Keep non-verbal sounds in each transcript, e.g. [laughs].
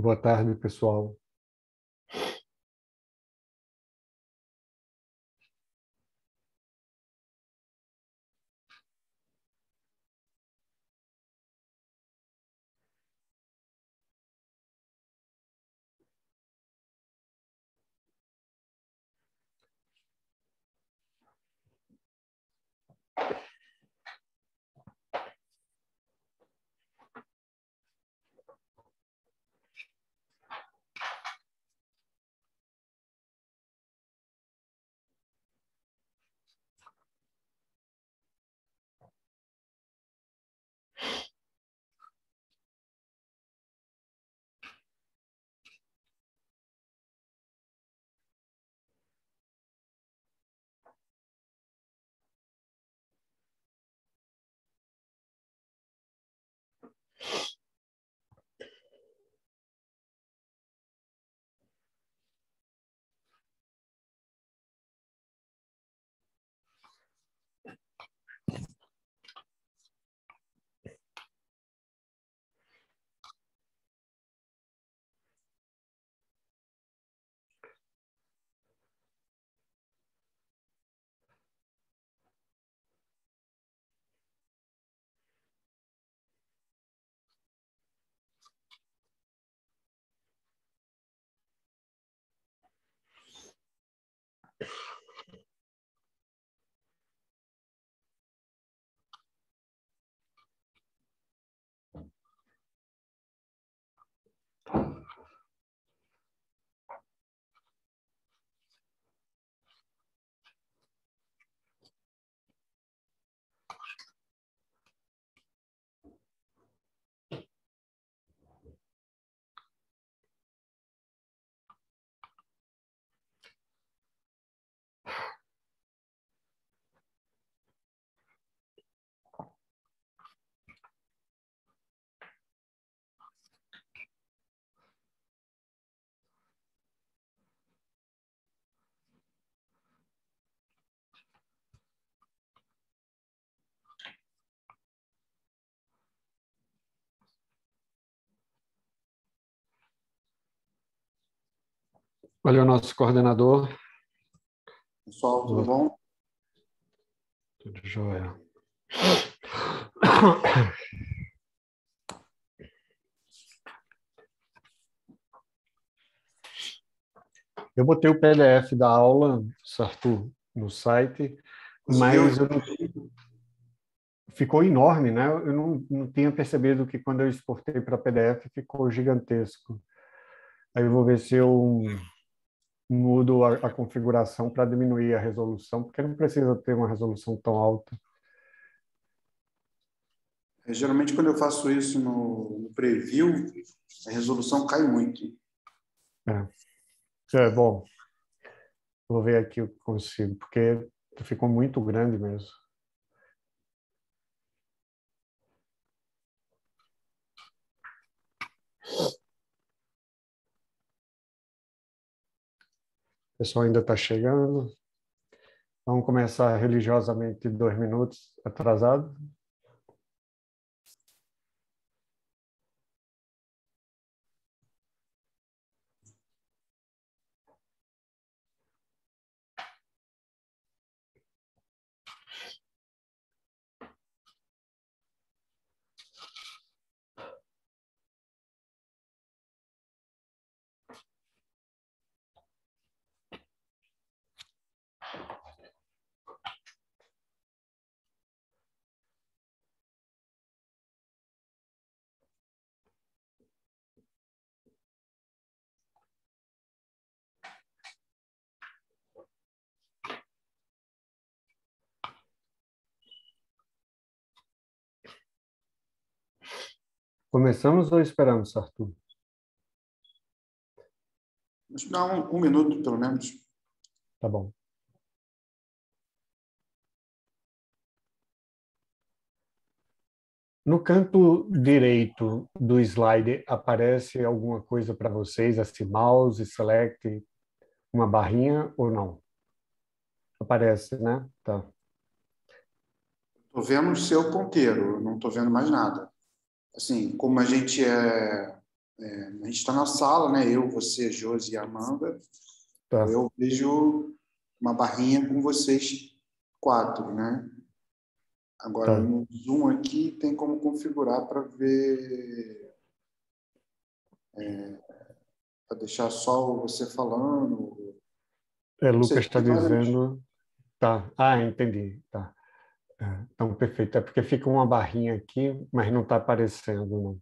Boa tarde, pessoal. Olha o nosso coordenador? Pessoal, tudo bom? Tudo jóia. Eu botei o PDF da aula, Sartu, no site, mas eu não... ficou enorme, né? Eu não, não tinha percebido que quando eu exportei para PDF ficou gigantesco. Aí eu vou ver se eu mudo a, a configuração para diminuir a resolução, porque não precisa ter uma resolução tão alta. É, geralmente, quando eu faço isso no, no preview, a resolução cai muito. É. é, bom. Vou ver aqui o que consigo, porque ficou muito grande mesmo. pessoal ainda está chegando. Vamos começar religiosamente dois minutos atrasado. Começamos ou esperamos, Arthur? Vamos esperar um, um minuto, pelo menos. Tá bom. No canto direito do slide aparece alguma coisa para vocês, assim, mouse, select, uma barrinha ou não? Aparece, né? Tá. Estou vendo o seu ponteiro, não estou vendo mais nada assim, como a gente é, é a gente está na sala, né? Eu, você, Josi e Amanda. Tá. Eu vejo uma barrinha com vocês quatro, né? Agora tá. no Zoom aqui tem como configurar para ver é, para deixar só você falando. É, Lucas está dizendo. Tá. Ah, entendi. Tá. É, então, perfeito. É porque fica uma barrinha aqui, mas não está aparecendo, né? não.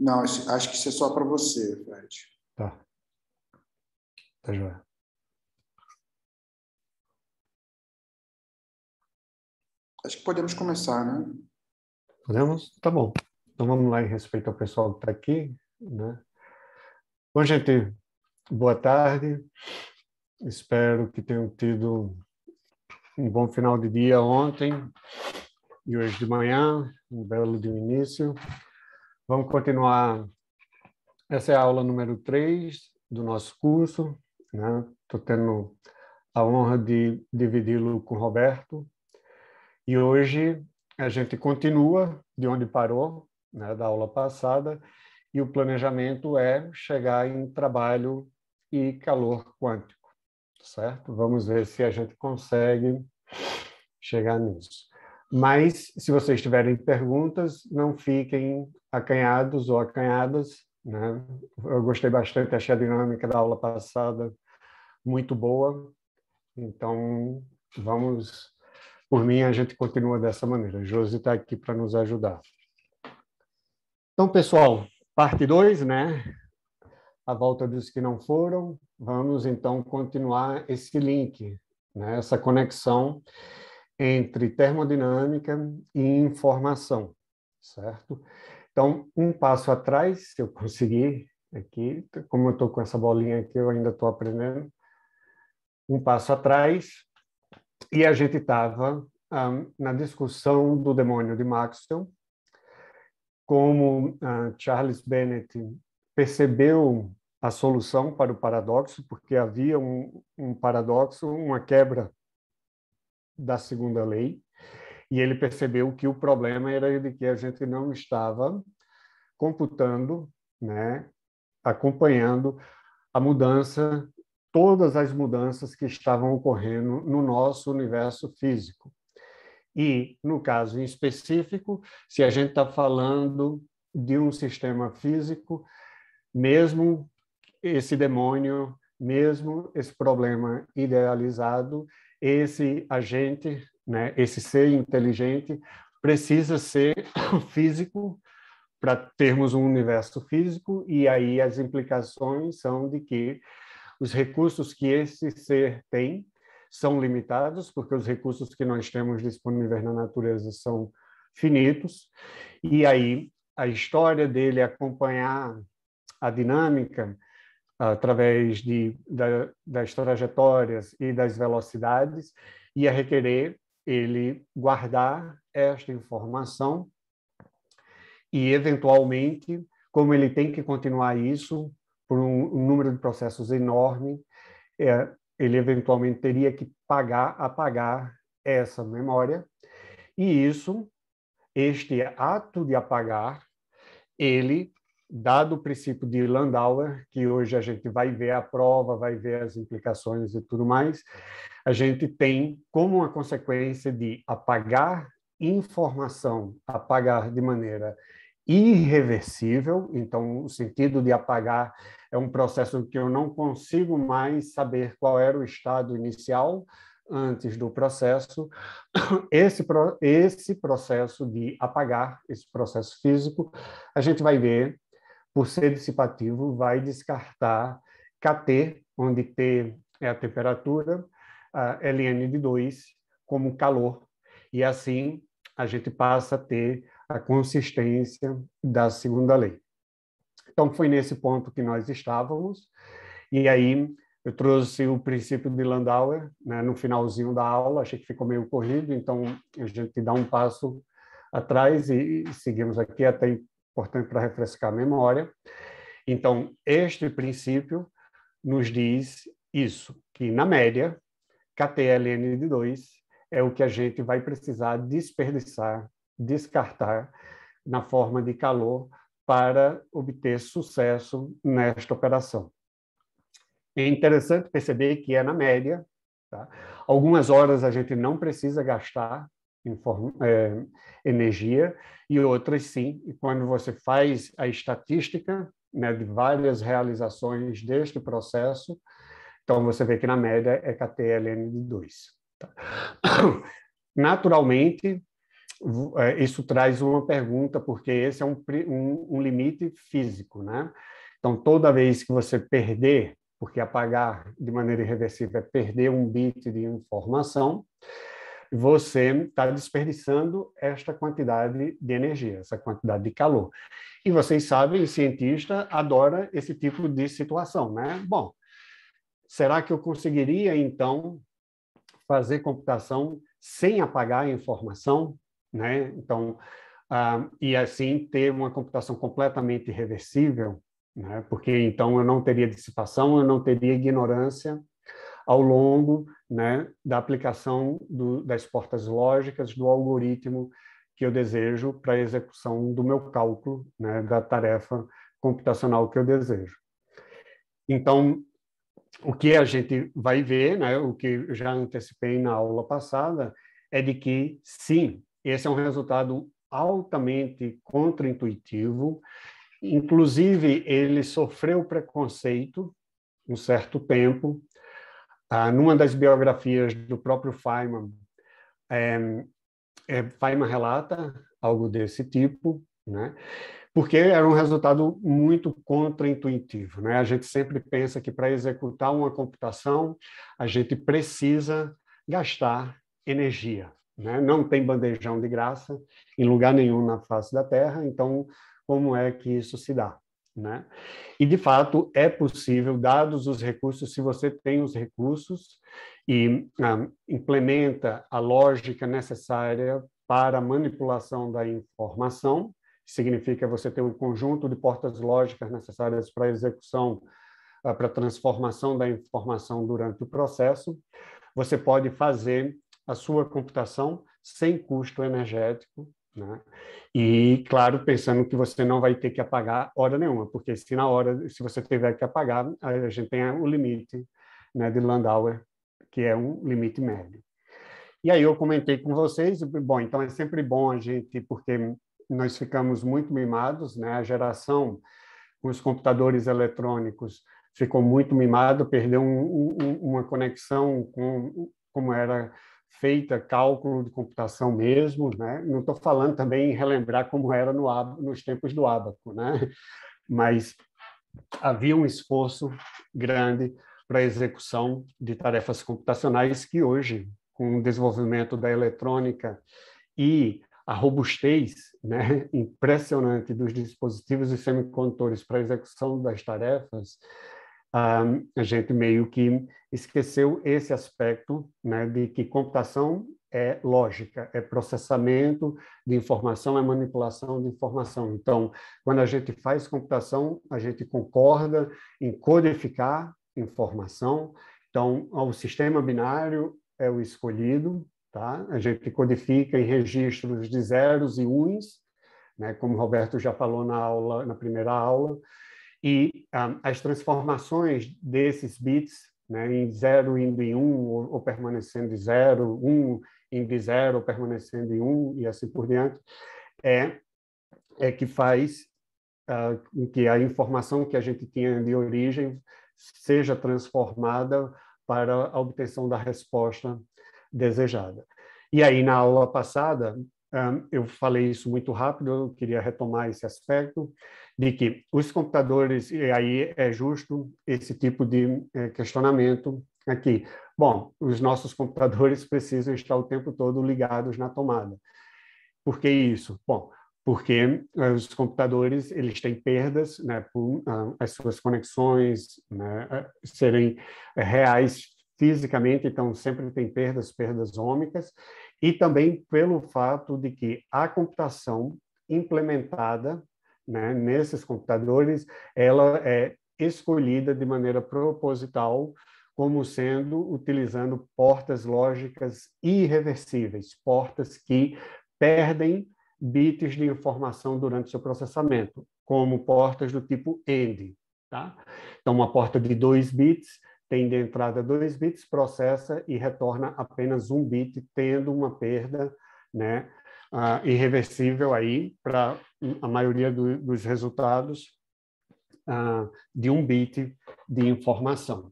Não, acho que isso é só para você, Fred. Tá. Tá joia. Acho que podemos começar, né? Podemos? Tá bom. Então vamos lá em respeito ao pessoal que está aqui, né? Bom, gente, boa tarde. Espero que tenham tido um bom final de dia ontem e hoje de manhã, um belo de início. Vamos continuar. Essa é a aula número 3 do nosso curso. Estou né? tendo a honra de dividi-lo com o Roberto. E hoje a gente continua de onde parou, né? da aula passada, e o planejamento é chegar em trabalho e calor quântico certo? Vamos ver se a gente consegue chegar nisso. Mas, se vocês tiverem perguntas, não fiquem acanhados ou acanhadas. Né? Eu gostei bastante, achei a dinâmica da aula passada muito boa. Então, vamos. Por mim, a gente continua dessa maneira. Josi está aqui para nos ajudar. Então, pessoal, parte 2, né? à volta dos que não foram. Vamos então continuar esse link, né? essa conexão entre termodinâmica e informação, certo? Então, um passo atrás, se eu conseguir aqui, como eu estou com essa bolinha aqui, eu ainda estou aprendendo. Um passo atrás, e a gente estava um, ah, na discussão do demônio de Maxwell, como uh, Charles Bennett percebeu a solução para o paradoxo, porque havia um, um paradoxo, uma quebra da segunda lei, e ele percebeu que o problema era de que a gente não estava computando, né, acompanhando a mudança, todas as mudanças que estavam ocorrendo no nosso universo físico. E, no caso em específico, se a gente está falando de um sistema físico mesmo esse demônio, mesmo esse problema idealizado, esse agente, né, esse ser inteligente, precisa ser [coughs] físico para termos um universo físico, e aí as implicações são de que os recursos que esse ser tem são limitados, porque os recursos que nós temos disponíveis na natureza são finitos, e aí a história dele acompanhar a dinâmica através de, da, das trajetórias e das velocidades, ia requerer ele guardar esta informação e, eventualmente, como ele tem que continuar isso por um, um número de processos enorme, é, ele eventualmente teria que pagar, apagar essa memória. E isso, este ato de apagar, ele dado o princípio de Landauer, que hoje a gente vai ver a prova, vai ver as implicações e tudo mais, a gente tem como uma consequência de apagar informação, apagar de maneira irreversível, então o sentido de apagar é um processo que eu não consigo mais saber qual era o estado inicial antes do processo. [coughs] Esse, esse processo de apagar, esse processo físico, a gente vai ver por ser dissipativo, vai descartar KT, onde T é a temperatura, a LN de 2 como calor, e assim a gente passa a ter a consistência da segunda lei. Então, foi nesse ponto que nós estávamos, e aí eu trouxe o princípio de Landauer né, no finalzinho da aula, achei que ficou meio corrido, então a gente dá um passo atrás e seguimos aqui até importante para refrescar a memória. Então, este princípio nos diz isso, que na média, KTLN de 2 é o que a gente vai precisar desperdiçar, descartar na forma de calor para obter sucesso nesta operação. É interessante perceber que é na média. Tá? Algumas horas a gente não precisa gastar é, energia, e outras sim. E quando você faz a estatística né, de várias realizações deste processo, então você vê que na média é KTLN de 2. Tá? [coughs] Naturalmente, é, isso traz uma pergunta, porque esse é um, um, um, limite físico, né? Então, toda vez que você perder, porque apagar de maneira irreversível é perder um bit de informação, você está desperdiçando esta quantidade de energia, essa quantidade de calor. E vocês sabem, cientista adora esse tipo de situação, né? Bom, será que eu conseguiria, então, fazer computação sem apagar a informação, né? Então, ah, e assim ter uma computação completamente reversível, né? Porque então eu não teria dissipação, eu não teria ignorância, ao longo né, da aplicação do, das portas lógicas do algoritmo que eu desejo para a execução do meu cálculo, né, da tarefa computacional que eu desejo. Então, o que a gente vai ver, né, o que já antecipei na aula passada, é de que, sim, esse é um resultado altamente contraintuitivo, inclusive ele sofreu preconceito um certo tempo, ah, numa das biografias do próprio Feynman, é, é, Feynman relata algo desse tipo, né? porque era um resultado muito contraintuitivo. Né? A gente sempre pensa que para executar uma computação, a gente precisa gastar energia. Né? Não tem bandejão de graça em lugar nenhum na face da Terra, então como é que isso se dá? Né? E, de fato, é possível, dados os recursos, se você tem os recursos e ah, implementa a lógica necessária para a manipulação da informação, significa você ter um conjunto de portas lógicas necessárias para a execução, ah, para a transformação da informação durante o processo, você pode fazer a sua computação sem custo energético né? E, claro, pensando que você não vai ter que apagar hora nenhuma, porque se na hora, se você tiver que apagar, a gente tem o limite né, de Landauer, que é um limite médio. E aí eu comentei com vocês, bom, então é sempre bom a gente, porque nós ficamos muito mimados, né? A geração com os computadores eletrônicos ficou muito mimada, perdeu um, um, uma conexão com como era feita cálculo de computação mesmo, né? Não estou falando também em relembrar como era no, nos tempos do Abaco, né? Mas havia um esforço grande para a execução de tarefas computacionais que hoje, com o desenvolvimento da eletrônica e a robustez né, impressionante dos dispositivos e semicondutores para a execução das tarefas, ah, a gente meio que esqueceu esse aspecto né, de que computação é lógica, é processamento de informação, é manipulação de informação. Então, quando a gente faz computação, a gente concorda em codificar informação. Então, o sistema binário é o escolhido, tá? A gente codifica em registros de zeros e uns, né? Como o Roberto já falou na aula, na primeira aula e um, ah, as transformações desses bits né, em zero indo em um ou, ou permanecendo em zero, um indo em zero ou permanecendo em um e assim por diante, é, é que faz uh, com que a informação que a gente tinha de origem seja transformada para a obtenção da resposta desejada. E aí, na aula passada, eu falei isso muito rápido, eu queria retomar esse aspecto, de que os computadores, e aí é justo esse tipo de eh, questionamento aqui. Bom, os nossos computadores [laughs] precisam estar o tempo todo ligados na tomada. Por que isso? Bom, porque eh, os computadores eles têm perdas né, por ah, as suas conexões né, eh, serem reais fisicamente, então sempre tem perdas, perdas ômicas, e também pelo fato de que a computação implementada né, nesses computadores, ela é escolhida de maneira proposital como sendo utilizando portas lógicas irreversíveis, portas que perdem bits de informação durante seu processamento, como portas do tipo AND. Tá? Então, uma porta de 2 bits tem de entrada dois bits, processa e retorna apenas um bit, tendo uma perda né, uh, irreversível aí para a maioria do, dos resultados uh, de um bit de informação.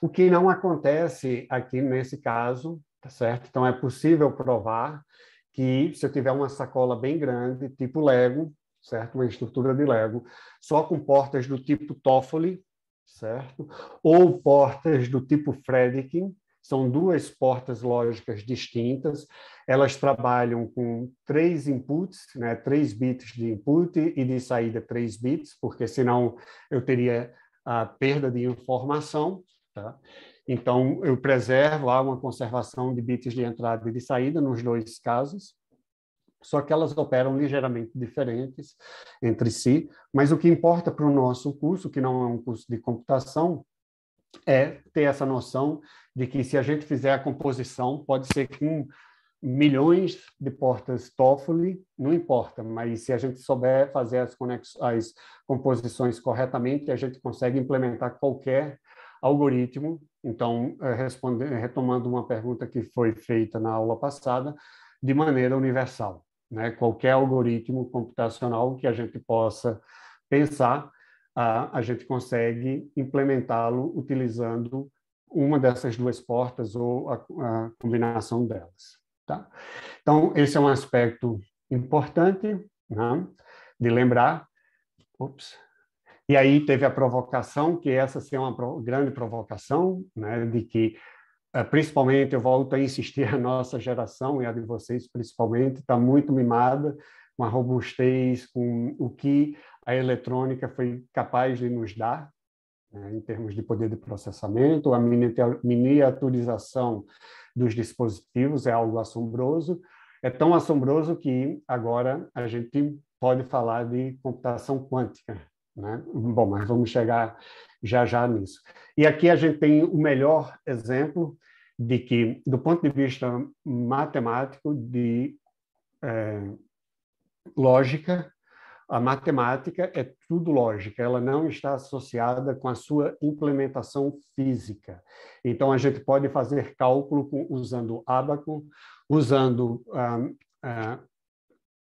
O que não acontece aqui nesse caso, tá certo? Então é possível provar que se eu tiver uma sacola bem grande, tipo Lego, certo? Uma estrutura de Lego, só com portas do tipo Toffoli, certo? Ou portas do tipo Fredkin, são duas portas lógicas distintas. Elas trabalham com três inputs, né, três bits de input e de saída três bits, porque senão eu teria a perda de informação. Tá? Então, eu preservo há uma conservação de bits de entrada e de saída nos dois casos só que elas operam ligeiramente diferentes entre si, mas o que importa para o nosso curso, que não é um curso de computação, é ter essa noção de que se a gente fizer a composição, pode ser que um, milhões de portas Toffoli, não importa, mas se a gente souber fazer as, as composições corretamente, a gente consegue implementar qualquer algoritmo. Então, eh, retomando uma pergunta que foi feita na aula passada, de maneira universal né? Qualquer algoritmo computacional que a gente possa pensar, a, gente consegue implementá-lo utilizando uma dessas duas portas ou a, a combinação delas. Tá? Então, esse é um aspecto importante né? de lembrar. E aí teve a provocação, que essa sim é uma grande provocação, né? de que é, principalmente, eu volto a insistir, [laughs] a nossa geração e a de vocês principalmente está muito mimada com a robustez, com o que a eletrônica foi capaz de nos dar, né, em termos de poder de processamento, a miniaturização dos dispositivos é algo assombroso. É tão assombroso que agora a gente pode falar de computação quântica, né? Bom, mas vamos chegar já já nisso. E aqui a gente tem o melhor exemplo de que, do ponto de vista matemático, de é, lógica, a matemática é tudo lógica, ela não está associada com a sua implementação física. Então, a gente pode fazer cálculo com, usando abaco usando ah, ah,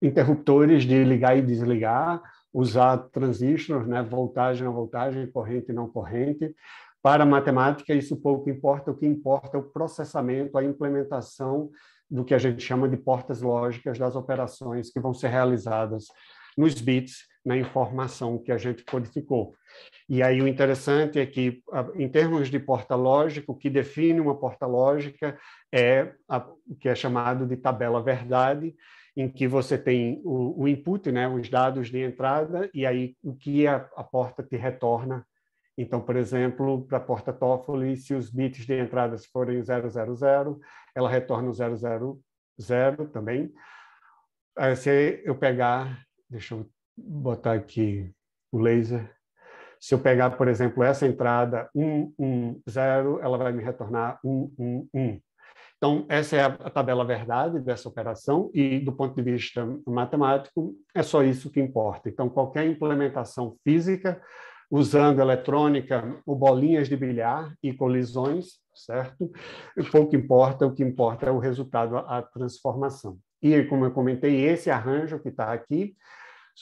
interruptores de ligar e desligar, usar transistores, né, voltagem a voltagem, corrente não corrente. Para matemática, isso pouco importa, o que importa é o processamento, a implementação do que a gente chama de portas lógicas das operações que vão ser realizadas nos bits, na informação que a gente codificou. E aí o interessante é que, em termos de porta lógica, o que define uma porta lógica é o que é chamado de tabela verdade, em que você tem o, o input, né, os dados de entrada, e aí o que a, a porta te retorna. Então, por exemplo, para a porta Toffoli, se os bits de entrada forem 000, ela retorna o 000 também. Aí, se eu pegar, deixa eu botar aqui o laser, se eu pegar, por exemplo, essa entrada 110, ela vai me retornar 111. Então, essa é a tabela verdade dessa operação e, do ponto de vista matemático, é só isso que importa. Então, qualquer implementação física, usando eletrônica ou bolinhas de bilhar e colisões, certo? Pouco importa, o que importa é o resultado, a transformação. E, como eu comentei, esse arranjo que está aqui,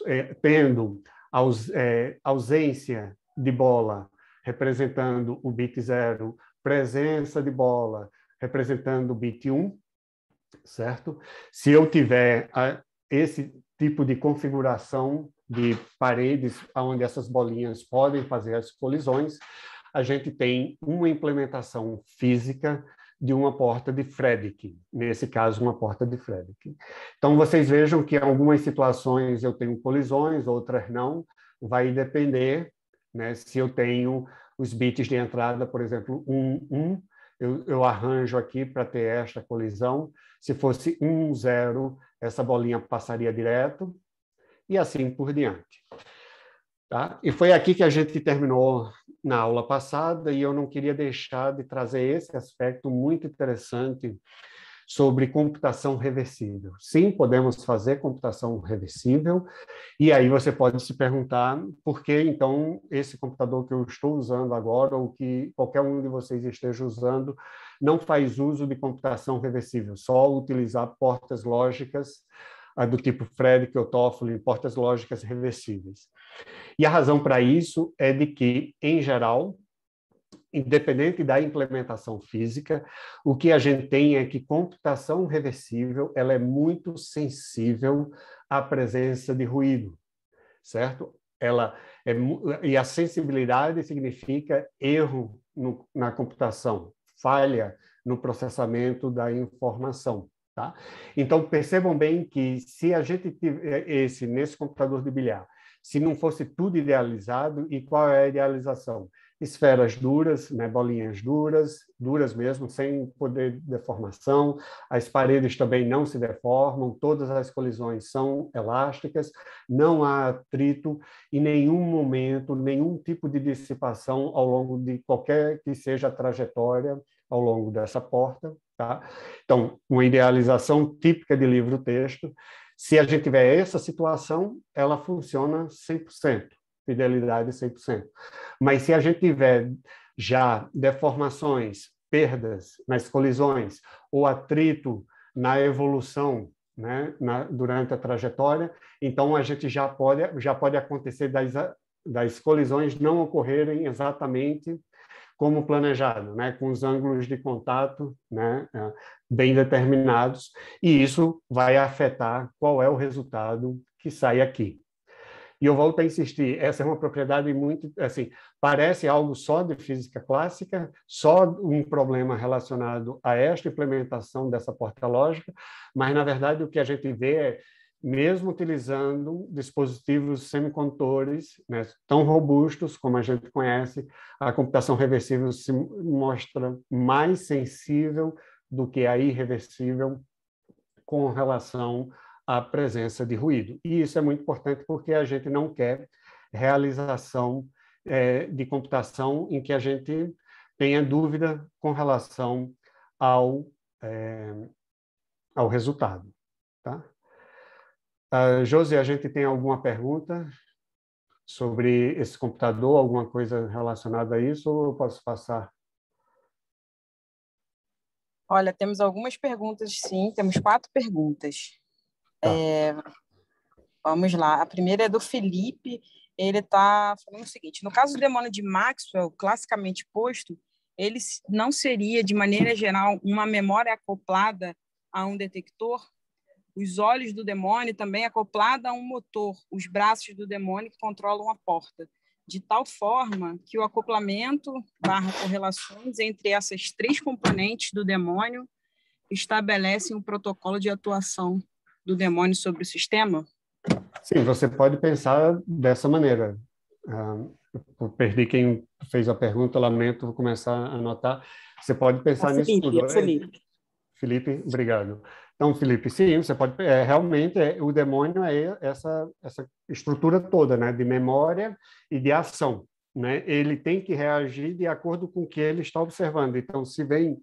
é, tendo aus, é, ausência de bola representando o bit zero, presença de bola representando o bit 1, certo? Se eu tiver a, ah, esse tipo de configuração de paredes onde essas bolinhas podem fazer as colisões, a gente tem uma implementação física de uma porta de Frederick, nesse caso, uma porta de Frederick. Então, vocês vejam que em algumas situações eu tenho colisões, outras não, vai depender né, se eu tenho os bits de entrada, por exemplo, 1, 1, eu, eu arranjo aqui para ter esta colisão. Se fosse 1, 0, essa bolinha passaria direto e assim por diante. Tá? E foi aqui que a gente terminou na aula passada e eu não queria deixar de trazer esse aspecto muito interessante sobre computação reversível. Sim, podemos fazer computação reversível, e aí você pode se perguntar por que, então, esse computador que eu estou usando agora, ou que qualquer um de vocês esteja usando, não faz uso de computação reversível, só utilizar portas lógicas ah, do tipo Frederick ou Toffoli, portas lógicas reversíveis. E a razão para isso é de que, em geral, independente da implementação física, o que a gente tem é que computação reversível ela é muito sensível à presença de ruído, certo? Ela é, e a sensibilidade significa erro no, na computação, falha no processamento da informação. Tá? Então, percebam bem que se a gente tiver é, esse, nesse computador de bilhar, se não fosse tudo idealizado, e qual é a idealização? esferas duras, né, bolinhas duras, duras mesmo, sem poder de deformação. As paredes também não se deformam, todas as colisões são elásticas, não há atrito em nenhum momento, nenhum tipo de dissipação ao longo de qualquer que seja a trajetória ao longo dessa porta. Tá? Então, uma idealização típica de livro-texto. Se a gente tiver essa situação, ela funciona 100% fidelidade 100%. Mas se a gente tiver já deformações, perdas nas colisões ou atrito na evolução né, na, durante a trajetória, então a gente já pode, já pode acontecer das, das colisões não ocorrerem exatamente como planejado, né, com os ângulos de contato né, eh, bem determinados, e isso vai afetar qual é o resultado que sai aqui. E eu volto a insistir, essa é uma propriedade muito, assim, parece algo só de física clássica, só um problema relacionado a esta implementação dessa porta lógica, mas na verdade o que a gente vê é mesmo utilizando dispositivos semicondutores né, tão robustos como a gente conhece, a computação reversível se mostra mais sensível do que a irreversível com relação a presença de ruído. E isso é muito importante porque a gente não quer realização é, de computação em que a gente tenha dúvida com relação ao, é, ao resultado. Tá? Uh, Josi, a gente tem alguma pergunta sobre esse computador, alguma coisa relacionada a isso, ou eu posso passar? Olha, temos algumas perguntas, sim, temos quatro perguntas. Tá. É, vamos lá. A primeira é do Felipe. Ele está falando o seguinte: no caso do demônio de Maxwell, classicamente posto, ele não seria, de maneira geral, uma memória acoplada a um detector? Os olhos do demônio também acoplada a um motor, os braços do demônio que controlam a porta de tal forma que o acoplamento barra correlações entre essas três componentes do demônio estabelecem um protocolo de atuação do demônio sobre o sistema? Sim, você pode pensar dessa maneira. Ah, perdi quem fez a pergunta, lamento, vou começar a anotar. Você pode pensar Felipe, nisso tudo. É Felipe. Felipe, obrigado. Então, Felipe, sim, você pode. É, realmente, é, o demônio é essa, essa estrutura toda, né, de memória e de ação. Né? Ele tem que reagir de acordo com o que ele está observando. Então, se vem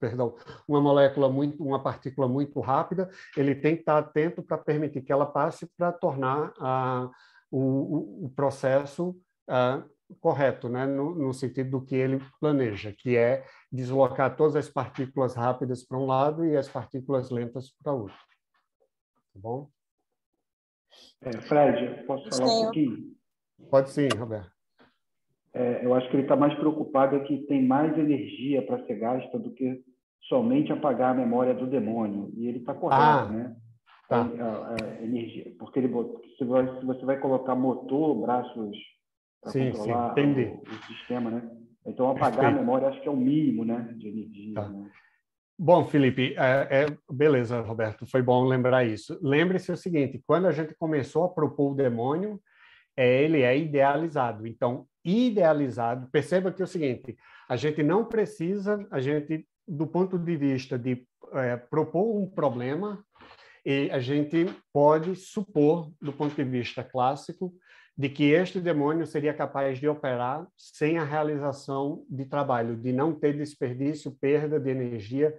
perdão, uma molécula muito, uma partícula muito rápida, ele tem que estar atento para permitir que ela passe para tornar ah, o, o, processo ah, correto, né? No, no, sentido do que ele planeja, que é deslocar todas as partículas rápidas para um lado e as partículas lentas para outro. Tá bom? É, Fred, posso falar sim. um pouquinho? Pode sim, Roberto. É, eu acho que ele está mais preocupado é que tem mais energia para ser gasta do que somente apagar a memória do demônio. E ele está correto, ah, né? Tá. A, a é, é, energia, porque ele, se você vai colocar motor, braços para controlar sim, o, o, sistema, né? Então apagar a memória acho que é o mínimo, né? De energia. Tá. Né? Bom, Felipe, é, é, beleza, Roberto, foi bom lembrar isso. Lembre-se o seguinte: quando a gente começou a propor o demônio, é, ele é idealizado. Então, idealizado, perceba que é o seguinte: a gente não precisa, a gente do ponto de vista de é, propor um problema, e a gente pode supor, do ponto de vista clássico, de que este demônio seria capaz de operar sem a realização de trabalho, de não ter desperdício, perda de energia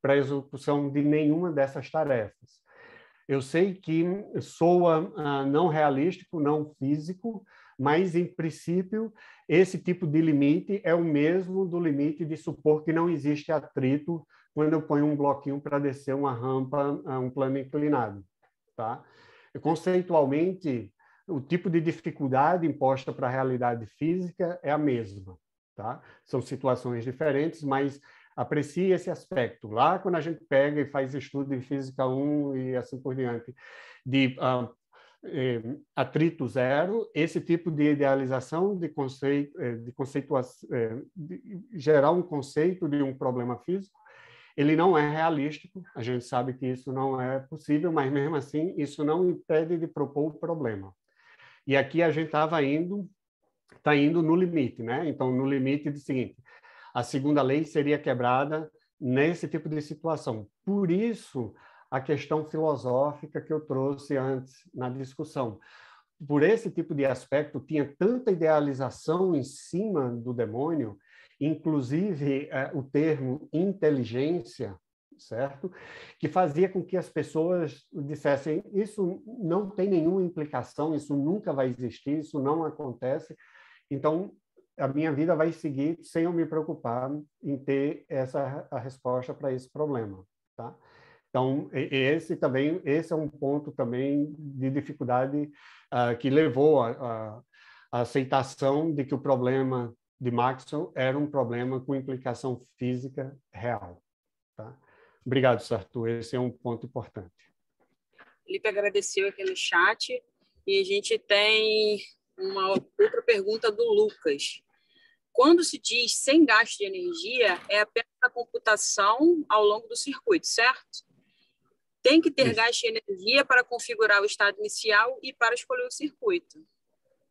para a execução de nenhuma dessas tarefas. Eu sei que soa ah, não realístico, não físico, mas, em princípio, esse tipo de limite é o mesmo do limite de supor que não existe atrito quando eu ponho um bloquinho para descer uma rampa, ah, um plano inclinado. Tá? Conceitualmente, o tipo de dificuldade imposta para a realidade física é a mesma. Tá? São situações diferentes, mas aprecie esse aspecto. Lá, quando a gente pega e faz estudo de física 1 e assim por diante, de uh, eh, atrito zero, esse tipo de idealização de conceito, eh, de conceituação, eh, gerar um conceito de um problema físico, ele não é realístico, a gente sabe que isso não é possível, mas mesmo assim isso não impede de propor o problema. E aqui a gente estava indo, está indo no limite, né? Então, no limite do seguinte, a segunda lei seria quebrada nesse tipo de situação. Por isso, a questão filosófica que eu trouxe antes na discussão. Por esse tipo de aspecto, tinha tanta idealização em cima do demônio, inclusive eh, o termo inteligência, certo? Que fazia com que as pessoas dissessem: isso não tem nenhuma implicação, isso nunca vai existir, isso não acontece. Então, a minha vida vai seguir sem eu me preocupar em ter essa a resposta para esse problema, tá? Então, esse também, esse é um ponto também de dificuldade uh, que levou a, a, aceitação de que o problema de Maxwell era um problema com implicação física real. Tá? Obrigado, Sartu. Esse é um ponto importante. Felipe agradeceu aqui no chat e a gente tem uma outra pergunta do Lucas. Quando se diz sem gasto de energia, é apenas a computação ao longo do circuito, certo? Tem que ter gasto de energia para configurar o estado inicial e para escolher o circuito.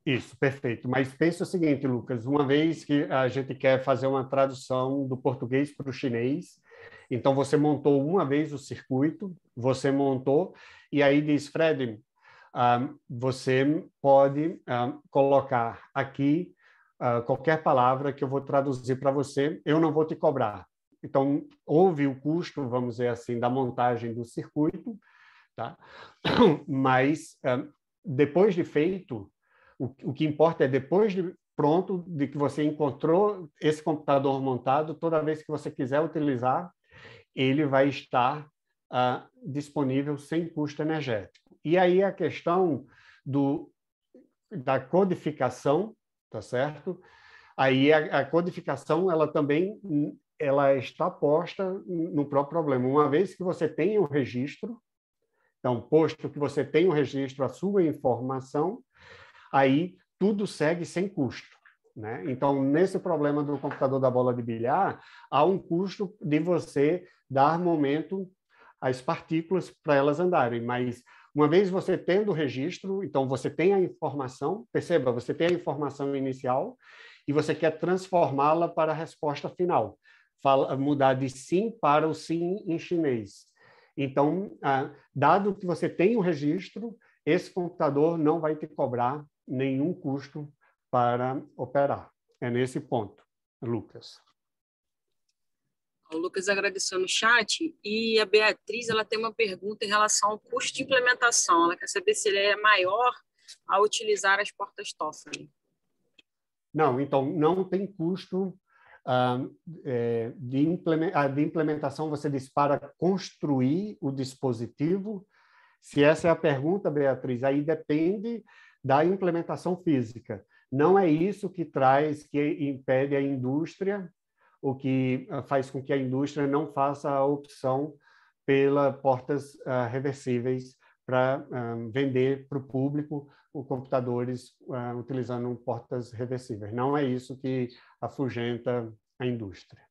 Isso, perfeito. Mas pensa o seguinte, Lucas, uma vez que a gente quer fazer uma tradução do português para o chinês, então você montou uma vez o circuito, você montou, e aí diz, Fred, um, ah, você pode um, ah, colocar aqui uh, qualquer palavra que eu vou traduzir para você, eu não vou te cobrar. Então, houve o custo, vamos dizer assim, da montagem do circuito, tá? [clears throat] mas ah, depois de feito, o, que importa é depois de pronto, de que você encontrou esse computador montado, toda vez que você quiser utilizar, ele vai estar uh, disponível sem custo energético. E aí a questão do, da codificação, tá certo? Aí a, a codificação, ela também ela está posta no próprio problema. Uma vez que você tem o registro, então, posto que você tem o registro, a sua informação, aí tudo segue sem custo. Né? Então, nesse problema do computador da bola de bilhar, há um custo de você dar momento às partículas para elas andarem, mas uma vez você tendo o registro, então você tem a informação, perceba, você tem a informação inicial e você quer transformá-la para a resposta final fala, mudar de sim para o sim em chinês. Então, ah, dado que você tem o um registro, esse computador não vai te cobrar nenhum custo para operar. É nesse ponto, Lucas. O Lucas agradeceu no chat e a Beatriz ela tem uma pergunta em relação ao custo de implementação. Ela quer saber se ele é maior ao utilizar as portas Toffoli. Não, então não tem custo é, ah, de implementação você diz para construir o dispositivo? Se essa é a pergunta, Beatriz, aí depende da implementação física. Não é isso que traz, que impede a indústria, o que ah, faz com que a indústria não faça a opção pela portas ah, reversíveis para um, ah, vender para o público os computadores uh, utilizando portas reversíveis. Não é isso que afugenta a indústria.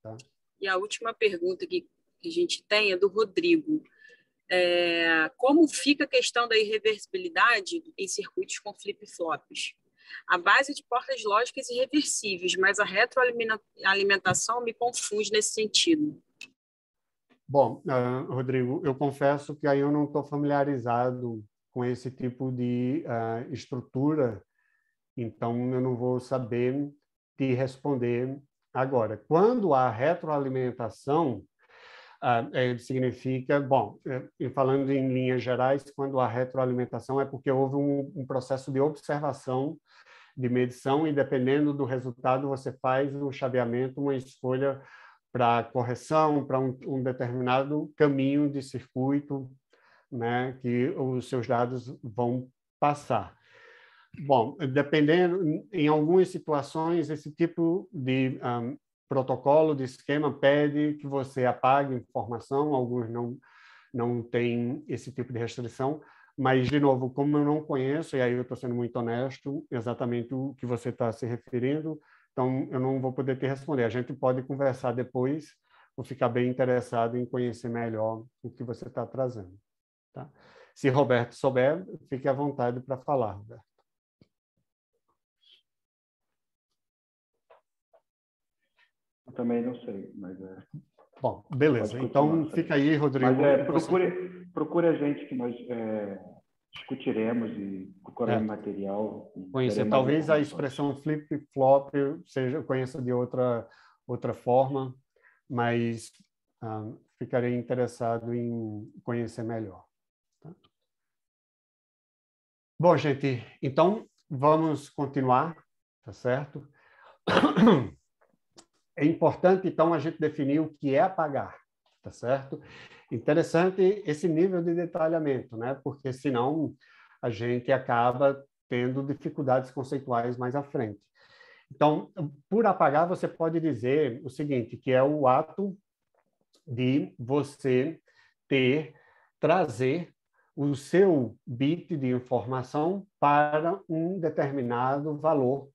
Tá? E a última pergunta que a gente tem é do Rodrigo. É, como fica a questão da irreversibilidade em circuitos com flip-flops? A base de portas lógicas irreversíveis, reversíveis, mas a retroalimentação me confunde nesse sentido. Bom, uh, Rodrigo, eu confesso que aí eu não estou familiarizado com esse tipo de uh, estrutura, então eu não vou saber te responder agora. Quando há retroalimentação, uh, significa, bom, é, falando em linhas gerais, quando há retroalimentação é porque houve um, um processo de observação de medição e dependendo do resultado você faz um chaveamento, uma escolha para correção, para um, um, determinado caminho de circuito né, que os seus dados vão passar. Bom, dependendo, em algumas situações, esse tipo de um, protocolo, de esquema, pede que você apague informação, alguns não, não têm esse tipo de restrição, mas, de novo, como eu não conheço, e aí eu estou sendo muito honesto, exatamente o que você está se referindo, então, eu não vou poder te responder. A gente pode conversar depois. Vou ficar bem interessado em conhecer melhor o que você está trazendo. Tá? Se Roberto souber, fique à vontade para falar, Roberto. Eu também não sei, mas é. Bom, beleza. Então fica aí, Rodrigo. Mas, é, procure, procure a gente que nós é, discutiremos e procuraremos é. material. Conhecer, talvez a expressão flip-flop seja conheça de outra, outra forma, mas ah, ficarei interessado em conhecer melhor. Tá? Bom, gente, então vamos continuar, tá certo? É importante, então, a gente definir o que é apagar, tá certo? interessante esse nível de detalhamento, né? Porque senão a gente acaba tendo dificuldades conceituais mais à frente. Então, por apagar, você pode dizer o seguinte, que é o ato de você ter, trazer o seu bit de informação para um determinado valor,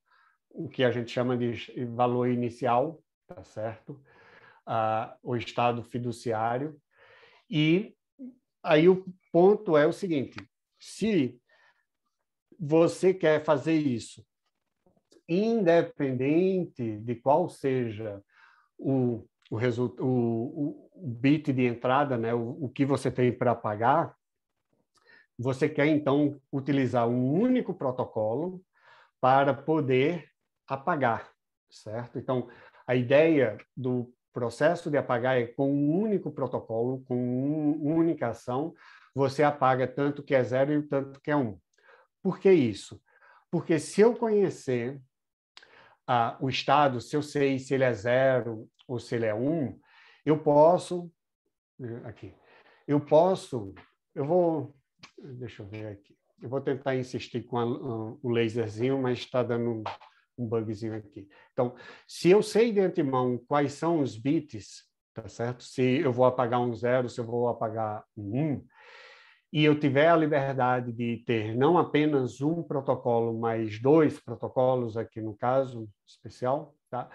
o que a gente chama de valor inicial, tá certo? Ah, o estado fiduciário, e aí o ponto é o seguinte: se você quer fazer isso, independente de qual seja o, o, result, o, o bit de entrada, né, o, o que você tem para pagar, você quer então utilizar um único protocolo para poder apagar, certo? Então, a ideia do processo de apagar é com um único protocolo, com uma única ação, você apaga tanto que é zero e tanto que é um. Por que isso? Porque se eu conhecer ah, o estado, se eu sei se ele é zero ou se ele é um, eu posso aqui, eu posso, eu vou, deixa eu ver aqui, eu vou tentar insistir com a, o laserzinho, mas está dando um bugzinho aqui. Então, se eu sei de antemão quais são os bits, tá certo? Se eu vou apagar um zero, se eu vou apagar um um, e eu tiver a liberdade de ter não apenas um protocolo, mas dois protocolos aqui no caso especial, tá?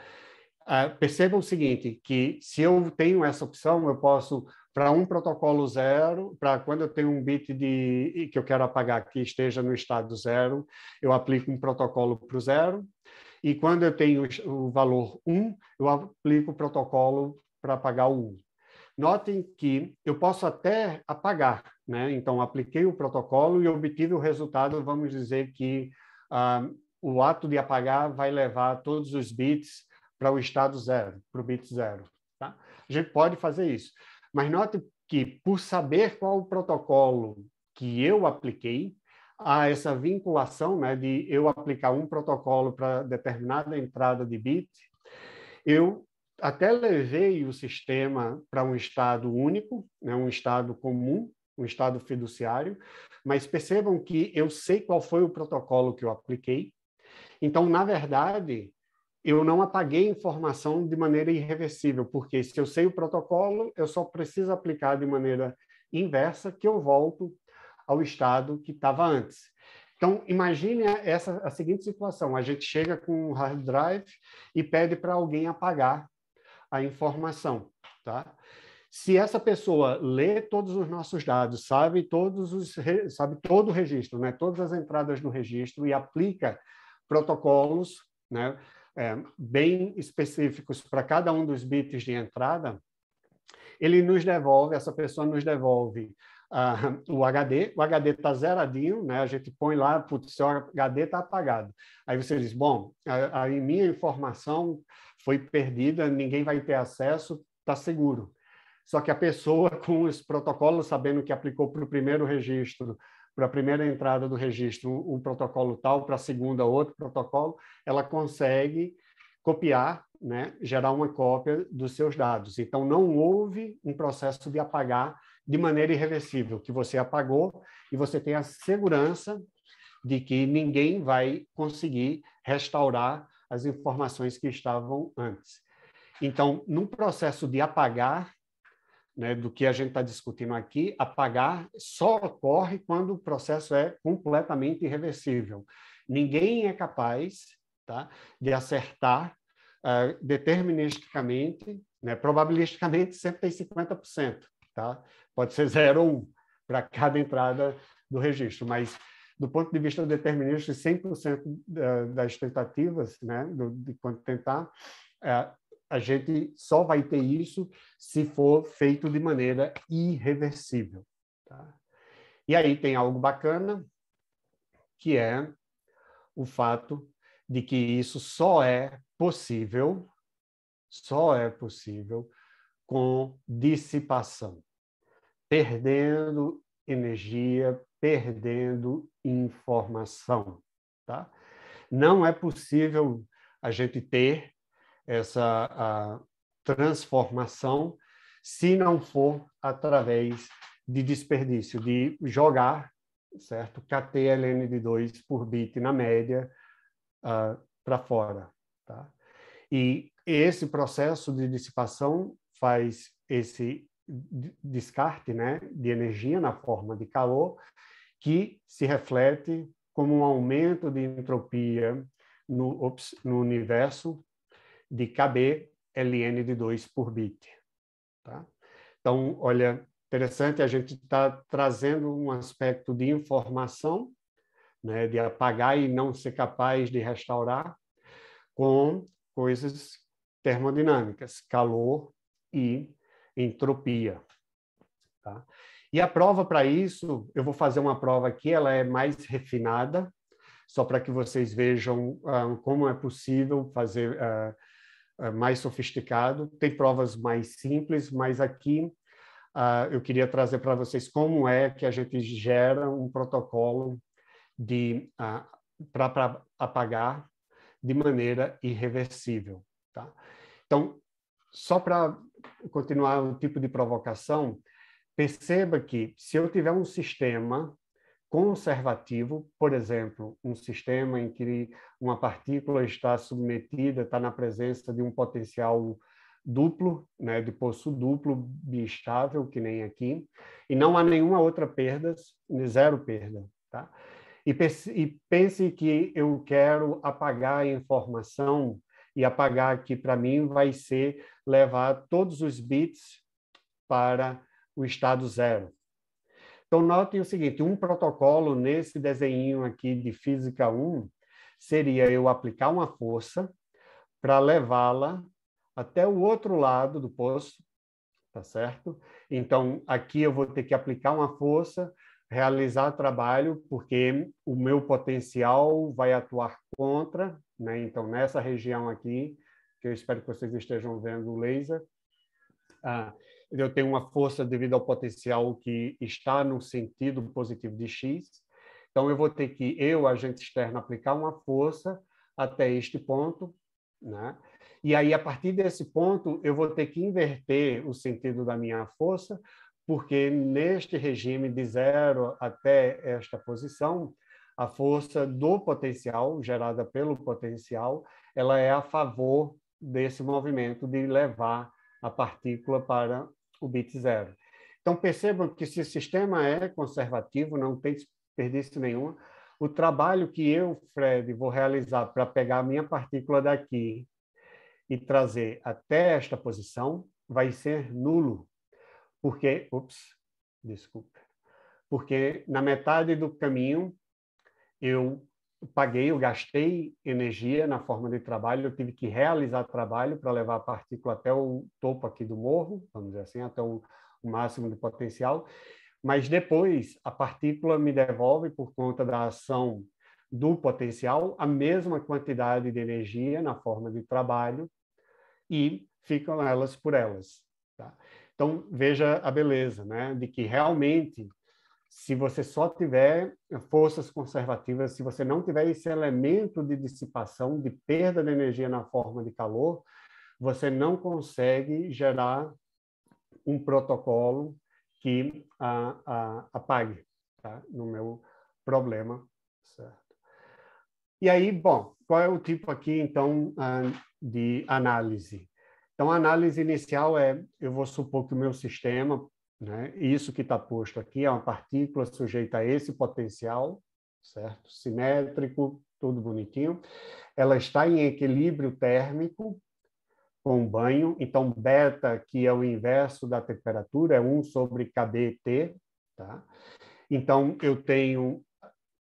Uh, perceba o seguinte, que se eu tenho essa opção, eu posso para um protocolo zero, para quando eu tenho um bit de, que eu quero apagar que esteja no estado zero, eu aplico um protocolo para o zero, e quando eu tenho o valor 1, um, eu aplico o protocolo para apagar o 1. Um. Notem que eu posso até apagar, né? então apliquei o protocolo e obtive o resultado, vamos dizer que ah, o ato de apagar vai levar todos os bits para o estado zero, para o bit zero. Tá? A gente pode fazer isso. Mas note que, por saber qual o protocolo que eu apliquei, há essa vinculação né, de eu aplicar um protocolo para determinada entrada de bit, eu até levei o sistema para um estado único, né, um estado comum, um estado fiduciário, mas percebam que eu sei qual foi o protocolo que eu apliquei. Então, na verdade, eu não apaguei informação de maneira irreversível, porque se eu sei o protocolo, eu só preciso aplicar de maneira inversa que eu volto ao estado que estava antes. Então, imagine essa, a seguinte situação: a gente chega com um hard drive e pede para alguém apagar a informação, tá? Se essa pessoa lê todos os nossos dados, sabe todos os sabe todo o registro, né? Todas as entradas no registro e aplica protocolos, né? é, bem específicos para cada um dos bits de entrada, ele nos devolve, essa pessoa nos devolve ah, o HD, o HD está zeradinho, né? a gente põe lá, putz, seu HD está apagado. Aí você diz, bom, a, a minha informação foi perdida, ninguém vai ter acesso, está seguro. Só que a pessoa [laughs] com os protocolos, sabendo que aplicou para o primeiro registro, para a primeira entrada do registro um, um protocolo tal, para a segunda outro protocolo, ela consegue copiar, né, gerar uma cópia dos seus dados. Então, não houve um processo de apagar de maneira irreversível, que você apagou e você tem a segurança de que ninguém vai conseguir restaurar as informações que estavam antes. Então, num processo de apagar, né, do que a gente está discutindo aqui, apagar só ocorre quando o processo é completamente irreversível. Ninguém é capaz tá, de acertar uh, deterministicamente, né, probabilisticamente sempre tem 50%, tá? pode ser 0 ou 1 para cada entrada do registro, mas do ponto de vista determinístico, 100% eh, das tentativas, né, do, de quando tentar, eh, a gente só vai ter isso se for feito de maneira irreversível. Tá? E aí tem algo bacana, que é o fato de que isso só é possível, só é possível com dissipação, perdendo energia, perdendo informação, tá? Não é possível a gente ter essa transformação se não for através de desperdício, de jogar, certo? KTLN de 2 por bit na média uh, ah, para fora, tá? E esse processo de dissipação faz esse descarte, né, de energia na forma de calor, que se reflete como um aumento de entropia no, no universo de KB ln de 2 por bit. Tá? Então, olha, interessante, a gente está trazendo um aspecto de informação, né, de apagar e não ser capaz de restaurar, com coisas termodinâmicas, calor e entropia. Tá? E a prova para isso, eu vou fazer uma prova aqui, ela é mais refinada, só para que vocês vejam ah, como é possível fazer. Ah, é, mais sofisticado, tem provas mais simples, mas aqui uh, eu queria trazer para vocês como é que a gente gera um protocolo de uh, ah, para apagar de maneira irreversível. Tá? Então, só para continuar o tipo de provocação, perceba que se eu tiver um sistema conservativo, por exemplo, um sistema em que uma partícula está submetida, está na presença de um potencial duplo, né, de poço duplo biestável, que nem aqui, e não há nenhuma outra perda, zero perda, tá? E pense, e pense que eu quero apagar a informação e apagar aqui para mim vai ser levar todos os bits para o estado zero. Então, notem o seguinte: um protocolo nesse desenho aqui de física 1 seria eu aplicar uma força para levá-la até o outro lado do poço, tá certo? Então, aqui eu vou ter que aplicar uma força, realizar trabalho, porque o meu potencial vai atuar contra, né? Então, nessa região aqui, que eu espero que vocês estejam vendo o laser, ah, eu tenho uma força devido ao potencial que está no sentido positivo de X. Então, eu vou ter que, eu, agente externo, aplicar uma força até este ponto, né? E aí, a partir desse ponto, eu vou ter que inverter o sentido da minha força, porque neste regime de zero até esta posição, a força do potencial, gerada pelo potencial, ela é a favor desse movimento de levar a partícula para o bit zero. Então, percebam que se o sistema é conservativo, não tem desperdício nenhuma, o trabalho que eu, Fred, vou realizar para pegar a minha partícula daqui e trazer até esta posição vai ser nulo, porque, ups, desculpa, porque na metade do caminho eu paguei, eu gastei energia na forma de trabalho, eu tive que realizar trabalho para levar a partícula até o topo aqui do morro, vamos dizer assim, até o, o máximo de potencial, mas depois a partícula me devolve, por conta da ação do potencial, a mesma quantidade de energia na forma de trabalho e ficam elas por elas. Tá? Então, veja a beleza, né? De que realmente se você só tiver forças conservativas, se você não tiver esse elemento de dissipação, de perda de energia na forma de calor, você não consegue gerar um protocolo que a, a, apague, tá? no meu problema. Certo. E aí, bom, qual é o tipo aqui, então, ah, de análise? Então, a análise inicial é: eu vou supor que o meu sistema né? Isso que está posto aqui é uma partícula sujeita a esse potencial, certo? Simétrico, tudo bonitinho. Ela está em equilíbrio térmico com banho, então beta, que é o inverso da temperatura, é 1 sobre kBT, tá? Então eu tenho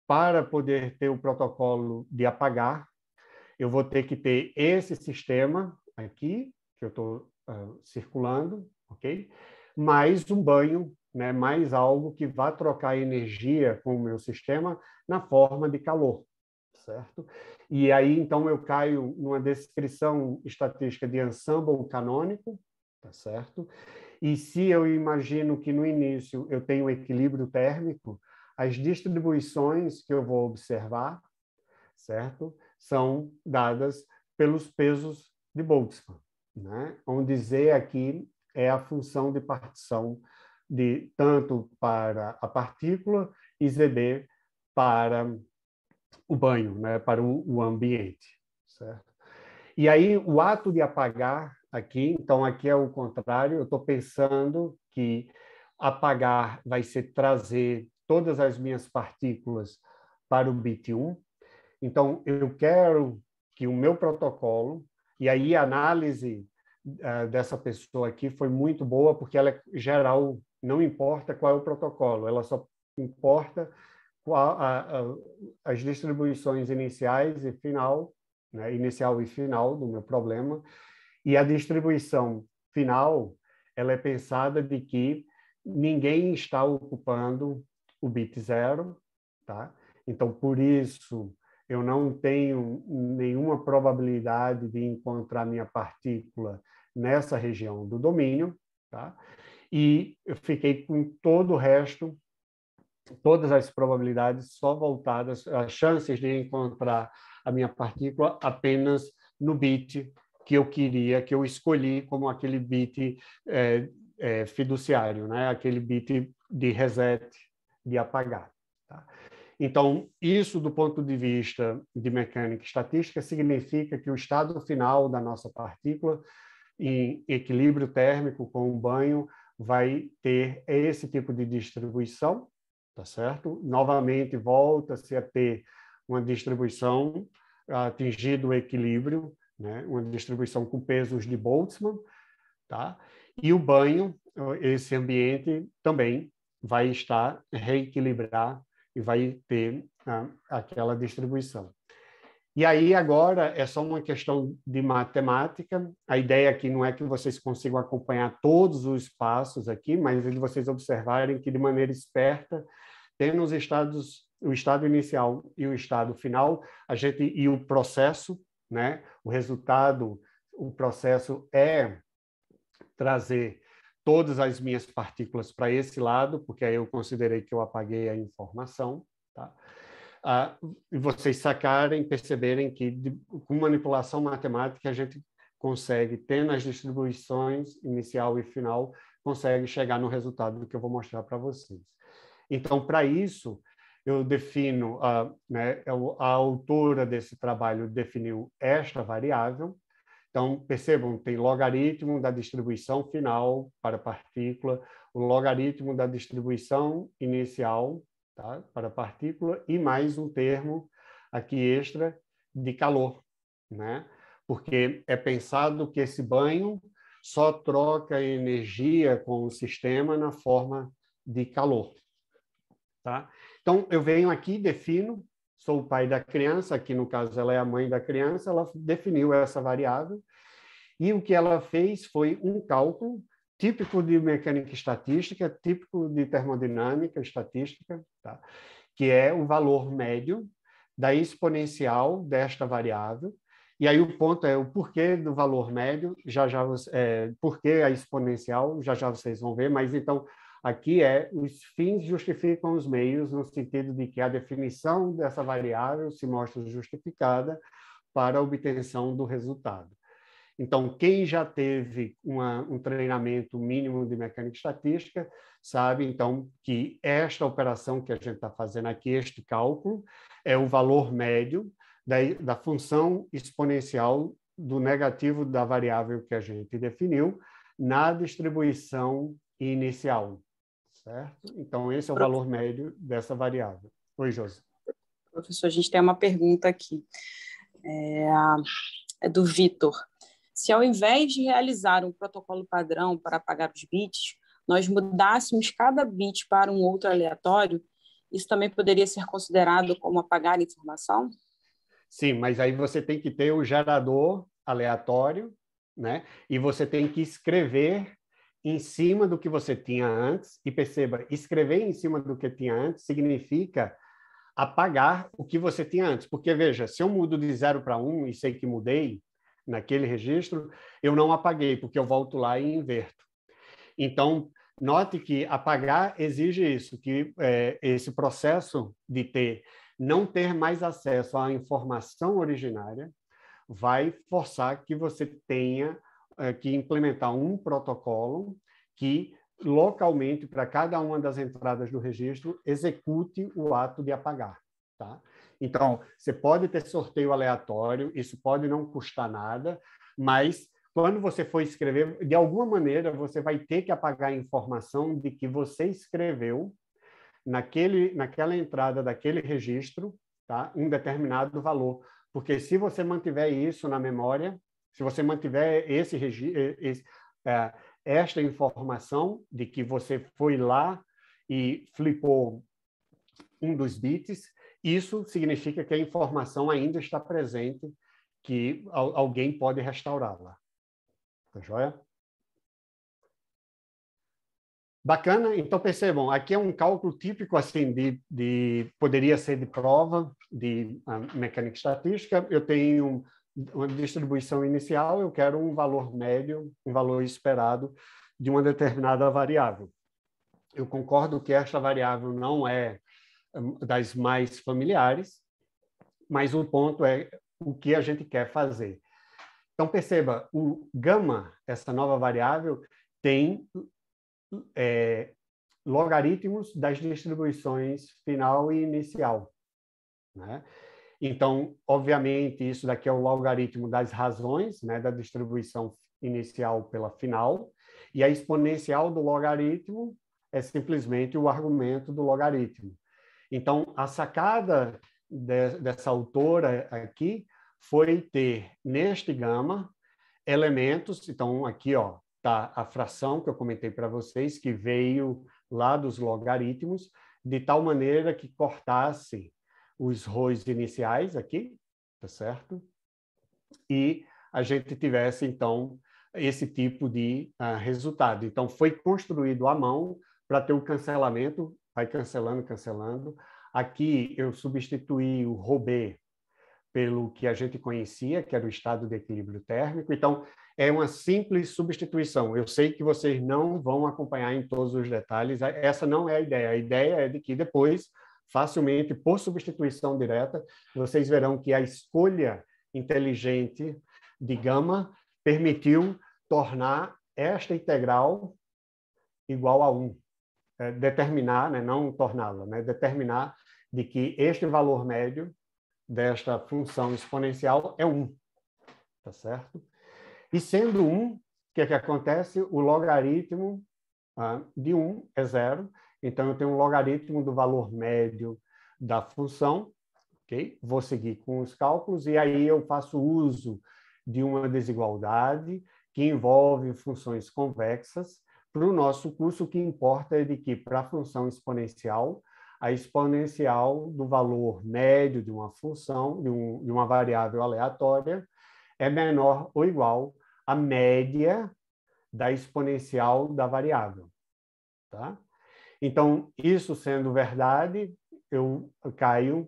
para poder ter o protocolo de apagar, eu vou ter que ter esse sistema aqui que eu estou uh, ah, circulando, ok? mais um banho, né, mais algo que vá trocar energia com o meu sistema na forma de calor, certo? E aí, então, eu caio numa descrição estatística de ensemble canônico, tá certo? E se eu imagino que no início eu tenho um equilíbrio térmico, as distribuições que eu vou observar, certo? São dadas pelos pesos de Boltzmann, né? Onde Z aqui é a função de partição de tanto para a partícula e ZB para o banho, né, para o, o ambiente. Certo? E aí o ato de apagar aqui, então aqui é o contrário, eu estou pensando que apagar vai ser trazer todas as minhas partículas para o bit 1. Então eu quero que o meu protocolo, e aí a análise uh, dessa pessoa aqui foi muito boa, porque ela é geral, não importa qual é o protocolo, ela só importa qual, a, a, as distribuições iniciais e final, né, inicial e final do meu problema, e a distribuição final, ela é pensada de que ninguém está ocupando o bit zero, tá? Então, por isso, eu não tenho nenhuma probabilidade de encontrar minha partícula nessa região do domínio, tá? E eu fiquei com todo o resto, todas as probabilidades só voltadas, as chances de encontrar a minha partícula apenas no bit que eu queria, que eu escolhi como aquele bit é, é, fiduciário, né? aquele bit de reset, de apagar. Tá? Então, isso do ponto de vista de mecânica estatística significa que o estado final da nossa partícula, em equilíbrio térmico com o banho, vai ter esse tipo de distribuição, tá certo? Novamente, volta-se a ter uma distribuição ah, atingido o equilíbrio, né? uma distribuição com pesos de Boltzmann, tá? E o banho, esse ambiente também vai estar reequilibrar e vai ter ah, aquela distribuição. E aí agora é só uma questão de matemática. A ideia aqui não é que vocês consigam acompanhar todos os passos aqui, mas é de vocês observarem que de maneira esperta, tendo os estados, o estado inicial e o estado final, a gente e o processo, né? O resultado, o processo é trazer todas as minhas partículas para esse lado, porque aí eu considerei que eu apaguei a informação. Tá? Ah, e vocês sacarem, perceberem que de, com manipulação matemática a gente consegue, tendo as distribuições inicial e final, consegue chegar no resultado que eu vou mostrar para vocês. Então, para isso, eu defino, ah, né, a autora desse trabalho definiu esta variável, então, percebam, tem logaritmo da distribuição final para partícula, o logaritmo da distribuição inicial tá? para partícula e mais um termo aqui extra de calor, né? Porque é pensado que esse banho só troca energia com o sistema na forma de calor, tá? Então, eu venho aqui, defino sou o pai da criança, que no caso ela é a mãe da criança, ela definiu essa variável. E o que ela fez foi um cálculo típico de mecânica estatística, típico de termodinâmica estatística, tá? que é o valor médio da exponencial desta variável. E aí o ponto é o porquê do valor médio, já já é, porquê a exponencial, já já vocês vão ver, mas então Aqui é os fins justificam os meios, no sentido de que a definição dessa variável se mostra justificada para a obtenção do resultado. Então, quem já teve uma, um treinamento mínimo de mecânica estatística sabe, então, que esta operação que a gente está fazendo aqui, este cálculo, é o valor médio da, da função exponencial do negativo da variável que a gente definiu na distribuição inicial. Certo? Então, esse é o valor médio dessa variável. Oi, Josi. Professor, a gente tem uma pergunta aqui. É, é do Vitor. Se ao invés de realizar um protocolo padrão para pagar os bits, nós mudássemos cada bit para um outro aleatório, isso também poderia ser considerado como apagar informação? Sim, mas aí você tem que ter o gerador aleatório, né? E você tem que escrever em cima do que você tinha antes, e perceba, escrever em cima do que tinha antes significa apagar o que você tinha antes. Porque, veja, se eu mudo de zero para um e sei que mudei naquele registro, eu não apaguei, porque eu volto lá e inverto. Então, note que apagar exige isso, que é, esse processo de ter não ter mais acesso à informação originária vai forçar que você tenha que implementar um protocolo que localmente para cada uma das entradas do registro execute o ato de apagar, tá? Então, você pode ter sorteio aleatório, isso pode não custar nada, mas quando você for escrever, de alguma maneira você vai ter que apagar a informação de que você escreveu naquele naquela entrada daquele registro, tá? Um determinado valor, porque se você mantiver isso na memória, se você mantiver esse, é, esta informação de que você foi lá e flipou um dos bits, isso significa que a informação ainda está presente, que alguém pode restaurá-la. Tá joia? Bacana? Então percebam, aqui é um cálculo típico assim de, de poderia ser de prova de ah, mecânica estatística. Eu tenho uma distribuição inicial, eu quero um valor médio, um valor esperado de uma determinada variável. Eu concordo que esta variável não é hum, das mais familiares, mas o ponto é o que a gente quer fazer. Então, perceba, o gama, essa nova variável, tem é, logaritmos das distribuições final e inicial. Né? Então, obviamente, isso daqui é o logaritmo das razões, né, da distribuição inicial pela final, e a exponencial do logaritmo é simplesmente o argumento do logaritmo. Então, a sacada de, dessa autora aqui foi ter neste gama elementos, então aqui ó, tá a fração que eu comentei para vocês que veio lá dos logaritmos, de tal maneira que cortasse os ROIs iniciais aqui, tá certo? E a gente tivesse, então, esse tipo de uh, resultado. Então, foi construído à mão para ter o um cancelamento, vai cancelando, cancelando. Aqui eu substituí o ROB pelo que a gente conhecia, que era o estado de equilíbrio térmico. Então, é uma simples substituição. Eu sei que vocês não vão acompanhar em todos os detalhes, essa não é a ideia. A ideia é de que depois facilmente por substituição direta, vocês verão que a escolha inteligente de gama permitiu tornar esta integral igual a 1. É, determinar, né, não torná-la, né, determinar de que este valor médio desta função exponencial é 1. Tá certo? E sendo 1, o que, é que acontece? O logaritmo ah, de 1 é zero então, eu tenho um logaritmo do valor médio da função, ok? Vou seguir com os cálculos e aí eu faço uso de uma desigualdade que envolve funções convexas. Para o nosso curso, o que importa é de que, para a função exponencial, a exponencial do valor médio de uma função, de, um, de uma variável aleatória, é menor ou igual à média da exponencial da variável. Tá? Então, isso sendo verdade, eu caio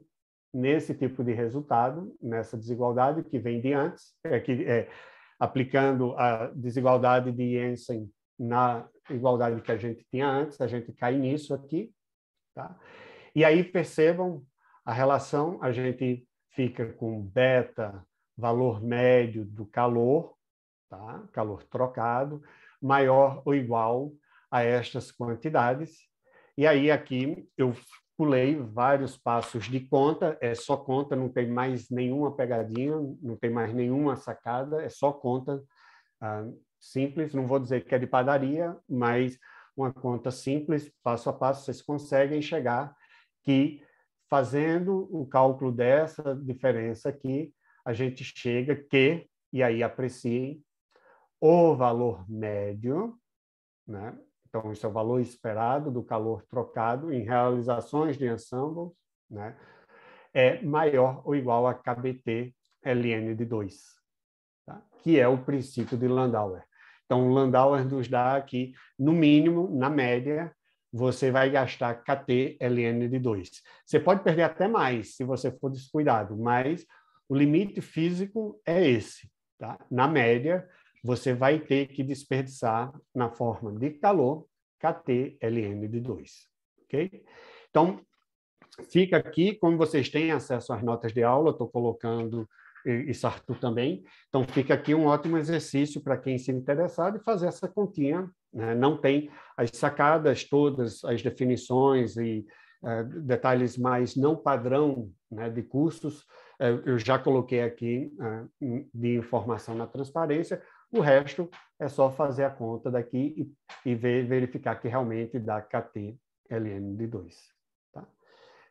nesse tipo de resultado, nessa desigualdade que vem de antes, é que é, aplicando a desigualdade de Jensen na igualdade que a gente tinha antes, a gente cai nisso aqui, tá? E aí percebam a relação, a gente fica com beta, valor médio do calor, tá? Calor trocado maior ou igual a estas quantidades e aí aqui eu pulei vários passos de conta, é só conta, não tem mais nenhuma pegadinha, não tem mais nenhuma sacada, é só conta ah, simples, não vou dizer que é de padaria, mas uma conta simples, passo a passo, vocês conseguem chegar que fazendo o cálculo dessa diferença aqui, a gente chega que, e aí apreciem, o valor médio, né? Então, isso é o valor esperado do calor trocado em realizações de ensembles, né? é maior ou igual a KBT LN de 2, tá? que é o princípio de Landauer. Então, Landauer nos dá aqui, no mínimo, na média, você vai gastar KT LN de 2. Você pode perder até mais se você for descuidado, mas o limite físico é esse. Tá? Na média, você vai ter que desperdiçar na forma de calor KTLN de 2, ok? Então, fica aqui, como vocês têm acesso às notas de aula, estou colocando isso Sartu também. Então, fica aqui um ótimo exercício para quem se interessar de fazer essa continha. Né? Não tem as sacadas todas, as definições e uh, detalhes mais não padrão né, de custos. Uh, eh, eu já coloquei aqui uh, de informação na transparência, o resto é só fazer a conta daqui e, e ver, verificar que realmente dá KTLN de 2. Tá?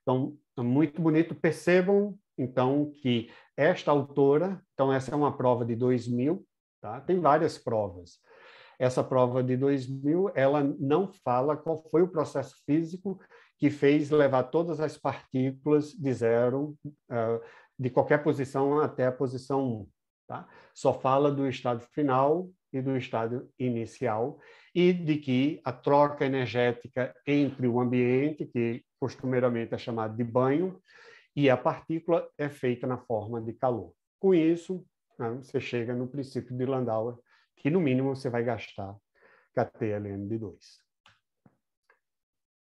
Então, é muito bonito. Percebam, então, que esta autora, então essa é uma prova de 2000, tá? tem várias provas. Essa prova de 2000, ela não fala qual foi o processo físico que fez levar todas as partículas de zero, uh, de qualquer posição até a posição 1. Tá? Só fala do estado final e do estado inicial e de que a troca energética entre o ambiente, que costumeiramente é chamado de banho, e a partícula é feita na forma de calor. Com isso, né, você chega no princípio de Landauer, que no mínimo você vai gastar KTLM de 2.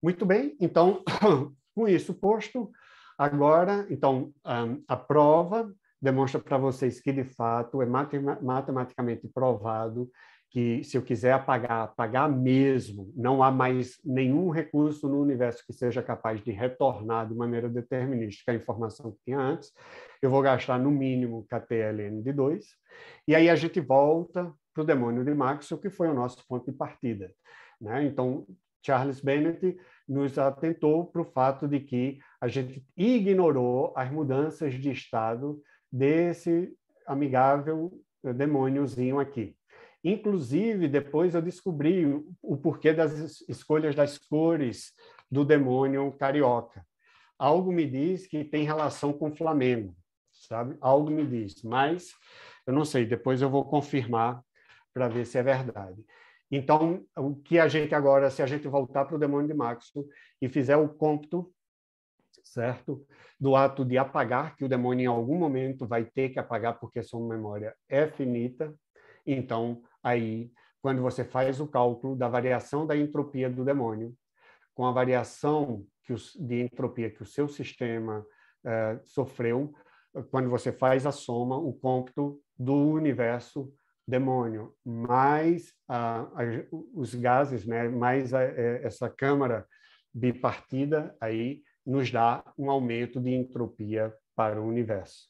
Muito bem, então, [coughs] com isso posto, agora, então, a prova demonstra para vocês que, de fato, é matematicamente provado que, se eu quiser apagar, apagar mesmo, não há mais nenhum recurso no universo que seja capaz de retornar de maneira determinística a informação que tinha antes, eu vou gastar no mínimo KTLN de 2. E aí a gente volta para o demônio de Maxwell, que foi o nosso ponto de partida. Né? Então, Charles Bennett nos atentou para o fato de que a gente ignorou as mudanças de estado desse amigável eh, demôniozinho aqui. Inclusive, depois eu descobri o porquê das escolhas das cores do demônio carioca. Algo me diz que tem relação com o Flamengo, sabe? Algo me diz, mas eu não sei, depois eu vou confirmar para ver se é verdade. Então, o que a gente agora, se a gente voltar para o demônio de Maxwell e fizer o cômputo, certo? Do ato de apagar, que o demônio em algum momento vai ter que apagar porque sua memória é finita. Então, aí, quando você faz o cálculo da variação da entropia do demônio, com a variação que os, de entropia que o seu sistema eh, sofreu, quando você faz a soma, o cômputo do universo demônio, mais os gases, né, mais a, eh, essa câmara bipartida aí nos dá um aumento de entropia para o universo.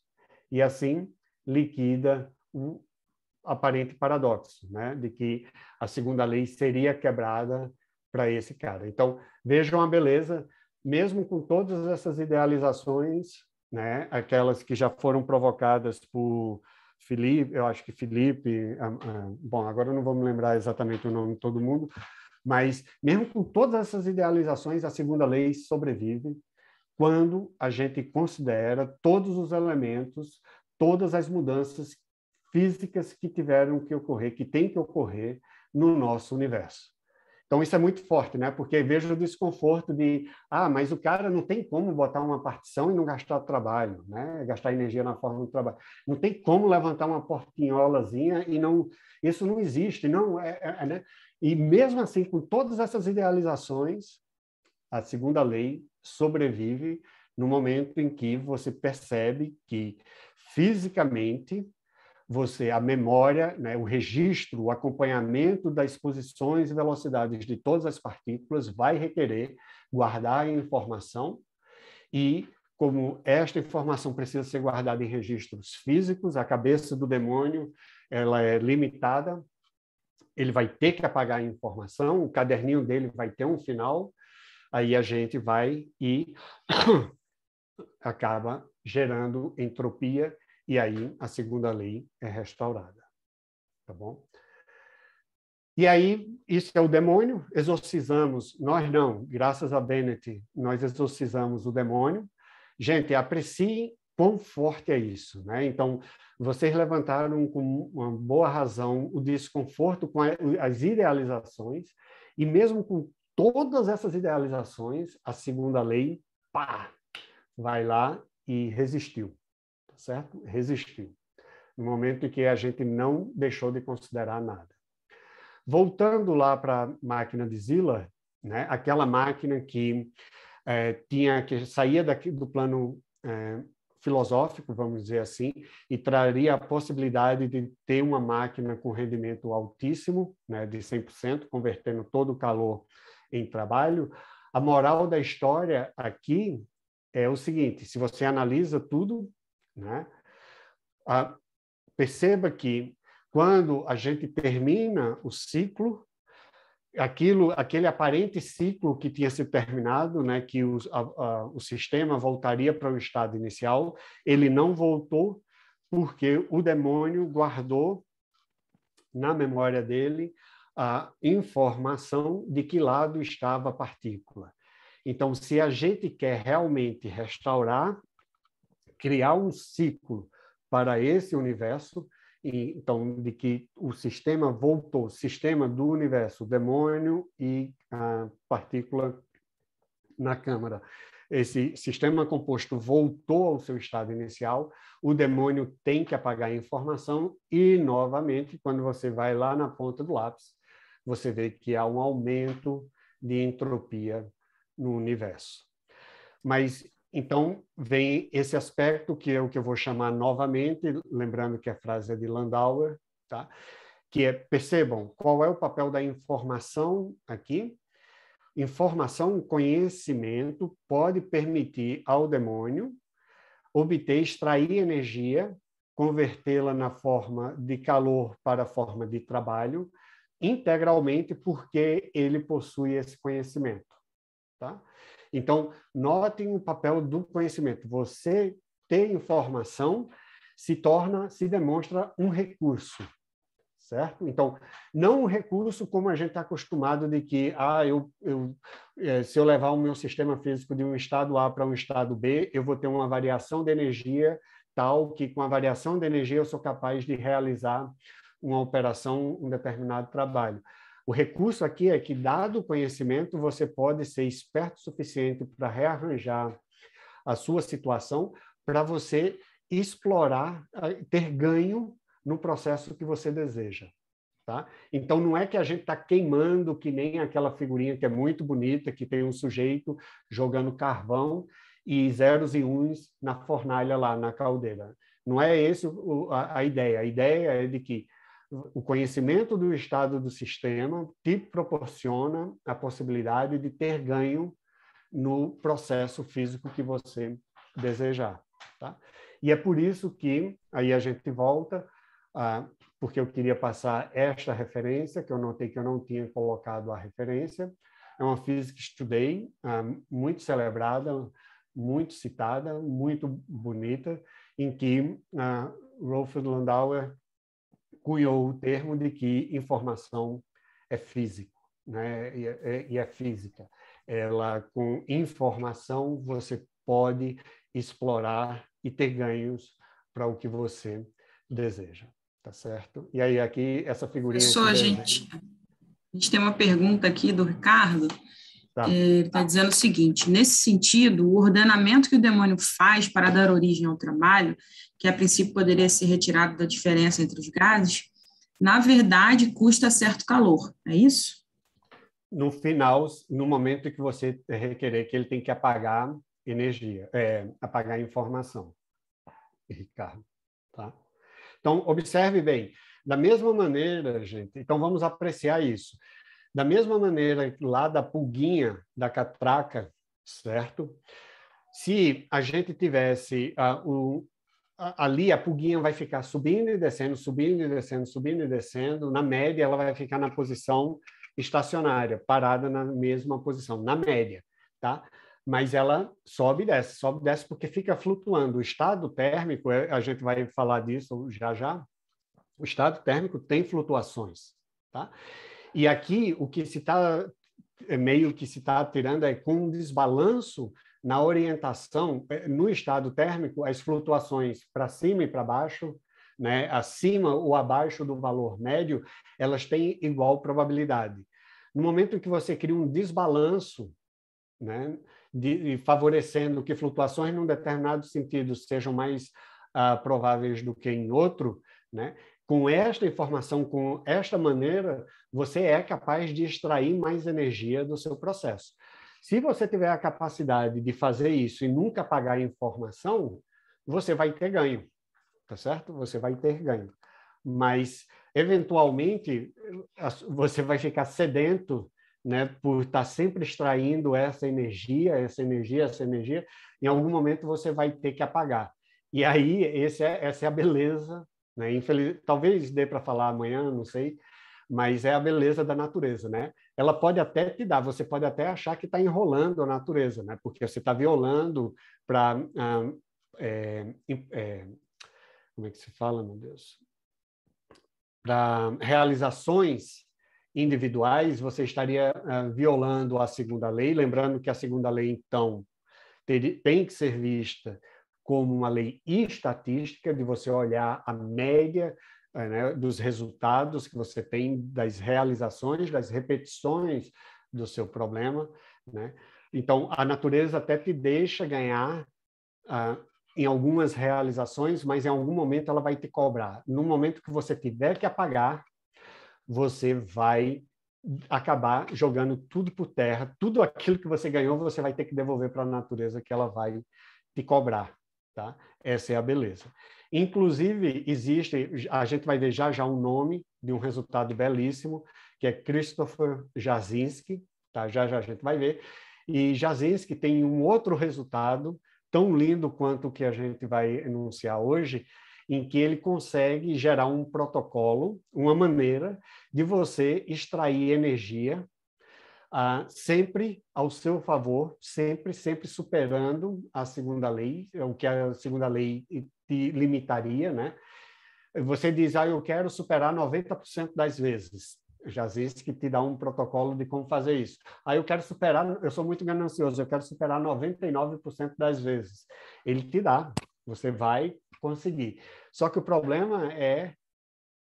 E assim liquida o aparente paradoxo, né, de que a segunda lei seria quebrada para esse cara. Então, vejam a beleza, mesmo com todas essas idealizações, né, aquelas que já foram provocadas por Felipe, eu acho que Felipe, bom, agora não vou me lembrar exatamente o nome de todo mundo, mas mesmo com todas essas idealizações, a segunda lei sobrevive quando a gente considera todos os elementos, todas as mudanças físicas que tiveram que ocorrer, que têm que ocorrer no nosso universo. Então isso é muito forte, né? Porque vejo o desconforto de, ah, mas o cara não tem como botar uma partição e não gastar trabalho, né? Gastar energia na forma do trabalho. Não tem como levantar uma portinholazinha e não, isso não existe, não é, é, é né? E mesmo assim, com todas essas idealizações, a segunda lei sobrevive no momento em que você percebe que fisicamente você a memória, né, o registro, o acompanhamento das posições e velocidades de todas as partículas vai requerer guardar a informação e como esta informação precisa ser guardada em registros físicos, a cabeça do demônio ela é limitada, ele vai ter que apagar a informação, o caderninho dele vai ter um final, aí a gente vai e [coughs] acaba gerando entropia e aí a segunda lei é restaurada, tá bom? E aí, isso é o demônio, exorcizamos, nós não, graças a Bennett, nós exorcizamos o demônio. Gente, apreciem quão forte é isso, né? Então, vocês levantaram com uma boa razão o desconforto com as idealizações, e mesmo com todas essas idealizações, a segunda lei, pá, vai lá e resistiu, tá certo? Resistiu. No momento em que a gente não deixou de considerar nada. Voltando lá para a máquina de Zilla né? aquela máquina que é, tinha que saía daqui do plano é, filosófico, vamos dizer assim, e traria a possibilidade de ter uma máquina com rendimento altíssimo, né, de 100%, convertendo todo o calor em trabalho, a moral da história aqui é o seguinte: se você analisa tudo, né, a, perceba que quando a gente termina o ciclo, aquilo, aquele aparente ciclo que tinha sido terminado, né, que o, a, a, o sistema voltaria para o estado inicial, ele não voltou porque o demônio guardou na memória dele a informação de que lado estava a partícula. Então, se a gente quer realmente restaurar, criar um ciclo para esse universo, então, de que o sistema voltou, sistema do universo, demônio e a partícula na câmara. Esse sistema composto voltou ao seu estado inicial, o demônio tem que apagar a informação e, novamente, quando você vai lá na ponta do lápis, você vê que há um aumento de entropia no universo. Mas então vem esse aspecto que é o que eu vou chamar novamente, lembrando que a frase é de Landauer, tá? Que é percebam qual é o papel da informação aqui. Informação, conhecimento pode permitir ao demônio obter, extrair energia, convertê-la na forma de calor para a forma de trabalho integralmente porque ele possui esse conhecimento, tá? Então, notem o papel do conhecimento. Você ter informação se torna, se demonstra um recurso, certo? Então, não um recurso como a gente está acostumado de que, ah, eu, eu, é, se eu levar o meu sistema físico de um estado A para um estado B, eu vou ter uma variação de energia tal que com a variação de energia eu sou capaz de realizar uma operação, um determinado trabalho. O recurso aqui é que, dado o conhecimento, você pode ser esperto o suficiente para rearranjar a sua situação para você explorar, ah, ter ganho no processo que você deseja. Tá? Então, não é que a gente está queimando que nem aquela figurinha que é muito bonita, que tem um sujeito jogando carvão e zeros e uns na fornalha lá, na caldeira. Não é essa a, a ideia. A ideia é de que o conhecimento do estado do sistema te proporciona a possibilidade de ter ganho no processo físico que você desejar. Tá? E é por isso que, aí a gente volta, ah, porque eu queria passar esta referência, que eu notei que eu não tinha colocado a referência. É uma física que estudei, ah, muito celebrada, muito citada, muito bonita, em que ah, Rolf Landauer cunhou o termo de que informação é físico, né? E é, é, é física. Ela com informação você pode explorar e ter ganhos para o que você deseja, tá certo? E aí aqui essa figurinha. Só gente, a gente tem uma pergunta aqui do Ricardo Tá. É, ele está dizendo o seguinte: nesse sentido, o ordenamento que o demônio faz para dar origem ao trabalho, que a princípio poderia ser retirado da diferença entre os gases, na verdade custa certo calor, é isso? No final, no momento que você requerer que ele tem que apagar energia, é, apagar informação, Ricardo. Tá? Então, observe bem. Da mesma maneira, gente, então vamos apreciar isso. Da mesma maneira lá da pulguinha, da catraca, certo? Se a gente tivesse uh, ali, a pulguinha vai ficar subindo e descendo, subindo e descendo, subindo e descendo. Na média, ela vai ficar na posição estacionária, parada na mesma posição, na média, tá? Mas ela sobe e desce, sobe e desce porque fica flutuando. O estado térmico, é, a gente vai falar disso já já, o estado térmico tem flutuações, tá? E aqui o que se está é, meio que se está tirando é com um desbalanço na orientação é, no estado térmico as flutuações para cima e para baixo né, acima ou abaixo do valor médio, elas têm igual probabilidade. No momento que você cria um desbalanço, né, de, de favorecendo que flutuações num determinado sentido sejam mais uh, prováveis do que em outro, né, com esta informação, com esta maneira, você é capaz de extrair mais energia do seu processo. Se você tiver a capacidade de fazer isso e nunca pagar informação, você vai ter ganho, tá certo? Você vai ter ganho. Mas, eventualmente, você vai ficar sedento né, por estar tá sempre extraindo essa energia, essa energia, essa energia, em algum momento você vai ter que apagar. E aí, é, essa é a beleza né? Infeliz... Talvez dê para falar amanhã, não sei, mas é a beleza da natureza, né? Ela pode até te dar, você pode até achar que está enrolando a natureza, né? Porque você está violando para ah, é, é, como é que se fala, meu Deus? Para realizações individuais, você estaria ah, violando a segunda lei, lembrando que a segunda lei então ter, tem que ser vista como uma lei estatística, de você olhar a média eh, né, dos resultados que você tem, das realizações, das repetições do seu problema. Né? Então, a natureza até te deixa ganhar ah, em algumas realizações, mas em algum momento ela vai te cobrar. No momento que você tiver que apagar, você vai acabar jogando tudo por terra, tudo aquilo que você ganhou, você vai ter que devolver para a natureza que ela vai te cobrar. Tá? Essa é a beleza. Inclusive, existe, a gente vai ver já já um nome de um resultado belíssimo, que é Christopher Jasinski, tá? já já a gente vai ver. E Jasinski tem um outro resultado tão lindo quanto o que a gente vai enunciar hoje, em que ele consegue gerar um protocolo, uma maneira de você extrair energia sempre ao seu favor, sempre, sempre superando a segunda lei, é o que a segunda lei te limitaria, né? Você diz, ah, eu quero superar 90% das vezes. Já existe que te dá um protocolo de como fazer isso. Aí ah, eu quero superar, eu sou muito ganancioso, eu quero superar 99% das vezes. Ele te dá, você vai conseguir. Só que o problema é,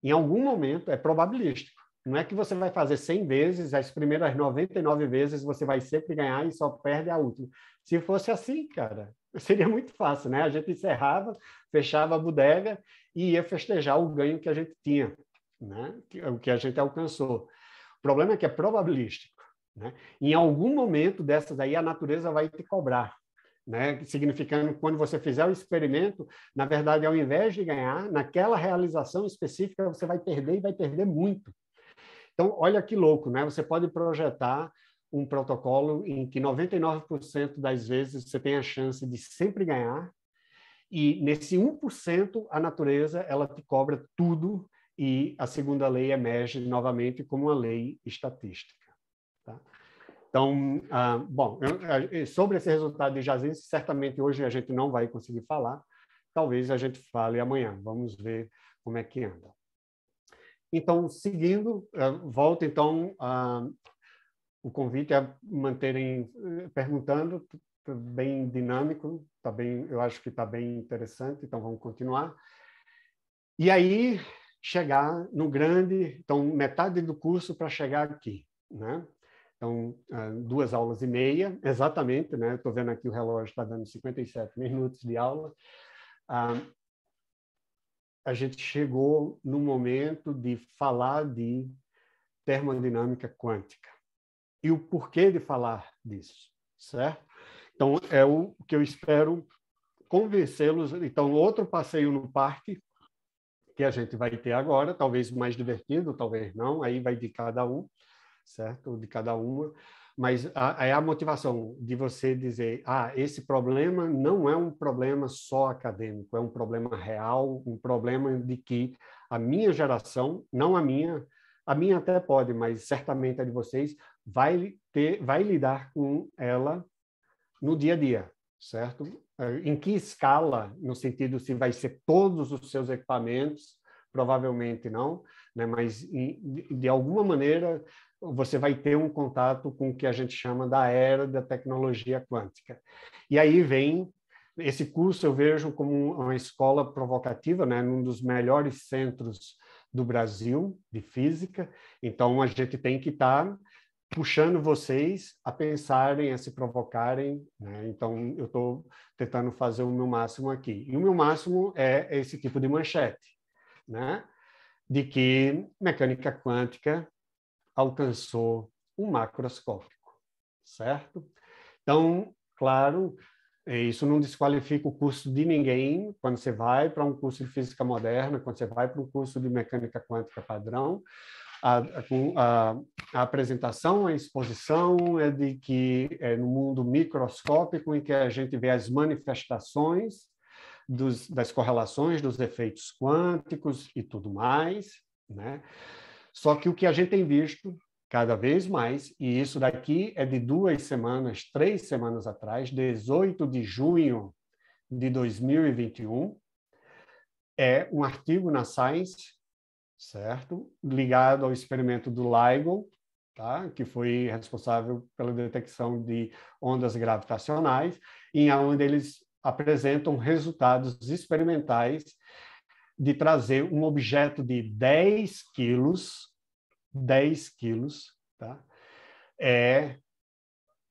em algum momento, é probabilístico não é que você vai fazer 100 vezes, as primeiras 99 vezes você vai sempre ganhar e só perde a última. Se fosse assim, cara, [laughs] seria muito fácil, né? A gente encerrava, fechava a bodega e ia festejar o ganho que a gente tinha, né? O que a gente alcançou. O problema é que é probabilístico, né? Em algum momento dessas aí a natureza vai te cobrar, né? Significando que quando você fizer o experimento, na verdade, ao invés de ganhar, naquela realização específica você vai perder e vai perder muito. Então, olha que louco, né? Você pode projetar um protocolo em que 99% das vezes você tem a chance de sempre ganhar, e nesse 1% a natureza ela te cobra tudo e a segunda lei emerge novamente como uma lei estatística. Tá? Então, ah, bom, eu, eh, sobre esse resultado de Jaziz, certamente hoje a gente não vai conseguir falar, talvez a gente fale amanhã, vamos ver como é que anda. Então, seguindo, eh, volto então a, o convite a manterem eh, perguntando, tá, tá bem dinâmico, tá bem, eu acho que está bem interessante, então vamos continuar. E aí chegar no grande, então metade do curso para chegar aqui, né? Então, ah, duas aulas e meia, exatamente, né? Estou vendo aqui o relógio está dando 57 minutos de aula. Ah, a gente chegou no momento de falar de termodinâmica quântica. E o porquê de falar disso, certo? Então, é o que eu espero convencê-los. Então, outro passeio no parque que a gente vai ter agora, talvez mais divertido, talvez não, aí vai de cada um, certo? De cada uma mas é a, a motivação de você dizer, ah, esse problema não é um problema só acadêmico, é um problema real, um problema de que a minha geração, não a minha, a minha até pode, mas certamente a de vocês, vai ter, vai lidar com ela no dia a dia, certo? Eh, em que escala, no sentido se vai ser todos os seus equipamentos, provavelmente não, né? mas de alguma maneira você vai ter um contato com o que a gente chama da era da tecnologia quântica. E aí vem esse curso eu vejo como uma escola provocativa, né, num dos melhores centros do Brasil de física. Então a gente tem que estar tá puxando vocês a pensarem, a se provocarem. Né? Então eu estou tentando fazer o meu máximo aqui. E o meu máximo é esse tipo de manchete, né? De que mecânica quântica alcançou o macroscópico, certo? Então, claro, é, isso não desqualifica o curso de ninguém quando você vai para um curso de física moderna, quando você vai para um curso de mecânica quântica padrão. A, a, a apresentação, a exposição é de que é no mundo microscópico em que a gente vê as manifestações dos, das correlações, dos efeitos quânticos e tudo mais, né? Só que o que a gente tem visto cada vez mais, e isso daqui é de duas semanas, três semanas atrás, 18 de junho de 2021, é um artigo na Science, certo? Ligado ao experimento do LIGO, tá? que foi responsável pela detecção de ondas gravitacionais, em onde eles apresentam resultados experimentais de trazer um objeto de 10 quilos, 10 quilos, tá? é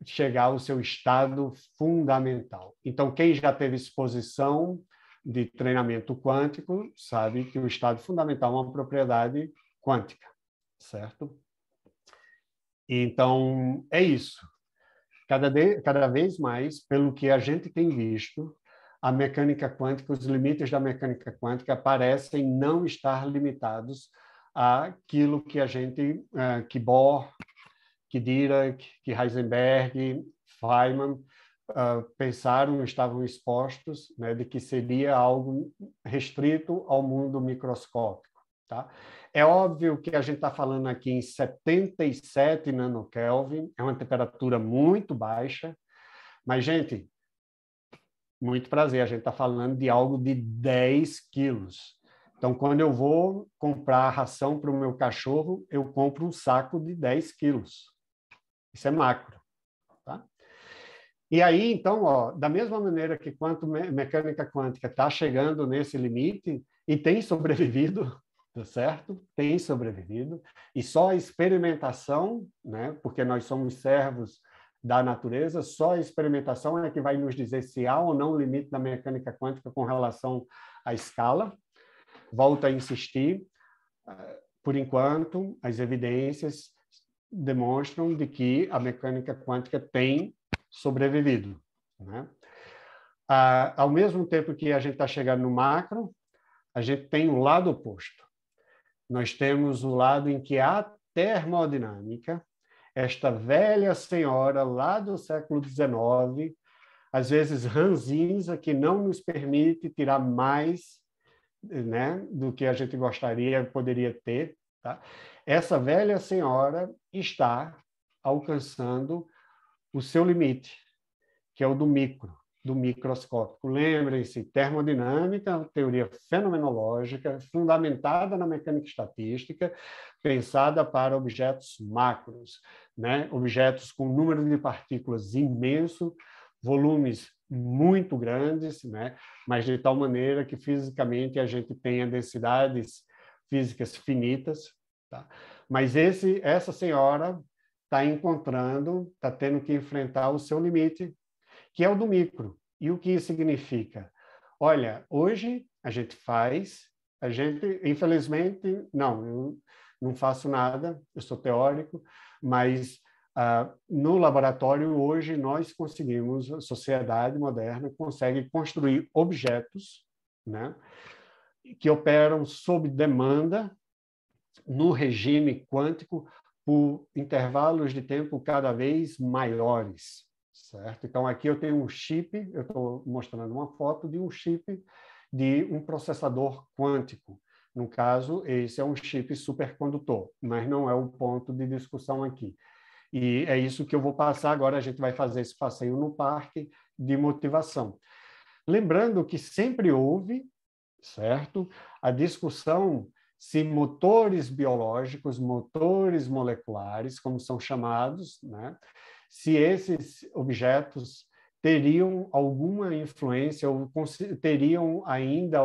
chegar ao seu estado fundamental. Então, quem já teve exposição de treinamento quântico sabe que o estado fundamental é uma propriedade quântica, certo? Então, é isso. Cada, de, cada vez mais, pelo que a gente tem visto, a mecânica quântica, os limites da mecânica quântica parecem não estar limitados àquilo que a gente, é, que Bohr, que Dirac, que Heisenberg, Feynman é, pensaram, estavam expostos, né, de que seria algo restrito ao mundo microscópico. Tá? É óbvio que a gente está falando aqui em 77 nanokelvin, é uma temperatura muito baixa, mas, gente, muito prazer, a gente está falando de algo de 10 quilos. Então, quando eu vou comprar ração para o meu cachorro, eu compro um saco de 10 quilos. Isso é macro. Tá? E aí, então, ó, da mesma maneira que quanto mecânica quântica está chegando nesse limite e tem sobrevivido, [laughs] tá certo? Tem sobrevivido. E só a experimentação, né? porque nós somos servos da natureza, só a experimentação é que vai nos dizer se há ou não limite da mecânica quântica com relação à escala. Volto a insistir, eh, por enquanto, as evidências demonstram de que a mecânica quântica tem sobrevivido. Né? Ah, ao mesmo tempo que a gente está chegando no macro, a gente tem o lado oposto. Nós temos o lado em que a termodinâmica esta velha senhora lá do século XIX, às vezes ranzinza, que não nos permite tirar mais né, do que a gente gostaria, poderia ter. Tá? Essa velha senhora está alcançando o seu limite, que é o do micro, do microscópico. Lembrem-se, termodinâmica, teoria fenomenológica, fundamentada na mecânica estatística, pensada para objetos macros né? objetos com número de partículas imenso, volumes muito grandes, né? mas de tal maneira que fisicamente a gente tenha densidades físicas finitas. Tá? Mas esse, essa senhora está encontrando, está tendo que enfrentar o seu limite, que é o do micro. E o que isso significa? Olha, hoje a gente faz, a gente, infelizmente, não, eu não faço nada, eu sou teórico, mas Uh, no laboratório, hoje, nós conseguimos, a sociedade moderna consegue construir objetos né, que operam sob demanda no regime quântico por intervalos de tempo cada vez maiores, certo? Então, aqui eu tenho um chip, eu estou mostrando uma foto de um chip de um processador quântico. No caso, esse é um chip supercondutor, mas não é o ponto de discussão aqui. E é isso que eu vou passar agora. A gente vai fazer esse passeio no parque de motivação. Lembrando que sempre houve, certo, a discussão se motores biológicos, motores moleculares, como são chamados, né, se esses objetos teriam alguma influência ou teriam ainda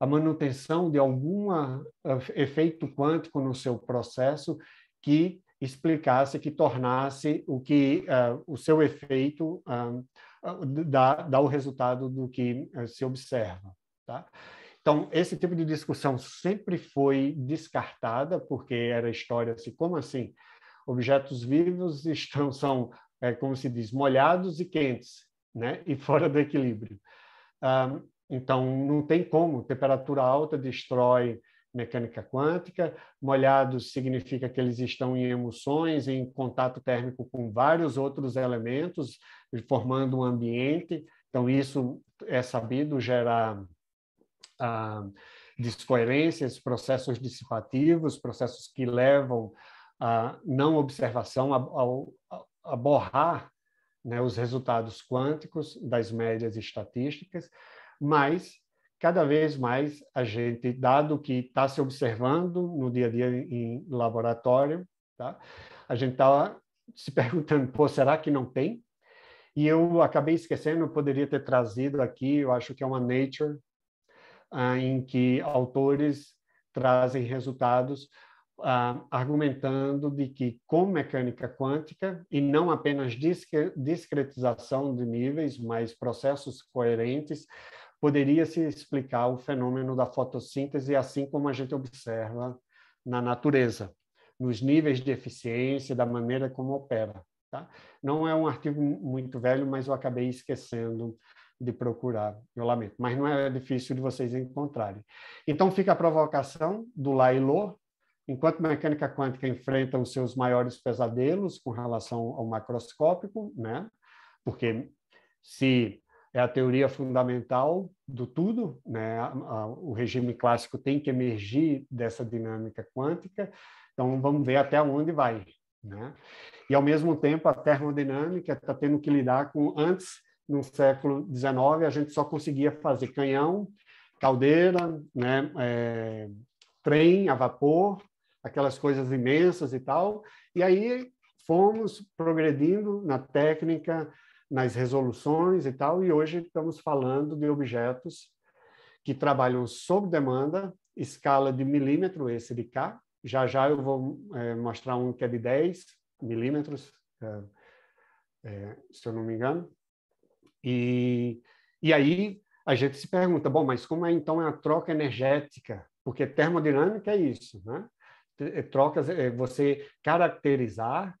a manutenção de algum ah, efeito quântico no seu processo que explicasse, que tornasse o que uh, o seu efeito uh, dá, dá o resultado do que uh, se observa. Tá? Então, esse tipo de discussão sempre foi descartada, porque era história assim, como assim? Objetos vivos [laughs] estão, são, é, como se diz, molhados e quentes, né? e fora do equilíbrio. Um, então, não tem como. Temperatura alta destrói mecânica quântica. Molhados significa que eles estão em emoções, em contato térmico com vários outros elementos, formando um ambiente. Então, isso é sabido gerar ah, descoerências, processos dissipativos, processos que levam à não observação, a, a, a borrar né, os resultados quânticos das médias estatísticas mas cada vez mais a gente, dado que está se observando no dia a dia em laboratório, tá? a gente está se perguntando, pô, será que não tem? E eu acabei esquecendo, eu poderia ter trazido aqui, eu acho que é uma Nature, ah, em que autores trazem resultados ah, argumentando de que com mecânica quântica, e não apenas discretização de níveis, mas processos coerentes, poderia se explicar o fenômeno da fotossíntese, assim como a gente observa na natureza, nos níveis de eficiência, da maneira como opera. Tá? Não é um artigo muito velho, mas eu acabei esquecendo de procurar, eu lamento. Mas não é difícil de vocês encontrarem. Então fica a provocação do Lailô, Enquanto mecânica quântica enfrenta os seus maiores pesadelos com relação ao macroscópico, né? Porque se é a teoria fundamental do tudo, né? O regime clássico tem que emergir dessa dinâmica quântica, então vamos ver até onde vai, né? E ao mesmo tempo a termodinâmica está tendo que lidar com antes no século XIX a gente só conseguia fazer canhão, caldeira, né? É, trem a vapor, aquelas coisas imensas e tal, e aí fomos progredindo na técnica nas resoluções e tal, e hoje estamos falando de objetos que trabalham sob demanda, escala de milímetro, esse de cá. Já já eu vou é, mostrar um que é de 10 milímetros, é, é, se eu não me engano. E, e aí a gente se pergunta, bom, mas como é então a troca energética? Porque termodinâmica é isso, né? Trocas, você caracterizar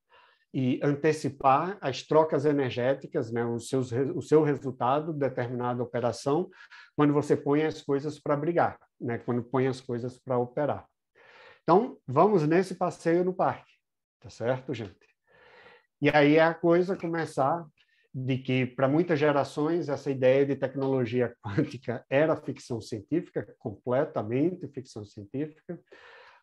e antecipar as trocas energéticas, né, os seus, o seu resultado determinada operação, quando você põe as coisas para brigar, né, quando põe as coisas para operar. Então, vamos nesse passeio no parque, tá certo, gente? E aí é a coisa começar de que, para muitas gerações, essa ideia de tecnologia [laughs] quântica era ficção científica, completamente ficção científica,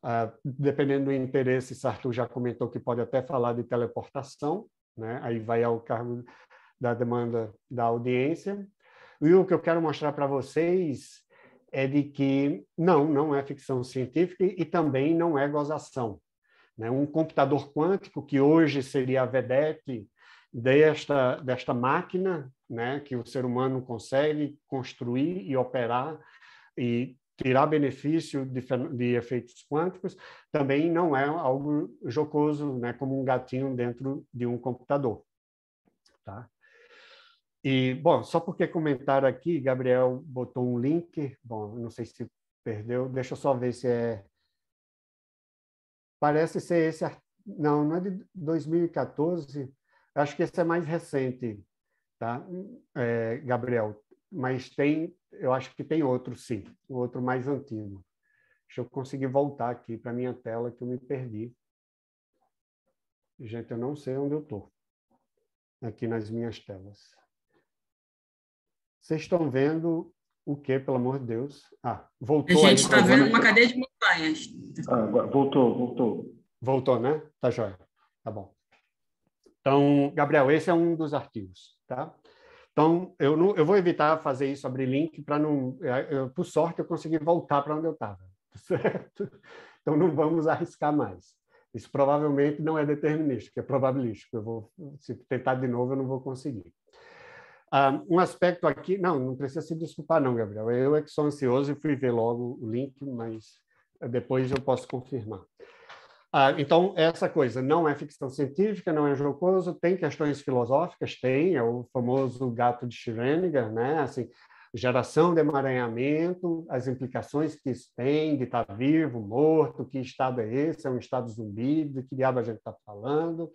Uh, dependendo do interesse, Sartre já comentou que pode até falar de teleportação, né? aí vai ao cargo da demanda da audiência. E o que eu quero mostrar para vocês é de que não, não é ficção científica e também não é gozação. Né? Um computador quântico, que hoje seria a vedete desta, desta máquina né? que o ser humano consegue construir e operar e tirar benefício de, de, efeitos quânticos também não é algo jocoso, né, como um gatinho dentro de um computador. Tá? E, bom, só porque comentaram aqui, Gabriel botou um link, bom, não sei se perdeu, deixa eu só ver se é... Parece ser esse... Não, não é de 2014, acho que esse é mais recente, tá, é, Gabriel? Mas tem eu acho que tem outro, sim, um outro mais antigo. Deixa eu conseguir voltar aqui para minha tela que eu me perdi. Gente, eu não sei onde eu estou. Aqui nas minhas telas. Vocês estão vendo o que, pelo amor de Deus? Ah, voltou. A gente está vendo uma cadeia de montanhas. Ah, voltou, voltou. Voltou, né? Tá joia. Tá bom. Então, Gabriel, esse é um dos artigos, tá? Então, eu, não, eu vou evitar fazer isso, abrir link, para não. É, eu, por sorte, eu consegui voltar para onde eu estava, [laughs] tá certo? Então, não vamos arriscar mais. Isso provavelmente não é determinístico, é probabilístico. Eu vou, se tentar de novo, eu não vou conseguir. Ah, um aspecto aqui, não, não precisa se desculpar, não, Gabriel. Eu é que sou ansioso e fui ver logo o link, mas depois eu posso confirmar. Ah, então, essa coisa não é ficção científica, não é jocoso, tem questões filosóficas, tem, é o famoso gato de Schrödinger, né? Assim, geração de emaranhamento, as implicações que isso tem de estar tá vivo, morto, que estado é esse, é um estado zumbi, de que diabo a gente está falando.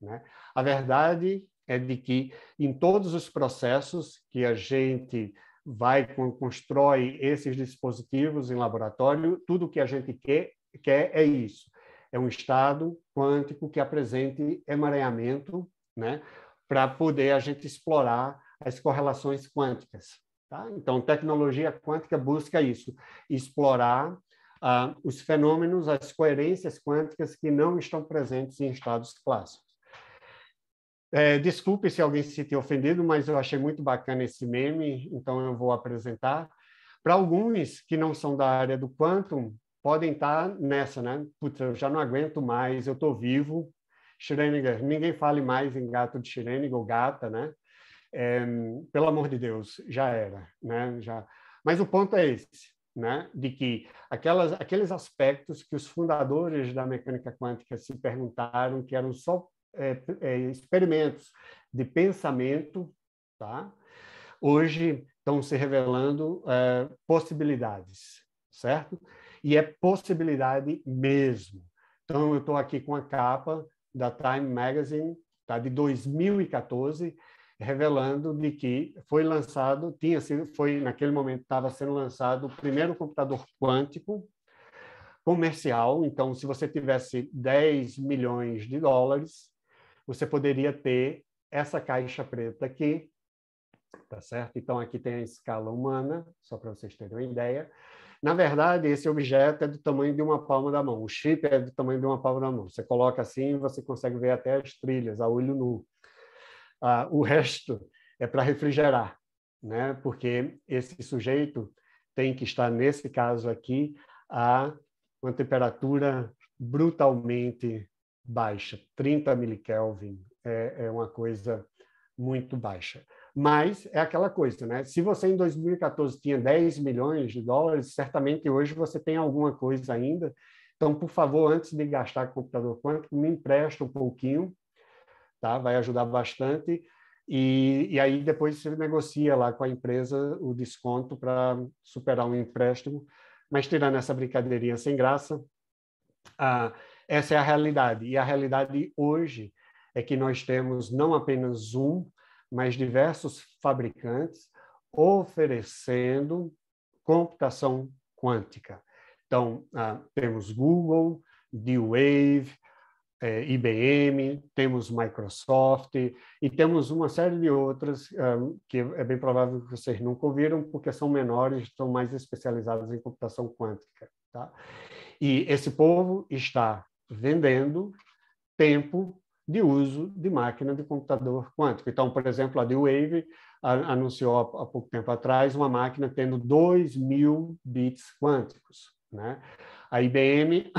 Né? A verdade é de que em todos os processos que a gente vai, constrói esses dispositivos em laboratório, tudo que a gente quer, quer é isso é um estado quântico que apresente emaranhamento, né? Para poder a gente explorar as correlações quânticas. Tá? Então, tecnologia quântica busca isso, explorar ah, os fenômenos, as coerências quânticas que não estão presentes em estados clássicos. É, desculpe se alguém se ter ofendido, mas eu achei muito bacana esse meme, então eu vou apresentar. Para alguns que não são da área do quantum, podem estar nessa, né? Putz, eu já não aguento mais, eu estou vivo. Schrödinger, ninguém fale mais em gato de Schrödinger ou gata, né? É, pelo amor de Deus, já era, né? Já. Mas o ponto é esse, né? De que aquelas, aqueles aspectos que os fundadores da mecânica quântica se perguntaram, que eram só é, é, experimentos de pensamento, tá? Hoje estão se revelando possibilidades, certo? E é possibilidade mesmo. Então, eu estou aqui com a capa da Time Magazine, tá, de 2014, revelando de que foi lançado, tinha sido, foi naquele momento estava sendo lançado o primeiro computador quântico comercial. Então, se você tivesse 10 milhões de dólares, você poderia ter essa caixa preta aqui, tá certo? Então, aqui tem a escala humana, só para vocês terem uma ideia. Na verdade, esse objeto é do tamanho de uma palma da mão. O chip é do tamanho de uma palma da mão. Você coloca assim e você consegue ver até as trilhas, a olho nu. Ah, o resto é para refrigerar, né? porque esse sujeito tem que estar, nesse caso aqui, a uma temperatura brutalmente baixa. 30 milikelvin é, é uma coisa muito baixa. Mas é aquela coisa, né? Se você em 2014 tinha 10 milhões de dólares, certamente hoje você tem alguma coisa ainda. Então, por favor, antes de gastar computador quântico, me empresta um pouquinho, tá? Vai ajudar bastante. E, e aí depois você negocia lá com a empresa o desconto para superar um empréstimo. Mas tirando essa brincadeirinha sem graça, ah, essa é a realidade. E a realidade hoje é que nós temos não apenas um mas diversos fabricantes oferecendo computação quântica. Então, ah, temos Google, D-Wave, eh, IBM, temos Microsoft e temos uma série de outras ah, que é bem provável que vocês nunca ouviram, porque são menores, estão mais especializadas em computação quântica. Tá? E esse povo está vendendo tempo de uso de máquina de computador quântico. Então, por exemplo, a D-Wave anunciou há pouco tempo atrás uma máquina tendo 2 mil bits quânticos. Né? A IBM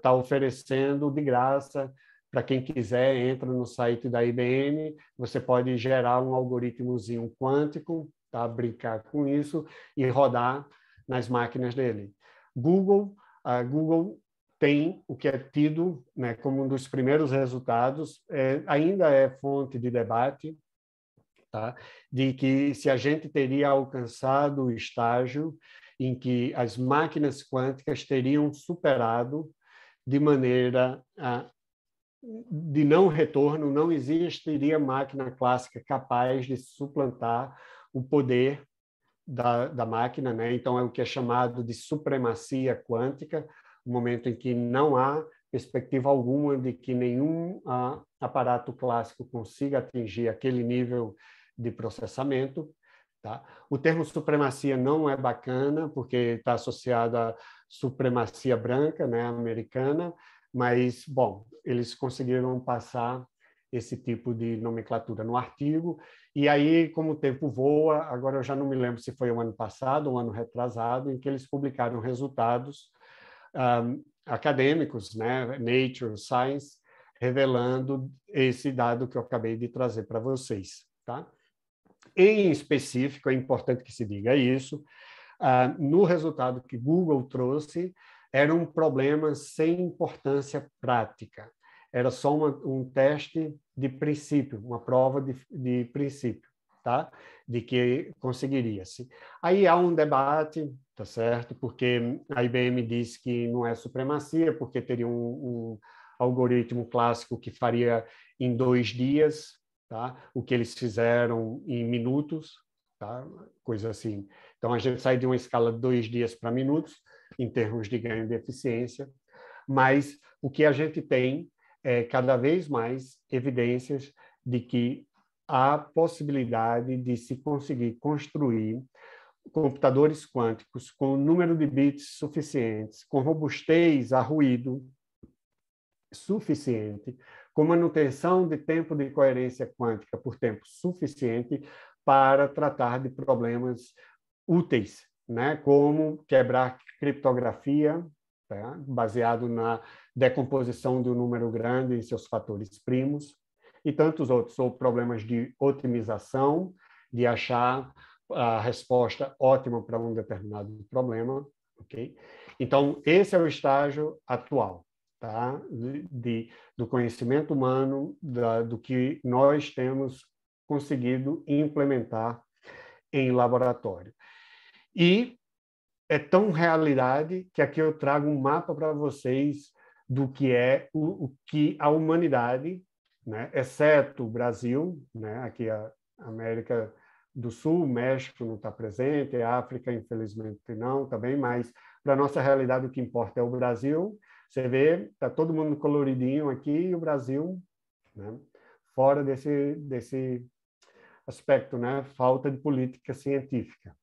está [coughs] oferecendo de graça para quem quiser, entra no site da IBM, você pode gerar um algoritmozinho quântico, tá? brincar com isso e rodar nas máquinas dele. Google, a Google tem o que é tido né, como um dos primeiros resultados, é, ainda é fonte de debate, tá? de que se a gente teria alcançado o estágio em que as máquinas quânticas teriam superado de maneira a, de não retorno, não existiria máquina clássica capaz de suplantar o poder da, da máquina, né? então é o que é chamado de supremacia quântica, um momento em que não há perspectiva alguma de que nenhum ah, aparato clássico consiga atingir aquele nível de processamento. Tá? O termo supremacia não é bacana, porque está associado à supremacia branca, né, americana, mas, bom, eles conseguiram passar esse tipo de nomenclatura no artigo. E aí, como o tempo voa, agora eu já não me lembro se foi o ano passado ou um ano retrasado, em que eles publicaram resultados um, acadêmicos, né, Nature, Science, revelando esse dado que eu acabei de trazer para vocês, tá? Em específico, é importante que se diga isso, uh, no resultado que Google trouxe, era um problema sem importância prática, era só uma, um teste de princípio, uma prova de, de princípio, tá? De que conseguiria-se. Aí há um debate tá certo? Porque a IBM disse que não é supremacia, porque teria um, um algoritmo clássico que faria em dois dias, tá? O que eles fizeram em minutos, tá? Coisa assim. Então a gente sai de uma escala de dois dias para minutos em termos de ganho de eficiência, mas o que a gente tem é cada vez mais evidências de que há possibilidade de se conseguir construir computadores quânticos com número de bits suficientes, com robustez a ruído suficiente, com manutenção de tempo de coerência quântica por tempo suficiente para tratar de problemas úteis, né? como quebrar criptografia, tá? baseado na decomposição de um número grande em seus fatores primos, e tantos outros, ou problemas de otimização, de achar a resposta ótima para um determinado problema, ok? Então, esse é o estágio atual, tá? De, de do conhecimento humano, da, do que nós temos conseguido implementar em laboratório. E é tão realidade que aqui eu trago um mapa para vocês do que é o, o que a humanidade, né, exceto o Brasil, né, aqui a América do Sul, México não está presente, África, infelizmente, não também, mas para nossa realidade o que importa é o Brasil. Você vê, está todo mundo coloridinho aqui e o Brasil né, fora desse, desse aspecto, né, falta de política científica.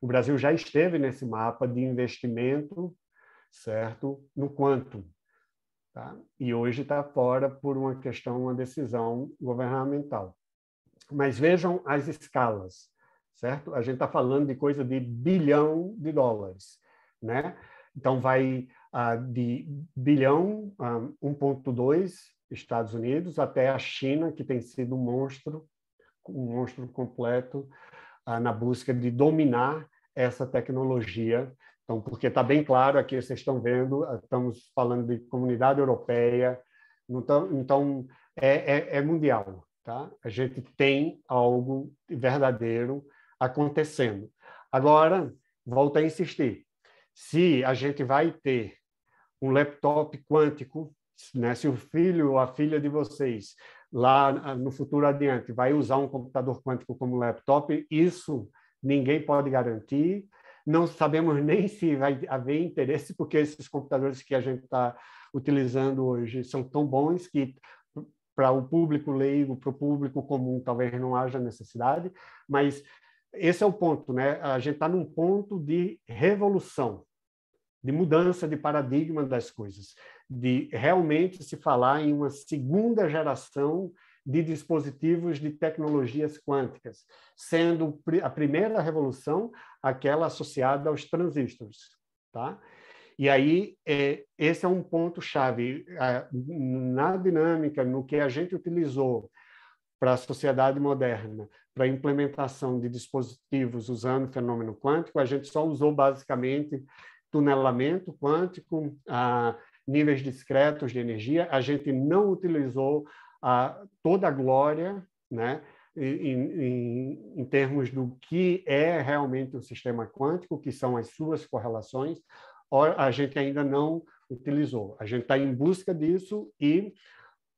O Brasil já esteve nesse mapa de investimento, certo, no quanto, tá? e hoje está fora por uma questão, uma decisão governamental mas vejam as escalas, certo? A gente está falando de coisa de bilhão de dólares, né? Então vai uh, de bilhão, ah, um, 1.2 Estados Unidos até a China, que tem sido um monstro, um monstro completo uh, na busca de dominar essa tecnologia. Então, porque está bem claro aqui, vocês estão vendo, estamos falando de comunidade europeia, então, então é, é, é mundial, Tá? A gente tem algo verdadeiro acontecendo. Agora, volto a insistir: se a gente vai ter um laptop quântico, né? se o filho ou a filha de vocês lá no futuro adiante vai usar um computador quântico como laptop, isso ninguém pode garantir. Não sabemos [laughs] nem se vai haver interesse, porque esses computadores que a gente está utilizando hoje são tão bons que para o público leigo, para o público comum, talvez não haja necessidade, mas esse é o ponto, né? A gente está num ponto de revolução, de mudança de paradigma das coisas, de realmente se falar em uma segunda geração de dispositivos de tecnologias quânticas, sendo a primeira revolução aquela associada aos transistores, tá? E aí, é, esse é um ponto-chave. Na dinâmica, no que a gente utilizou para a sociedade moderna, para a implementação de dispositivos usando fenômeno quântico, a gente só usou basicamente tunelamento quântico, a, níveis discretos de energia, a gente não utilizou a, toda a glória, né? Em, em, em termos do que é realmente o um sistema quântico, que são as suas correlações, a gente ainda não utilizou. A gente está em busca disso e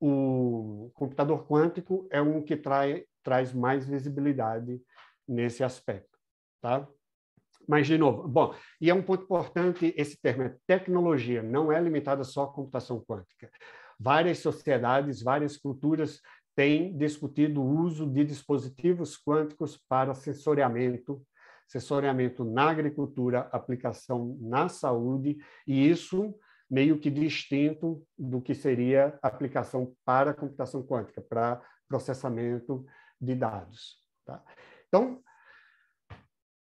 o computador quântico é um que trai, traz mais visibilidade nesse aspecto, tá? Mas, de novo, bom, e é um ponto importante esse termo, é tecnologia, não é limitada só à computação quântica. Várias sociedades, várias culturas têm discutido o uso de dispositivos quânticos para sensoriamento assessoramento na agricultura, aplicação na saúde, e isso meio que distinto do que seria aplicação para computação quântica, para processamento de dados. Tá? Então,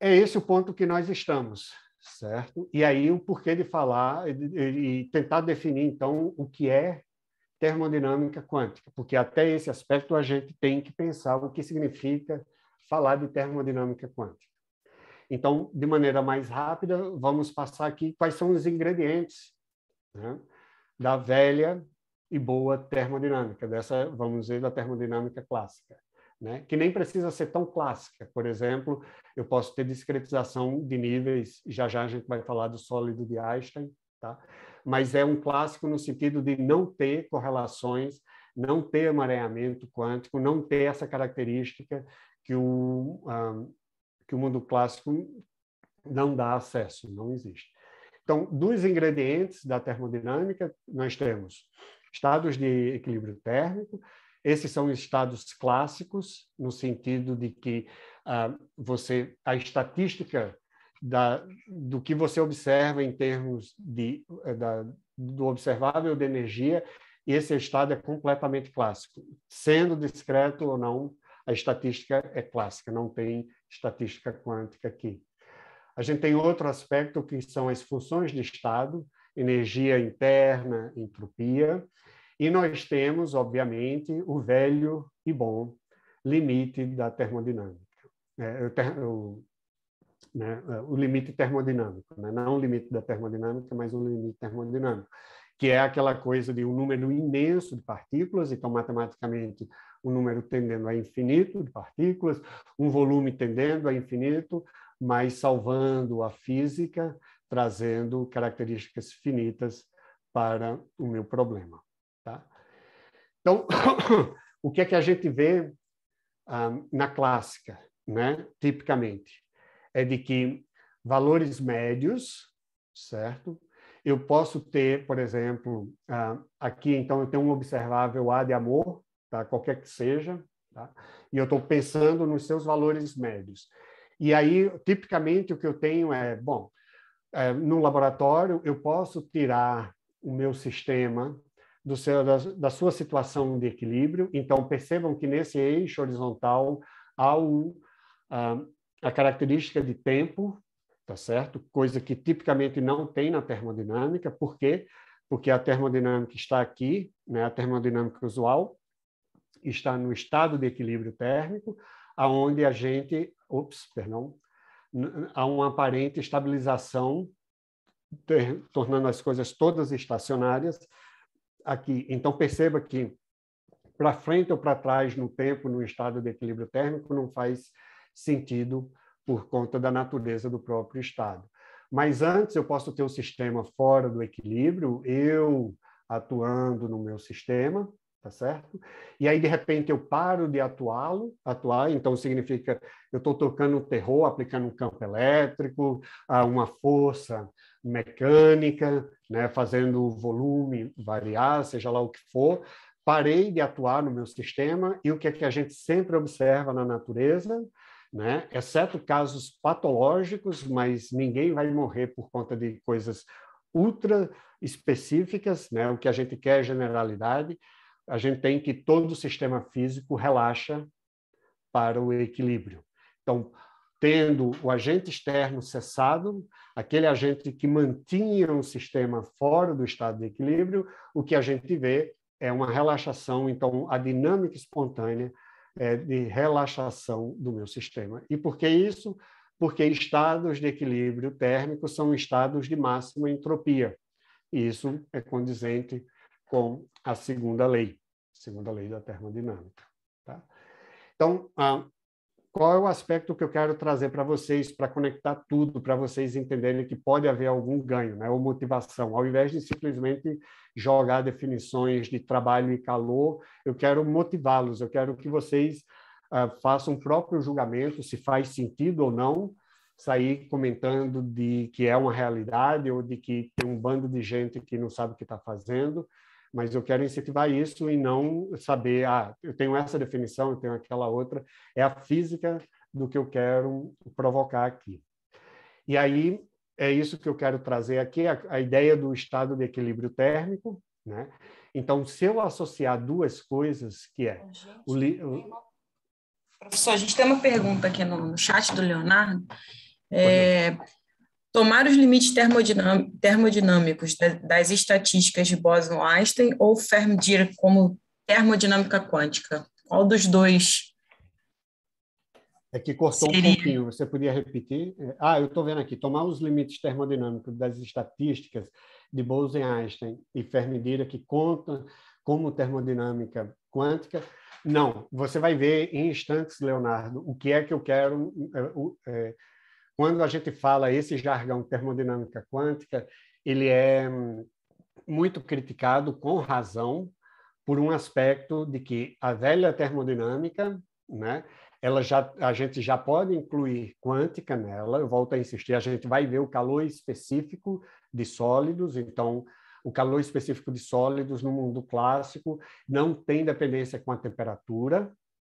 é esse o ponto que nós estamos, certo? E aí o porquê de falar e tentar definir, então, o que é termodinâmica quântica, porque até esse aspecto a gente tem que pensar o que significa falar de termodinâmica quântica. Então, de maneira mais rápida, vamos passar aqui quais são os ingredientes né, da velha e boa termodinâmica, dessa, vamos dizer, da termodinâmica clássica. Né? que nem precisa ser tão clássica. Por exemplo, eu posso ter discretização de níveis, já já a gente vai falar do sólido de Einstein, tá? mas é um clássico no sentido de não ter correlações, não ter amareamento quântico, não ter essa característica que o um, ah, que o mundo clássico não dá acesso, não existe. Então, dos ingredientes da termodinâmica, nós temos estados de equilíbrio térmico, esses são estados clássicos, no sentido de que ah, você, a estatística da, do que você observa em termos de, da, do observável de energia, esse estado é completamente clássico, sendo discreto ou não a estatística é clássica, não tem estatística quântica aqui. A gente tem outro aspecto que são as funções de estado, energia interna, entropia, e nós temos, obviamente, o velho e bom limite da termodinâmica. É, o, né, o, limite termodinâmico, né? não o limite da termodinâmica, mas o limite termodinâmico, que é aquela coisa de um número imenso de partículas, então matematicamente um número tendendo a infinito de partículas, um volume tendendo a infinito, mas salvando a física, trazendo características finitas para o meu problema. Tá? Então, [coughs] o que é que a gente vê um, ah, na clássica, né? tipicamente? É de que valores médios, certo? Eu posso ter, por exemplo, uh, aqui então eu tenho um observável A de amor, tá? qualquer que seja, tá? e eu estou pensando nos seus valores médios. E aí, tipicamente, o que eu tenho é, bom, é, no laboratório eu posso tirar o meu sistema do seu, da, da sua situação de equilíbrio. Então, percebam que nesse eixo horizontal há um a, a característica de tempo, tá certo? Coisa que tipicamente não tem na termodinâmica. Por quê? Porque a termodinâmica está aqui, né? a termodinâmica usual, está no estado de equilíbrio térmico, aonde a gente, ops, perdão, há uma aparente estabilização, ter, tornando as coisas todas estacionárias aqui. Então perceba que para frente ou para trás no tempo, no estado de equilíbrio térmico, não faz sentido por conta da natureza do próprio estado. Mas antes eu posso ter o um sistema fora do equilíbrio, eu atuando no meu sistema, tá certo? E aí, de repente, eu paro de atuá-lo, atuar, então significa eu estou tocando terror, aplicando um campo elétrico, ah, uma força mecânica, né, fazendo o volume variar, seja lá o que for, parei de atuar no meu sistema e o que é que a gente sempre observa na natureza, né? Exceto casos patológicos, mas ninguém vai morrer por conta de coisas ultra específicas, né? O que a gente quer é generalidade a gente tem que todo o sistema físico relaxa para o equilíbrio. Então, tendo o agente externo cessado, aquele agente que mantinha um sistema fora do estado de equilíbrio, o que a gente vê é uma relaxação, então a dinâmica espontânea é de relaxação do meu sistema. E por que isso? Porque estados de equilíbrio térmico são estados de máxima entropia. E isso é condizente com a segunda lei, segunda lei da termodinâmica. Tá? Então, ah, qual é o aspecto que eu quero trazer para vocês, para conectar tudo, para vocês entenderem que pode haver algum ganho, né? ou motivação. Ao invés de simplesmente jogar definições de trabalho e calor, eu quero motivá-los, eu quero que vocês ah, façam o próprio julgamento, se faz sentido ou não, sair comentando de que é uma realidade ou de que tem um bando de gente que não sabe o que está fazendo mas eu quero incentivar isso e não saber, ah, eu tenho essa definição, eu tenho aquela outra. É a física do que eu quero provocar aqui. E aí é isso que eu quero trazer aqui, a, a ideia do estado de equilíbrio térmico, né? Então, se eu associar duas coisas, que é gente, o li... Uma... Professor, a gente tem uma pergunta aqui no, no chat do Leonardo. É, tomar os limites termodinâmicos das estatísticas de Boson-Einstein ou Fermi-Dirac como termodinâmica quântica? Qual dos dois? É que cortou seria? um pouquinho, você podia repetir? É, ah, eu estou vendo aqui. Tomar os limites termodinâmicos das estatísticas de Boson-Einstein e Fermi-Dirac que contam como termodinâmica quântica. Não, você vai ver em instantes, Leonardo, o que é que eu quero... É, é, quando a gente fala esse jargão termodinâmica quântica, ele é hum, muito criticado com razão por um aspecto de que a velha termodinâmica, né, ela já a gente já pode incluir quântica nela. Eu volto a insistir, a gente vai ver o calor específico de sólidos, então o calor específico de sólidos no mundo clássico não tem dependência com a temperatura,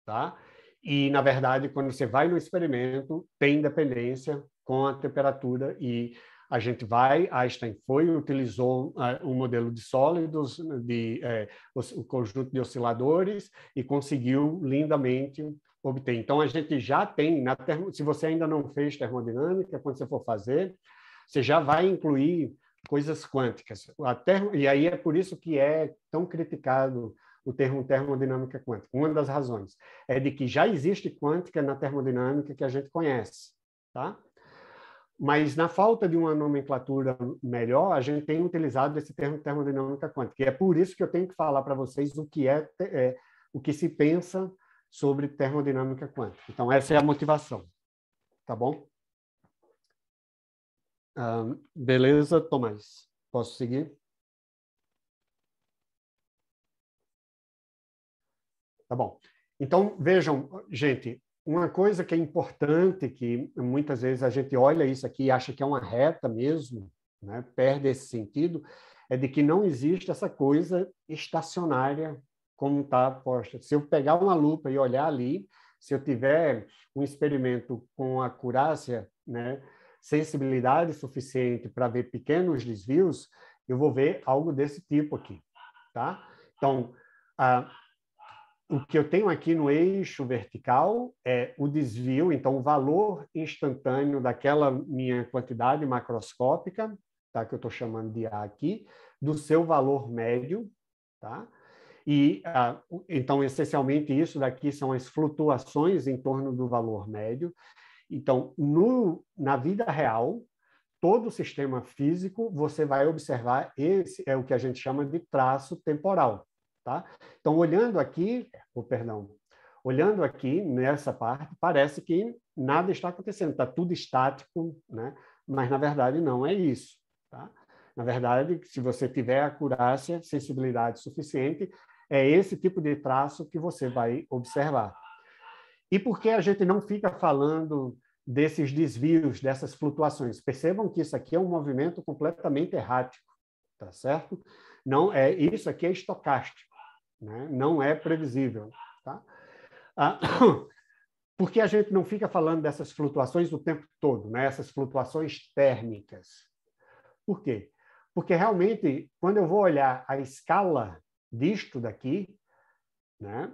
tá? E, na verdade, quando você vai no experimento, tem dependência com a temperatura e a gente vai, Einstein foi, utilizou uh, um modelo de sólidos, de eh, o uh, conjunto de osciladores e conseguiu lindamente obter. Então, a gente já tem, na termo, se você ainda não fez termodinâmica, quando você for fazer, você já vai incluir coisas quânticas. A termo, e aí é por isso que é tão criticado o termo termodinâmica quântica. Uma das razões é de que já existe quântica na termodinâmica que a gente conhece, tá? Mas na falta de uma nomenclatura melhor, a gente tem utilizado esse termo termodinâmica quântica. E é por isso que eu tenho que falar para vocês o que é, é o que se pensa sobre termodinâmica quântica. Então essa é a motivação, tá bom? beleza, Tomás? Posso seguir? Tá bom. Então, vejam, gente, uma coisa que é importante, que muitas vezes a gente olha isso aqui e acha que é uma reta mesmo, né? perde esse sentido, é de que não existe essa coisa estacionária como está posta. Se eu pegar uma lupa e olhar ali, se eu tiver um experimento com acurácia, né, sensibilidade suficiente para ver pequenos desvios, eu vou ver algo desse tipo aqui, tá? Então, ah, o que eu tenho aqui no eixo vertical é o desvio, então o valor instantâneo daquela minha quantidade macroscópica, tá, que eu estou chamando de A aqui, do seu valor médio, tá? E ah, então essencialmente isso daqui são as flutuações em torno do valor médio. Então, no, na vida real, todo o sistema físico, você vai observar esse é o que a gente chama de traço temporal. Tá? Então, olhando aqui, oh, perdão, olhando aqui nessa parte, parece que nada está acontecendo, está tudo estático, né? mas na verdade não é isso. Tá? Na verdade, se você tiver acurácia, sensibilidade suficiente, é esse tipo de traço que você vai observar. E por que a gente não fica falando desses desvios, dessas flutuações? Percebam que isso aqui é um movimento completamente errático, tá certo? Não é isso aqui é estocástico né? não é previsível. Tá? Ah, [coughs] porque a gente não fica falando dessas flutuações o tempo todo, né? essas flutuações térmicas. Por quê? Porque realmente, quando eu vou olhar a escala disto daqui, né?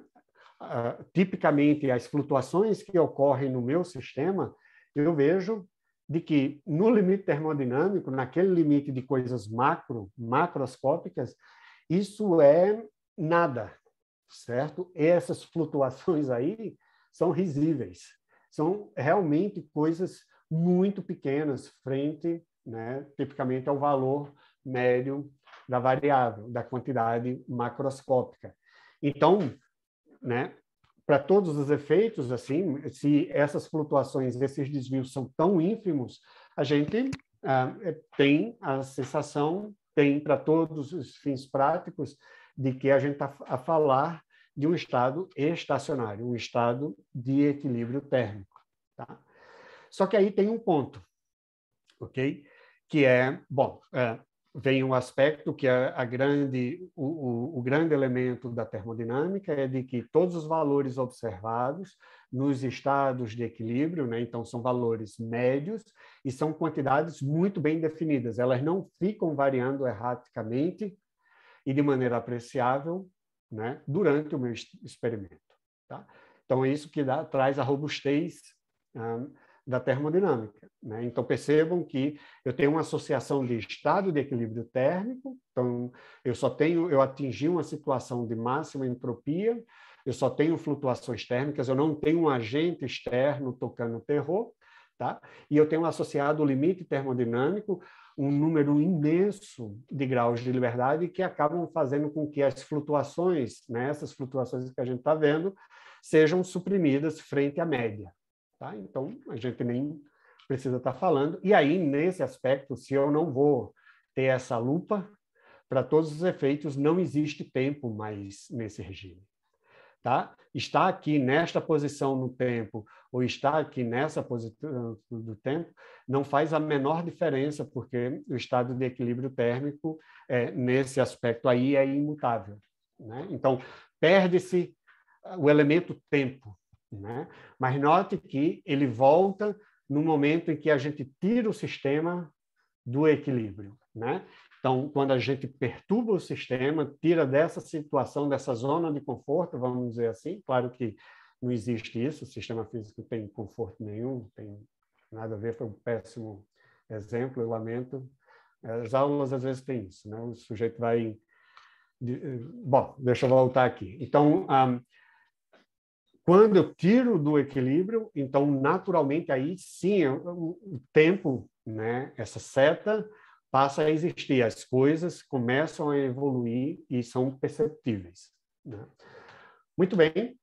Ah, tipicamente as flutuações que ocorrem no meu sistema, eu vejo de que no limite termodinâmico, naquele limite de coisas macro, macroscópicas, isso é nada, certo? Essas flutuações aí são risíveis, são realmente coisas muito pequenas frente, né, tipicamente ao valor médio da variável, da quantidade macroscópica. Então, né, para todos os efeitos, assim, se essas flutuações, esses desvios são tão ínfimos, a gente ah, é, tem a sensação, tem para todos os fins práticos, de que a gente está a falar de um estado estacionário, um estado de equilíbrio térmico. Tá? Só que aí tem um ponto, ok? Que é, bom, é, vem um aspecto que é a grande, o, o, o, grande elemento da termodinâmica é de que todos os valores observados nos estados de equilíbrio, né, então são valores médios e são quantidades muito bem definidas, elas não ficam variando erraticamente e de maneira apreciável né, durante o meu experimento. Tá? Então, é isso que dá, traz a robustez um, ah, da termodinâmica. Né? Então, percebam que eu tenho uma associação de estado de equilíbrio térmico, então, eu só tenho, eu atingi uma situação de máxima entropia, eu só tenho flutuações térmicas, eu não tenho um agente externo tocando terror, Tá? E eu tenho associado o limite termodinâmico um número imenso de graus de liberdade que acabam fazendo com que as flutuações, né, essas flutuações que a gente está vendo, sejam suprimidas frente à média. Tá? Então, a gente nem precisa estar tá falando. E aí, nesse aspecto, se eu não vou ter essa lupa, para todos os efeitos, não existe tempo mais nesse regime tá? Está aqui nesta posição no tempo ou está aqui nessa posição do tempo não faz a menor diferença, porque o estado de equilíbrio térmico, é, nesse aspecto aí, é imutável. Né? Então, perde-se ah, o elemento tempo. Né? Mas note que ele volta no momento em que a gente tira o sistema do equilíbrio. Né? Então, quando a gente perturba o sistema, tira dessa situação, dessa zona de conforto, vamos dizer assim, claro que não existe isso, o sistema físico tem conforto nenhum, tem nada a ver, foi um péssimo exemplo, eu lamento. As aulas às vezes têm isso, né? O sujeito vai bom, deixa eu voltar aqui. Então, um, quando eu tiro do equilíbrio, então naturalmente aí sim, eu, o tempo, né, essa seta passa a existir, as coisas começam a evoluir e são perceptíveis. Né? Muito bem,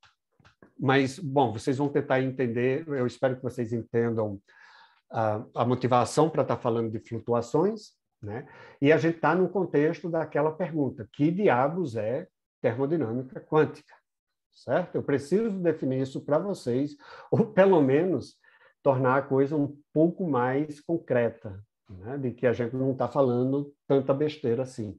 mas, bom, vocês vão tentar entender, eu espero que vocês entendam a, ah, a motivação para estar falando de flutuações, né? E a gente está no contexto daquela pergunta: que diabos é termodinâmica quântica? Certo? Eu preciso definir isso para vocês, ou pelo menos tornar a coisa um pouco mais concreta, né? de que a gente não está falando tanta besteira assim.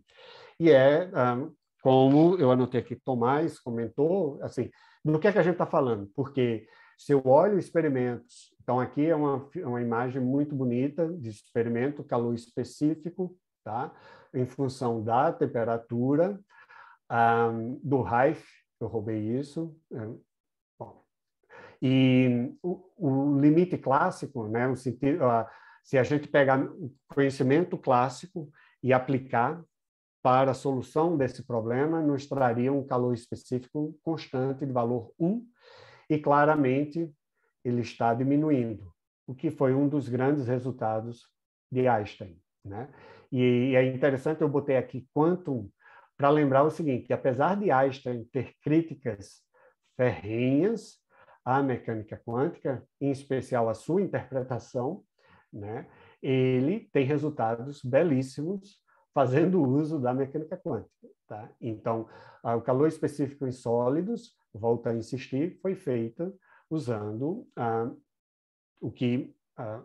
E é, um, ah, como eu anotei aqui, Tomás comentou, assim, do que é que a gente está falando? Porque se eu olho experimentos, então aqui é uma, uma imagem muito bonita de experimento, calor específico, tá? em função da temperatura, um, ah, do Reif, eu roubei isso, é, e o, o, limite clássico, né, o sentido, a, se a gente pegar o conhecimento clássico e aplicar para a solução desse problema, nos traria um calor específico constante de valor 1, e claramente ele está diminuindo, o que foi um dos grandes resultados de Einstein. Né? E, é interessante, eu botei aqui quantum para lembrar o seguinte, apesar de Einstein ter críticas ferrenhas à mecânica quântica, em especial à sua interpretação, né? Ele tem resultados belíssimos fazendo uso da mecânica quântica, tá? Então, ah, o calor específico em sólidos, volta a insistir, foi feita usando ah, o que ah,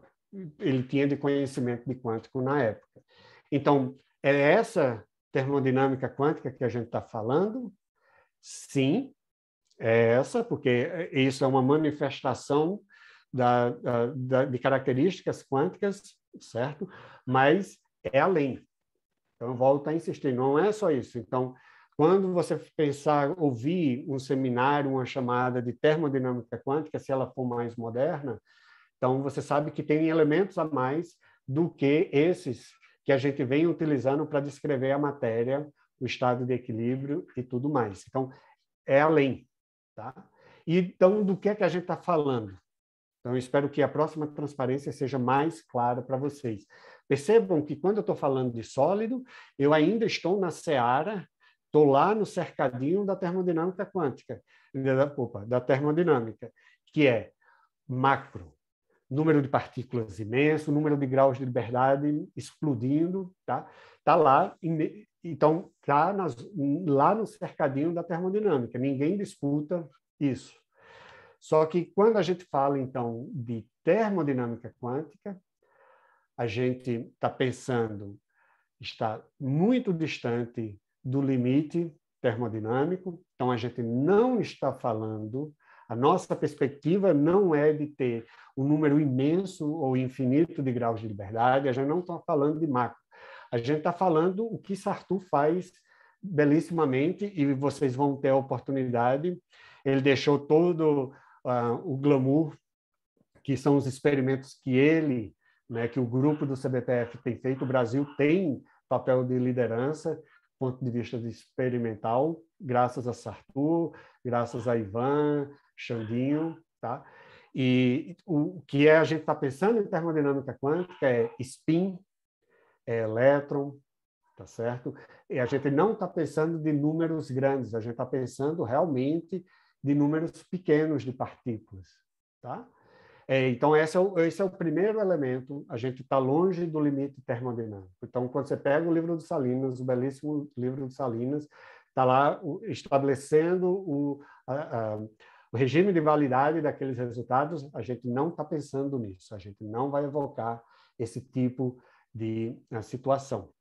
ele tinha de conhecimento de quântico na época. Então, é essa termodinâmica quântica que a gente está falando? Sim, é essa, porque eh, isso é uma manifestação da, da, de características quânticas, certo? Mas é além. Então, eu volto a insistir, não é só isso. Então, quando você pensar, ouvir um seminário, uma chamada de termodinâmica quântica, se ela for mais moderna, então você sabe que tem elementos a mais do que esses que a gente vem utilizando para descrever a matéria, o estado de equilíbrio e tudo mais. Então, é além, tá? E, então, do que é que a gente está falando? Então, espero que a próxima transparência seja mais clara para vocês. Percebam que quando eu estou falando de sólido, eu ainda estou na seara, estou lá no cercadinho da termodinâmica quântica, da, opa, da termodinâmica, que é macro, número de partículas imenso, número de graus de liberdade explodindo, tá? Tá lá, então tá lá no cercadinho da termodinâmica. Ninguém disputa isso. Só que quando a gente fala, então, de termodinâmica quântica, a gente está pensando, está muito distante do limite termodinâmico, então a gente não está falando, a nossa perspectiva não é de ter um número imenso ou infinito de graus de liberdade, a gente não está falando de macro, a gente está falando o que Sartre faz belíssimamente e vocês vão ter a oportunidade. Ele deixou todo uh, o glamour, que são os experimentos que ele, né, que o grupo do CBPF tem feito. O Brasil tem papel de liderança, ponto de vista de experimental, graças a Sartu graças a Ivan, Xandinho, tá? E o que é, a gente está pensando em termodinâmica quântica é spin, é elétron, tá certo? E a gente não está pensando de números grandes, a gente está pensando realmente de números pequenos de partículas. Tá? É, então, esse é, o, esse é o primeiro elemento, a gente está longe do limite termodinâmico. Então, quando você pega o livro do Salinas, o belíssimo livro do Salinas, está lá o, estabelecendo o, a, a, o regime de validade daqueles resultados, a gente não está pensando nisso, a gente não vai evocar esse tipo de eh, situação.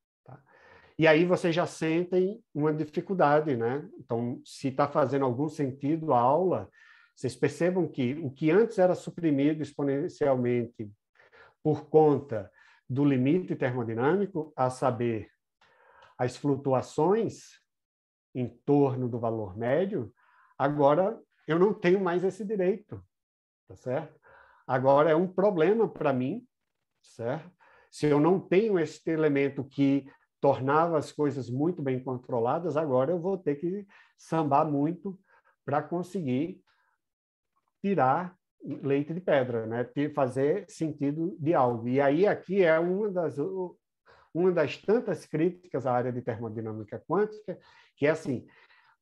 E aí vocês já sentem uma dificuldade, né? Então, se está fazendo algum sentido a aula, vocês percebam que o que antes era suprimido exponencialmente por conta do limite termodinâmico, a saber, as flutuações em torno do valor médio, agora eu não tenho mais esse direito, tá certo? Agora é um problema para mim, certo? Se eu não tenho este elemento que tornava as coisas muito bem controladas, agora eu vou ter que sambar muito para conseguir tirar leite de pedra, né? fazer sentido de algo. E aí aqui é uma das uma das tantas críticas à área de termodinâmica quântica, que é assim,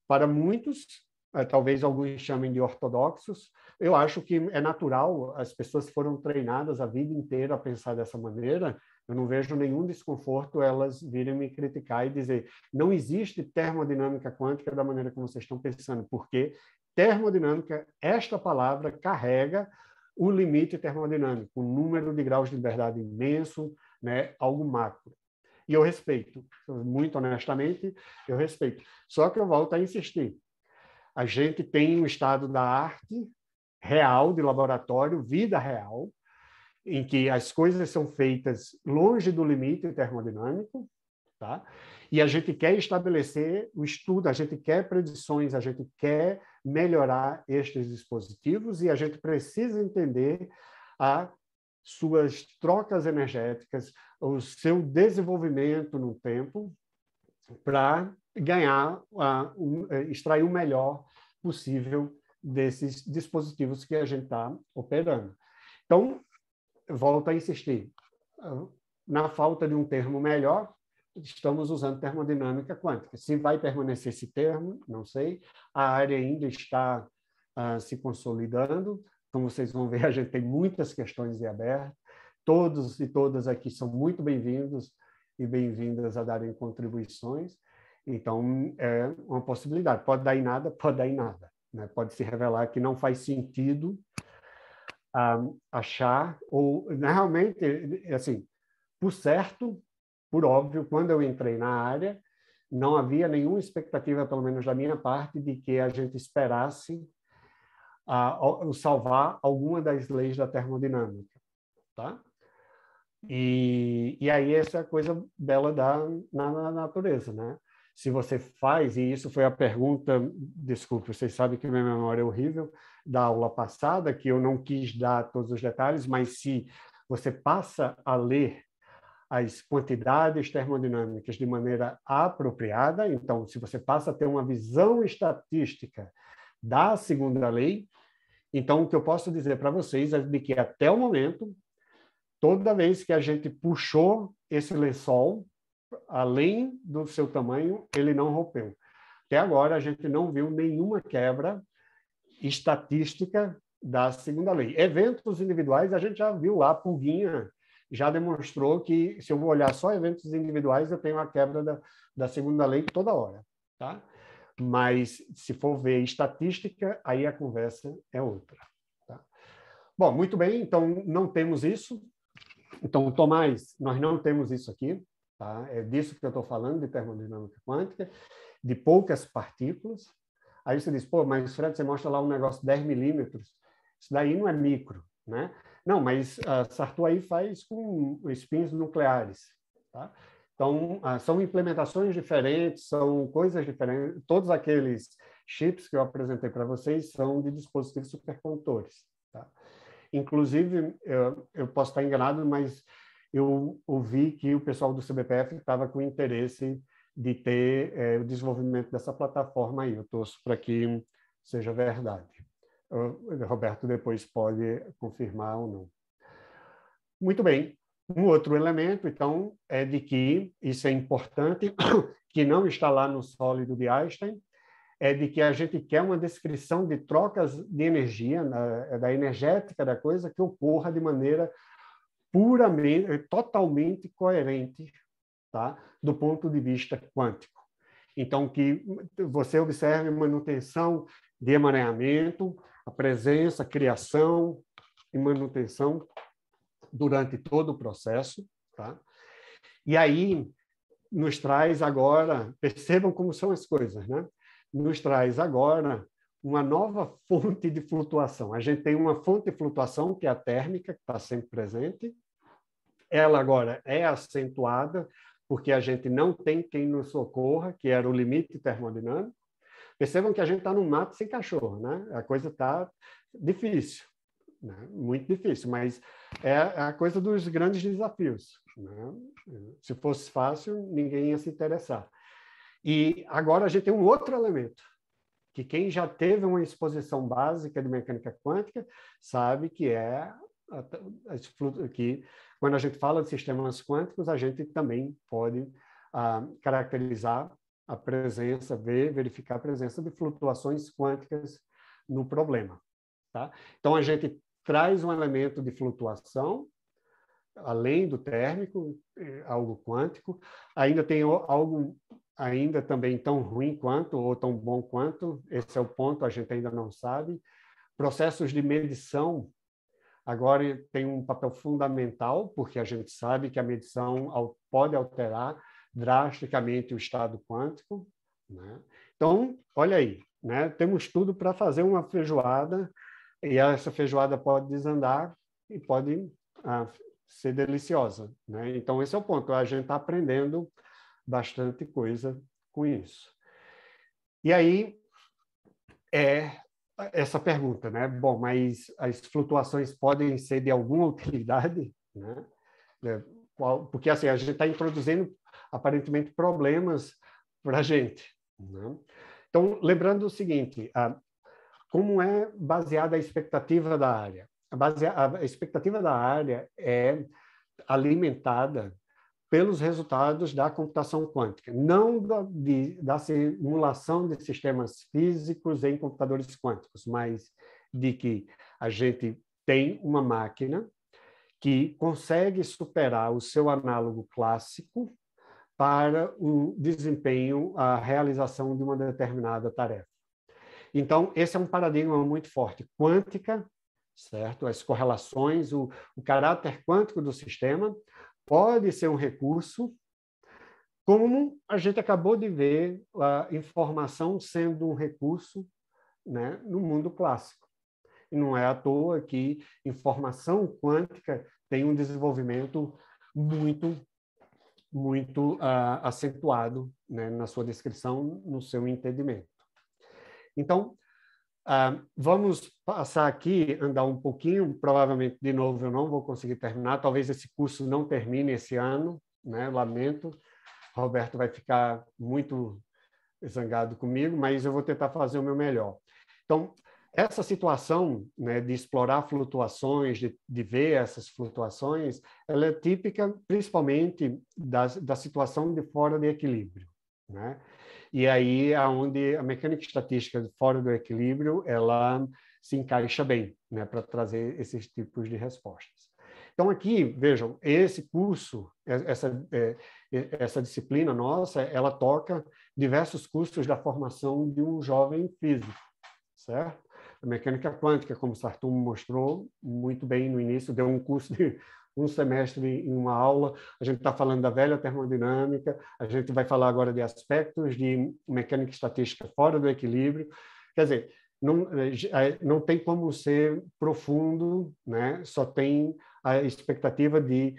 para muitos, eh, talvez alguns chamem de ortodoxos, eu acho que é natural, as pessoas foram treinadas a vida inteira a pensar dessa maneira, eu não vejo nenhum desconforto elas virem me criticar e dizer não existe termodinâmica quântica da maneira como vocês estão pensando, porque termodinâmica, esta palavra carrega o limite termodinâmico, o número de graus de liberdade imenso, né, algo macro. E eu respeito, muito honestamente, eu respeito. Só que eu volto a insistir. A gente tem um estado da arte real, de laboratório, vida real, em que as coisas são feitas longe do limite termodinâmico, tá? E a gente quer estabelecer o estudo, a gente quer predições, a gente quer melhorar estes dispositivos e a gente precisa entender as suas trocas energéticas, o seu desenvolvimento no tempo para ganhar, um, é, extrair o melhor possível desses dispositivos que a gente está operando. Então, volto a insistir, na falta de um termo melhor, estamos usando termodinâmica quântica. Se vai permanecer esse termo, não sei. A área ainda está uh, se consolidando. Como vocês vão ver, a gente tem muitas questões em aberto. Todos e todas aqui são muito bem-vindos e bem-vindas a darem contribuições. Então, é uma possibilidade. Pode dar em nada, pode dar em nada. Né? Pode se revelar que não faz sentido um, achar, ou né, realmente, assim, por certo, por óbvio, quando eu entrei na área, não havia nenhuma expectativa, pelo menos da minha parte, de que a gente esperasse salvar alguma das leis da termodinâmica, tá? E, e aí essa é a coisa bela da na, na natureza, né? Se você faz, e isso foi a pergunta, desculpe, vocês sabem que minha memória é horrível, da aula passada, que eu não quis dar todos os detalhes, mas se você passa a ler as quantidades termodinâmicas de maneira apropriada, então, se você passa a ter uma visão estatística da segunda lei, então o que eu posso dizer para vocês é de que até o momento, toda vez que a gente puxou esse lençol, além do seu tamanho, ele não rompeu. Até agora, a gente não viu nenhuma quebra estatística da segunda lei. Eventos individuais, a gente já viu lá, Pulguinha já demonstrou que, se eu vou olhar só eventos individuais, eu tenho a quebra da, da segunda lei toda hora. Tá? Mas, se for ver estatística, aí a conversa é outra. Tá? Bom, muito bem, então não temos isso. Então, Tomás, nós não temos isso aqui. Tá? É disso que eu estou falando, de termodinâmica quântica, de poucas partículas. Aí você diz, pô, mas Fred, você mostra lá um negócio de 10 milímetros, isso daí não é micro, né? Não, mas uh, ah, Sartori faz com spins nucleares, tá? Então, ah, são implementações diferentes, são coisas diferentes. Todos aqueles chips que eu apresentei para vocês são de dispositivos supercondutores, tá? Inclusive, eu, eu posso estar enganado, mas eu ouvi que o pessoal do CBPF estava com interesse de ter é, o desenvolvimento dessa plataforma aí. Eu torço para que seja verdade. O Roberto depois pode confirmar ou não. Muito bem. Um outro elemento, então, é de que, isso é importante, [coughs] que não está lá no sólido de Einstein, é de que a gente quer uma descrição de trocas de energia, na, da energética da coisa, que ocorra de maneira puramente, totalmente coerente tá? do ponto de vista quântico. Então, que você observe manutenção de emaranhamento, a presença, a criação e manutenção durante todo o processo. Tá? E aí, nos traz agora, percebam como são as coisas, né? nos traz agora uma nova fonte de flutuação. A gente tem uma fonte de flutuação, que é a térmica, que está sempre presente. Ela agora é acentuada porque a gente não tem quem nos socorra, que era o limite termodinâmico. Percebam que a gente está no mato sem cachorro, né? A coisa está difícil, né? muito difícil, mas é a coisa dos grandes desafios. Né? Se fosse fácil, ninguém ia se interessar. E agora a gente tem um outro elemento, que quem já teve uma exposição básica de mecânica quântica sabe que é que quando a gente fala de sistemas quânticos, a gente também pode ah, caracterizar a presença, ver, verificar a presença de flutuações quânticas no problema. Tá? Então, a gente traz um elemento de flutuação, além do térmico, é, algo quântico. Ainda tem algo ainda também tão ruim quanto, ou tão bom quanto, esse é o ponto, a gente ainda não sabe. Processos de medição agora tem um papel fundamental, porque a gente sabe que a medição pode alterar drasticamente o estado quântico. Né? Então, olha aí, né? temos tudo para fazer uma feijoada, e essa feijoada pode desandar e pode ah, ser deliciosa. Né? Então, esse é o ponto, a gente está aprendendo bastante coisa com isso. E aí, é essa pergunta, né? Bom, mas as flutuações podem ser de alguma utilidade, né? É, porque assim a gente está introduzindo aparentemente problemas para a gente. Né? Então, lembrando o seguinte: a, como é baseada a expectativa da área? A, base, a expectativa da área é alimentada pelos resultados da computação quântica, não da, de, da simulação de sistemas físicos em computadores quânticos, mas de que a gente tem uma máquina que consegue superar o seu análogo clássico para o desempenho, a realização de uma determinada tarefa. Então, esse é um paradigma muito forte. Quântica, certo? As correlações, o, o caráter quântico do sistema pode ser um recurso, como a gente acabou de ver a informação sendo um recurso né, no mundo clássico. E não é à toa que informação quântica tem um desenvolvimento muito muito uh, acentuado né, na sua descrição, no seu entendimento. Então, ah, vamos passar aqui, andar um pouquinho, provavelmente de novo eu não vou conseguir terminar, talvez esse curso não termine esse ano, né? lamento, Roberto vai ficar muito zangado comigo, mas eu vou tentar fazer o meu melhor. Então, essa situação né, de explorar flutuações, de, de, ver essas flutuações, ela é típica principalmente da, da situação de fora de equilíbrio. Né? E aí é onde a mecânica estatística fora do equilíbrio, ela se encaixa bem, né, para trazer esses tipos de respostas. Então aqui, vejam, esse curso, é, essa é, é, essa disciplina nossa, ela toca diversos cursos da formação de um jovem físico, certo? A mecânica quântica, como Sartum mostrou muito bem no início, deu um curso de um semestre em uma aula. A gente está falando da velha termodinâmica, a gente vai falar agora de aspectos de mecânica estatística fora do equilíbrio. Quer dizer, não, eh, eh, não tem como ser profundo, né? só tem a expectativa de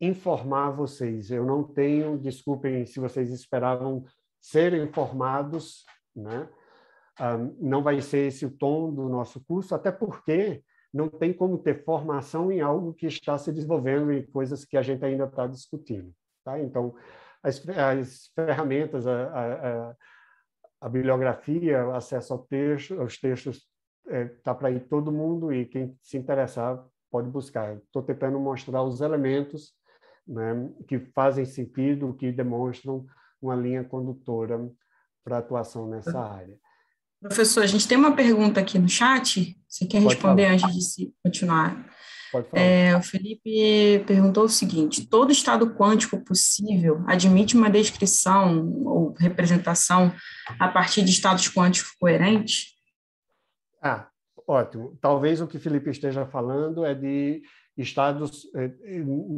informar vocês. Eu não tenho, desculpem se vocês esperavam ser informados, né? Ah, não vai ser esse o tom do nosso curso, até porque não tem como ter formação em algo que está se desenvolvendo e coisas que a gente ainda está discutindo. Tá? Então, as, as ferramentas, a, a, a, a, bibliografia, acesso ao texto, aos textos, está é, tá para ir todo mundo e quem se interessar pode buscar. Estou tentando mostrar os elementos né, que fazem sentido, que demonstram uma linha condutora para atuação nessa uhum. área. Professor, a gente tem uma pergunta aqui no chat. Você quer responder antes de se continuar? Pode falar. É, o Felipe perguntou o seguinte: todo estado quântico possível admite uma descrição ou representação a partir de estados quânticos coerentes? Ah, ótimo. Talvez o que o Felipe esteja falando é de estados é,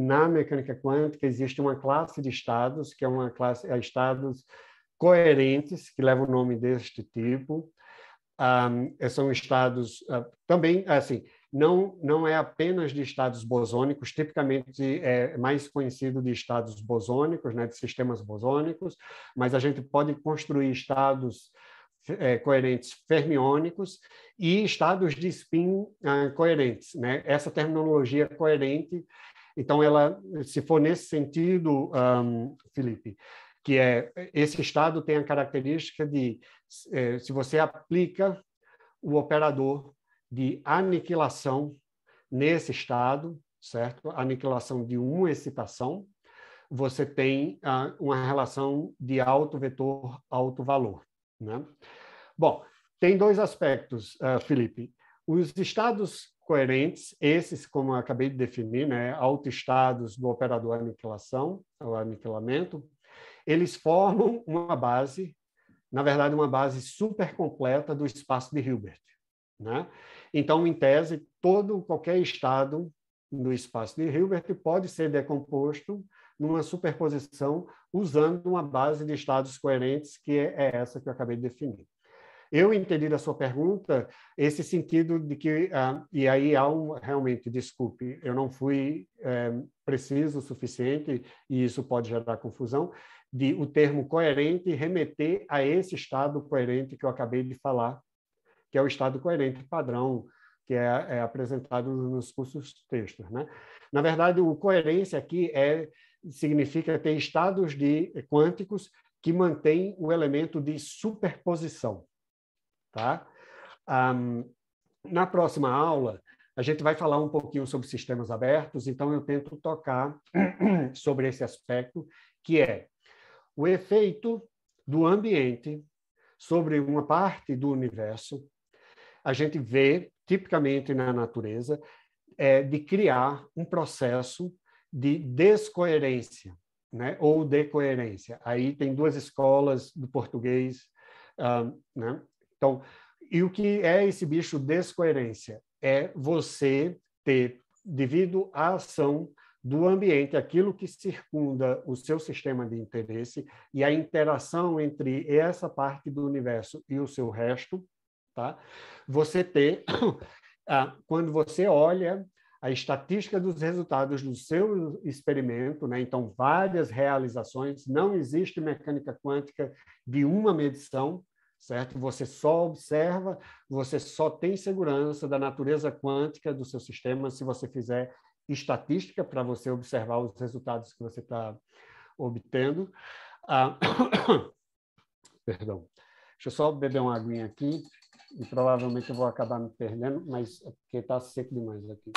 na mecânica quântica existe uma classe de estados que é uma classe é estados coerentes que leva o nome deste tipo um, eh, são estados uh, também assim não não é apenas de estados bosônicos tipicamente é mais conhecido de estados bosônicos né de sistemas bosônicos mas a gente pode construir estados é, coerentes fermiônicos e estados de spin uh, coerentes né essa terminologia coerente então ela se for nesse sentido um, Felipe que é esse estado tem a característica de é, se você aplica o operador de aniquilação nesse estado, certo? Aniquilação de uma excitação, você tem ah, uma relação de alto vetor, alto valor. Né? Bom, tem dois aspectos, ah, Felipe. Os estados coerentes, esses, como eu acabei de definir, né, autoestados do operador aniquilação, ou aniquilamento, eles formam uma base, na verdade, uma base super completa do espaço de Hilbert. Né? Então, em tese, todo qualquer estado do espaço de Hilbert pode ser decomposto numa superposição usando uma base de estados coerentes, que é, é essa que eu acabei de definir. Eu entendi da sua pergunta esse sentido de que, ah, e aí há um, realmente, desculpe, eu não fui eh, preciso o suficiente, e isso pode gerar confusão, de o termo coerente remeter a esse estado coerente que eu acabei de falar, que é o estado coerente padrão que é, é apresentado nos cursos textos, né? Na verdade, o coerência aqui é significa ter estados de quânticos que mantêm o elemento de superposição, tá? Um, na próxima aula, a gente vai falar um pouquinho sobre sistemas abertos, então eu tento tocar [clears throat] sobre esse aspecto, que é o efeito do ambiente sobre uma parte do universo, a gente vê, tipicamente na natureza, é, de criar um processo de descoerência, né? ou decoerência. Aí tem duas escolas do português. Um, né? Então, e o que é esse bicho descoerência? É você ter, devido à ação do ambiente, aquilo que circunda o seu sistema de interesse e a interação entre essa parte do universo e o seu resto, tá? Você ter, [coughs] quando você olha a estatística dos resultados do seu experimento, né? então várias realizações, não existe mecânica quântica de uma medição, certo? Você só observa, você só tem segurança da natureza quântica do seu sistema se você fizer estatística para você observar os resultados que você está obtendo. Ah, [coughs] perdão. Deixa eu só beber uma aguinha aqui e provavelmente eu vou acabar me perdendo, mas é porque está seco demais aqui.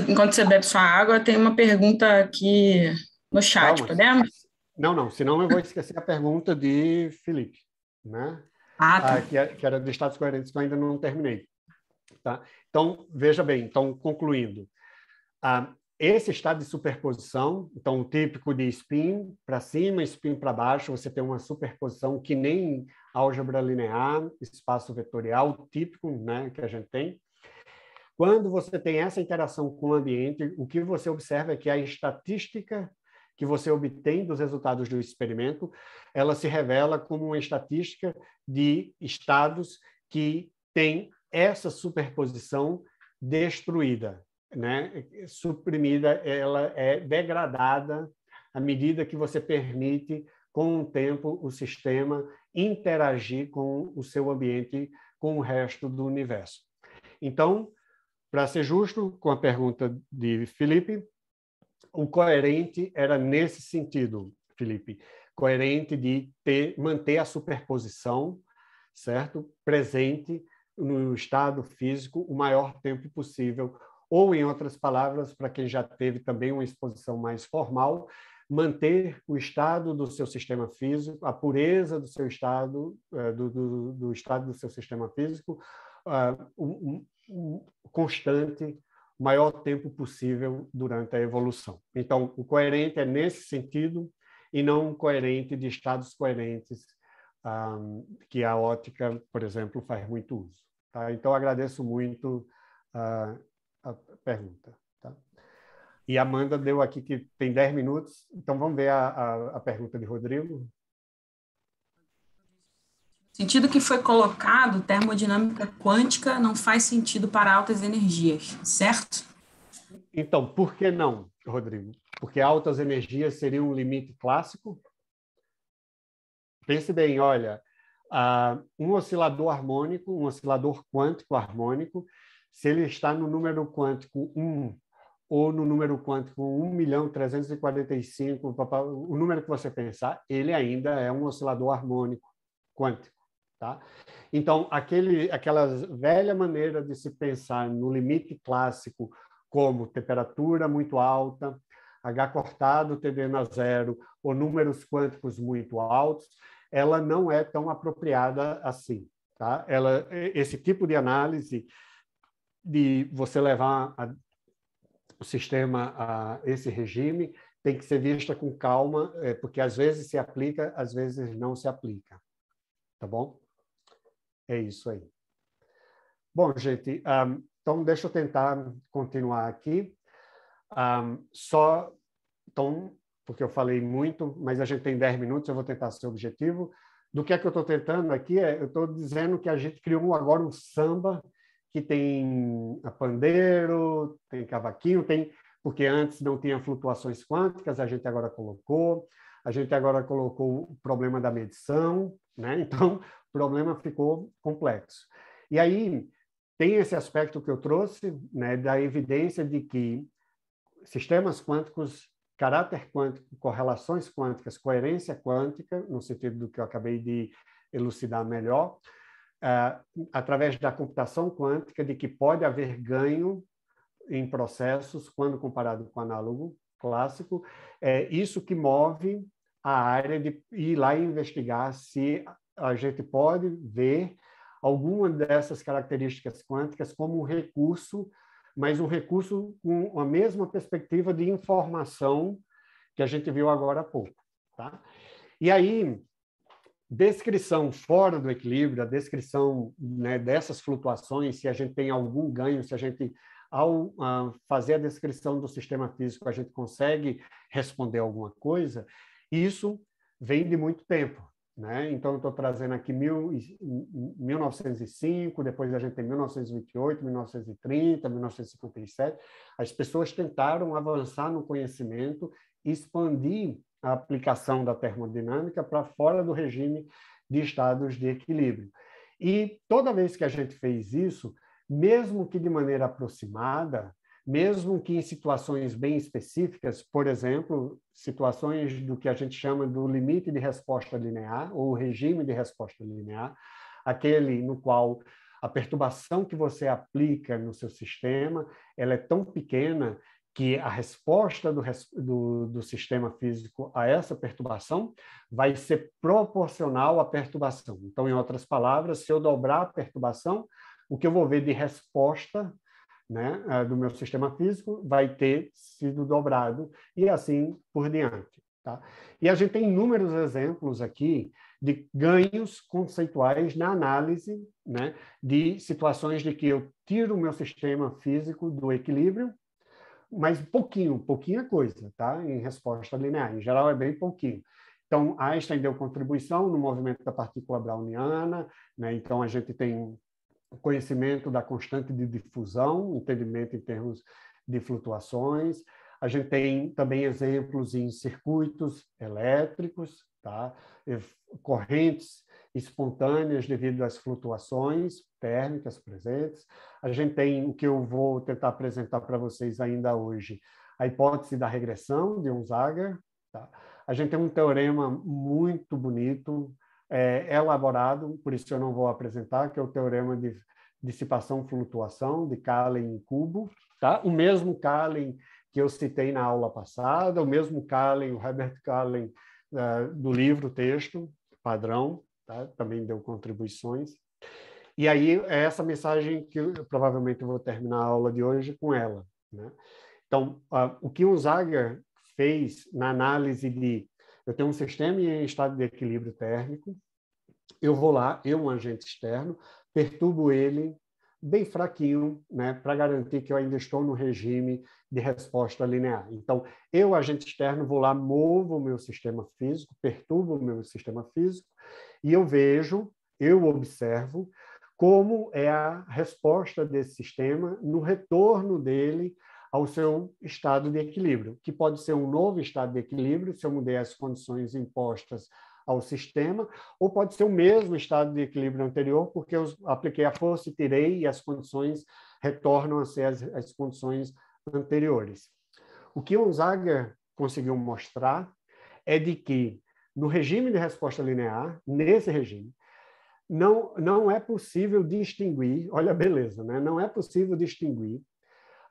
Enquanto você, bebe sua água, tem uma pergunta aqui no chat, Calma. podemos? Não, não, senão eu vou esquecer a pergunta de Felipe, né? Ah, tá. Ah, que, é, era de Estados Coerentes, que eu ainda não terminei. Tá? Então, veja bem, então, concluindo. Ah, esse estado de superposição, então, o típico de spin para cima, spin para baixo, você tem uma superposição que nem álgebra linear, espaço vetorial, típico né, que a gente tem. Quando você tem essa interação com o ambiente, o que você observa é que a estatística que você obtém dos resultados do experimento, ela se revela como uma estatística de estados que têm essa superposição destruída, né? suprimida, ela é degradada à medida que você permite, com o tempo, o sistema interagir com o seu ambiente, com o resto do universo. Então, para ser justo com a pergunta de Felipe, o coerente era nesse sentido, Felipe, coerente de ter, manter a superposição, certo, presente no estado físico o maior tempo possível, ou, em outras palavras, para quem já teve também uma exposição mais formal, manter o estado do seu sistema físico, a pureza do seu estado, eh, do, do, do estado do seu sistema físico, uh, um, um, constante, o maior tempo possível durante a evolução. Então, o coerente é nesse sentido, e não coerente de estados coerentes um, que a ótica, por exemplo, faz muito uso. Tá? Então, agradeço muito uh, a pergunta. Tá? E a Amanda deu aqui que tem 10 minutos, então vamos ver a, a, a pergunta de Rodrigo. O sentido que foi colocado, termodinâmica quântica não faz sentido para altas energias, certo? Então, por que não, Rodrigo? Porque altas energias seriam um limite clássico, Pense bem, olha, uh, um oscilador harmônico, um oscilador quântico harmônico, se ele está no número quântico 1 ou no número quântico 1 milhão 345, o número que você pensar, ele ainda é um oscilador harmônico quântico. Tá? Então, aquele, aquela velha maneira de se pensar no limite clássico como temperatura muito alta, H cortado tendendo a zero, ou números quânticos muito altos, ela não é tão apropriada assim. Tá? Ela, esse tipo de análise de você levar a, o sistema a esse regime tem que ser vista com calma, é, porque às vezes se aplica, às vezes não se aplica. Tá bom? É isso aí. Bom, gente, um, então deixa eu tentar continuar aqui. Um, só, então, porque eu falei muito, mas a gente tem 10 minutos, eu vou tentar ser objetivo. Do que é que eu estou tentando aqui? É, eu estou dizendo que a gente criou agora um samba que tem pandeiro, tem cavaquinho, tem porque antes não tinha flutuações quânticas, a gente agora colocou, a gente agora colocou o problema da medição, né? [laughs] Então, o problema ficou complexo. E aí tem esse aspecto que eu trouxe, né, da evidência de que sistemas quânticos caráter quântico, correlações quânticas, coerência quântica, no sentido do que eu acabei de elucidar melhor, uh, através da computação quântica, de que pode haver ganho em processos quando comparado com o análogo clássico. É isso que move a área de ir lá e investigar se a gente pode ver alguma dessas características quânticas como um recurso mas um recurso com a mesma perspectiva de informação que a gente viu agora há pouco. Tá? E aí, descrição fora do equilíbrio, a descrição né, dessas flutuações, se a gente tem algum ganho, se a gente, ao ah, fazer a descrição do sistema físico, a gente consegue responder alguma coisa, isso vem de muito tempo. Né? Então, eu estou trazendo aqui mil, 1905, depois a gente tem 1928, 1930, 1957. As pessoas tentaram avançar no conhecimento expandir a aplicação da termodinâmica para fora do regime de estados de equilíbrio. E toda vez que a gente fez isso, mesmo que de maneira aproximada, mesmo que em situações bem específicas, por exemplo, situações do que a gente chama do limite de resposta linear ou regime de resposta linear, aquele no qual a perturbação que você aplica no seu sistema ela é tão pequena que a resposta do, do, do, sistema físico a essa perturbação vai ser proporcional à perturbação. Então, em outras palavras, se eu dobrar a perturbação, o que eu vou ver de resposta né, do meu sistema físico vai ter sido dobrado e assim por diante. Tá? E a gente tem inúmeros exemplos aqui de ganhos conceituais na análise né, de situações de que eu tiro o meu sistema físico do equilíbrio, mas pouquinho, pouquinha coisa, tá? em resposta linear. Em geral, é bem pouquinho. Então, Einstein deu contribuição no movimento da partícula browniana, né? então a gente tem o conhecimento da constante de difusão, entendimento em termos de flutuações. A gente tem também exemplos em circuitos elétricos, tá? correntes espontâneas devido às flutuações térmicas presentes. A gente tem o que eu vou tentar apresentar para vocês ainda hoje, a hipótese da regressão de Onzaga. Tá? A gente tem um teorema muito bonito, é, é, elaborado, por isso eu não vou apresentar, que é o teorema de dissipação-flutuação de Kallen-Cubo, tá? O mesmo Kallen que eu citei na aula passada, o mesmo Kallen, o Herbert Kallen uh, é, do livro texto padrão, tá? Também deu contribuições. E aí é essa mensagem que eu, provavelmente eu vou terminar a aula de hoje com ela, né? Então, uh, o que o Zager fez na análise de eu tenho um sistema em estado de equilíbrio térmico, eu vou lá, eu, um agente externo, perturbo ele bem fraquinho, né, para garantir que eu ainda estou no regime de resposta linear. Então, eu, agente externo, vou lá, movo o meu sistema físico, perturbo o meu sistema físico, e eu vejo, eu observo como é a resposta desse sistema no retorno dele ao seu estado de equilíbrio, que pode ser um novo estado de equilíbrio, se eu mudei as condições impostas ao sistema, ou pode ser o mesmo estado de equilíbrio anterior, porque eu apliquei a força e tirei e as condições retornam a ser as, as condições anteriores. O que Gonzaga conseguiu mostrar é de que no regime de resposta linear, nesse regime, não, não é possível distinguir, olha a beleza, né? não é possível distinguir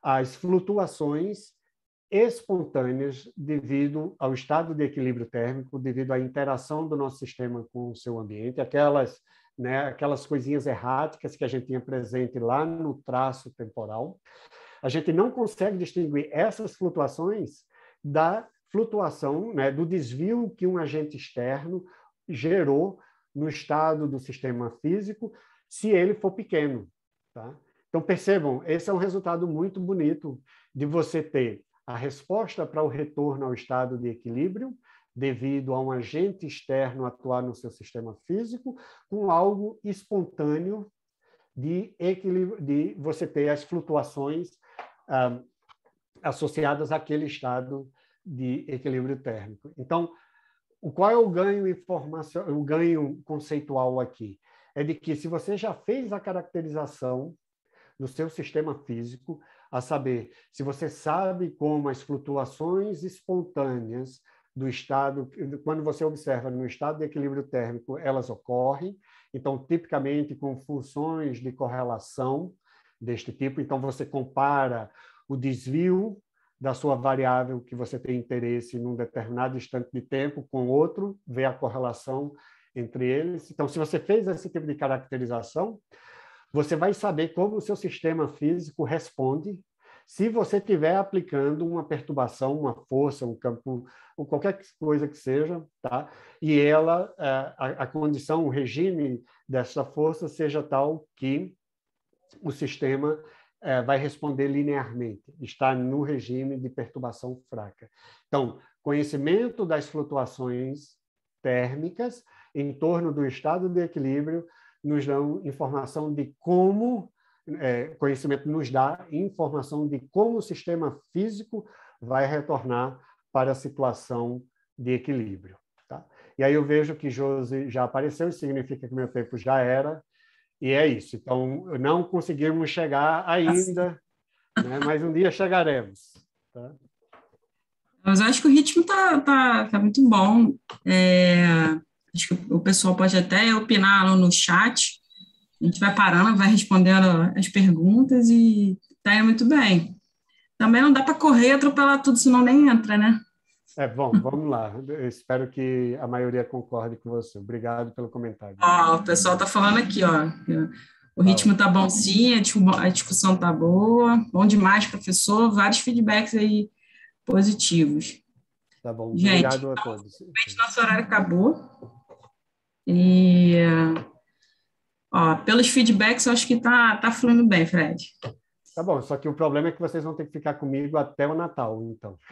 às flutuações espontâneas devido ao estado de equilíbrio térmico, devido à interação do nosso sistema com o seu ambiente, aquelas, né, aquelas coisinhas erráticas que a gente tinha presente lá no traço temporal. A gente não consegue distinguir essas flutuações da flutuação, né, do desvio que um agente externo gerou no estado do sistema físico, se ele for pequeno. Tá? Então, percebam, esse é um resultado muito bonito de você ter a resposta para o retorno ao estado de equilíbrio, devido a um agente externo atuar no seu sistema físico, com algo espontâneo de equilíbrio, de você ter as flutuações ah, associadas àquele estado de equilíbrio térmico. Então, o qual é o ganho informação, o ganho conceitual aqui é de que se você já fez a caracterização do seu sistema físico, a saber, se você sabe como as flutuações espontâneas do estado, quando você observa no estado de equilíbrio térmico, elas ocorrem, então, tipicamente com funções de correlação deste tipo, então você compara o desvio da sua variável que você tem interesse num determinado instante de tempo com outro, vê a correlação entre eles. Então, se você fez esse tipo de caracterização, você vai saber como o seu sistema físico responde se você estiver aplicando uma perturbação, uma força, um campo, ou qualquer coisa que seja, tá? E ela, é, a, a condição, o regime dessa força seja tal que o sistema é, vai responder linearmente, está no regime de perturbação fraca. Então, conhecimento das flutuações térmicas em torno do estado de equilíbrio nos dão informação de como, é, conhecimento nos dá informação de como o sistema físico vai retornar para a situação de equilíbrio. Tá? E aí eu vejo que Josi já apareceu, isso significa que meu tempo já era, e é isso. Então, não conseguimos chegar ainda, né? mas um dia chegaremos. Tá? Mas eu acho que o ritmo está tá, tá muito bom. É... Acho que o pessoal pode até opinar no chat. A gente vai parando, vai respondendo as perguntas e tá indo muito bem. Também não dá para correr e atropelar tudo, senão nem entra, né? É, bom, vamos lá. Eu espero que a maioria concorde com você. Obrigado pelo comentário. Ó, o pessoal está falando aqui, ó. O ritmo está bom sim, a discussão está boa. Bom demais, professor. Vários feedbacks aí positivos. Tá bom. Gente, Obrigado a todos. Nosso horário acabou. E ó, pelos feedbacks, eu acho que tá, tá fluindo bem, Fred. Tá bom, só que o problema é que vocês vão ter que ficar comigo até o Natal, então. [laughs]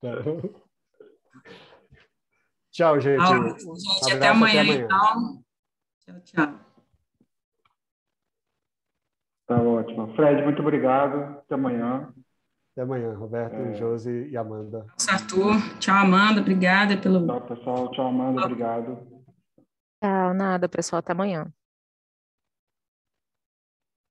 tá Tchau, gente. Tchau, gente até, amanhã, até amanhã, então. Tchau, tchau. Tá ótimo. Fred, muito obrigado. Até amanhã. Até amanhã, Roberto, é... Josi e Amanda. Arthur, tchau, Amanda. Obrigada pelo. Tchau, pessoal. Tchau, Amanda. Obrigado. Tchau, nada, pessoal. Até amanhã.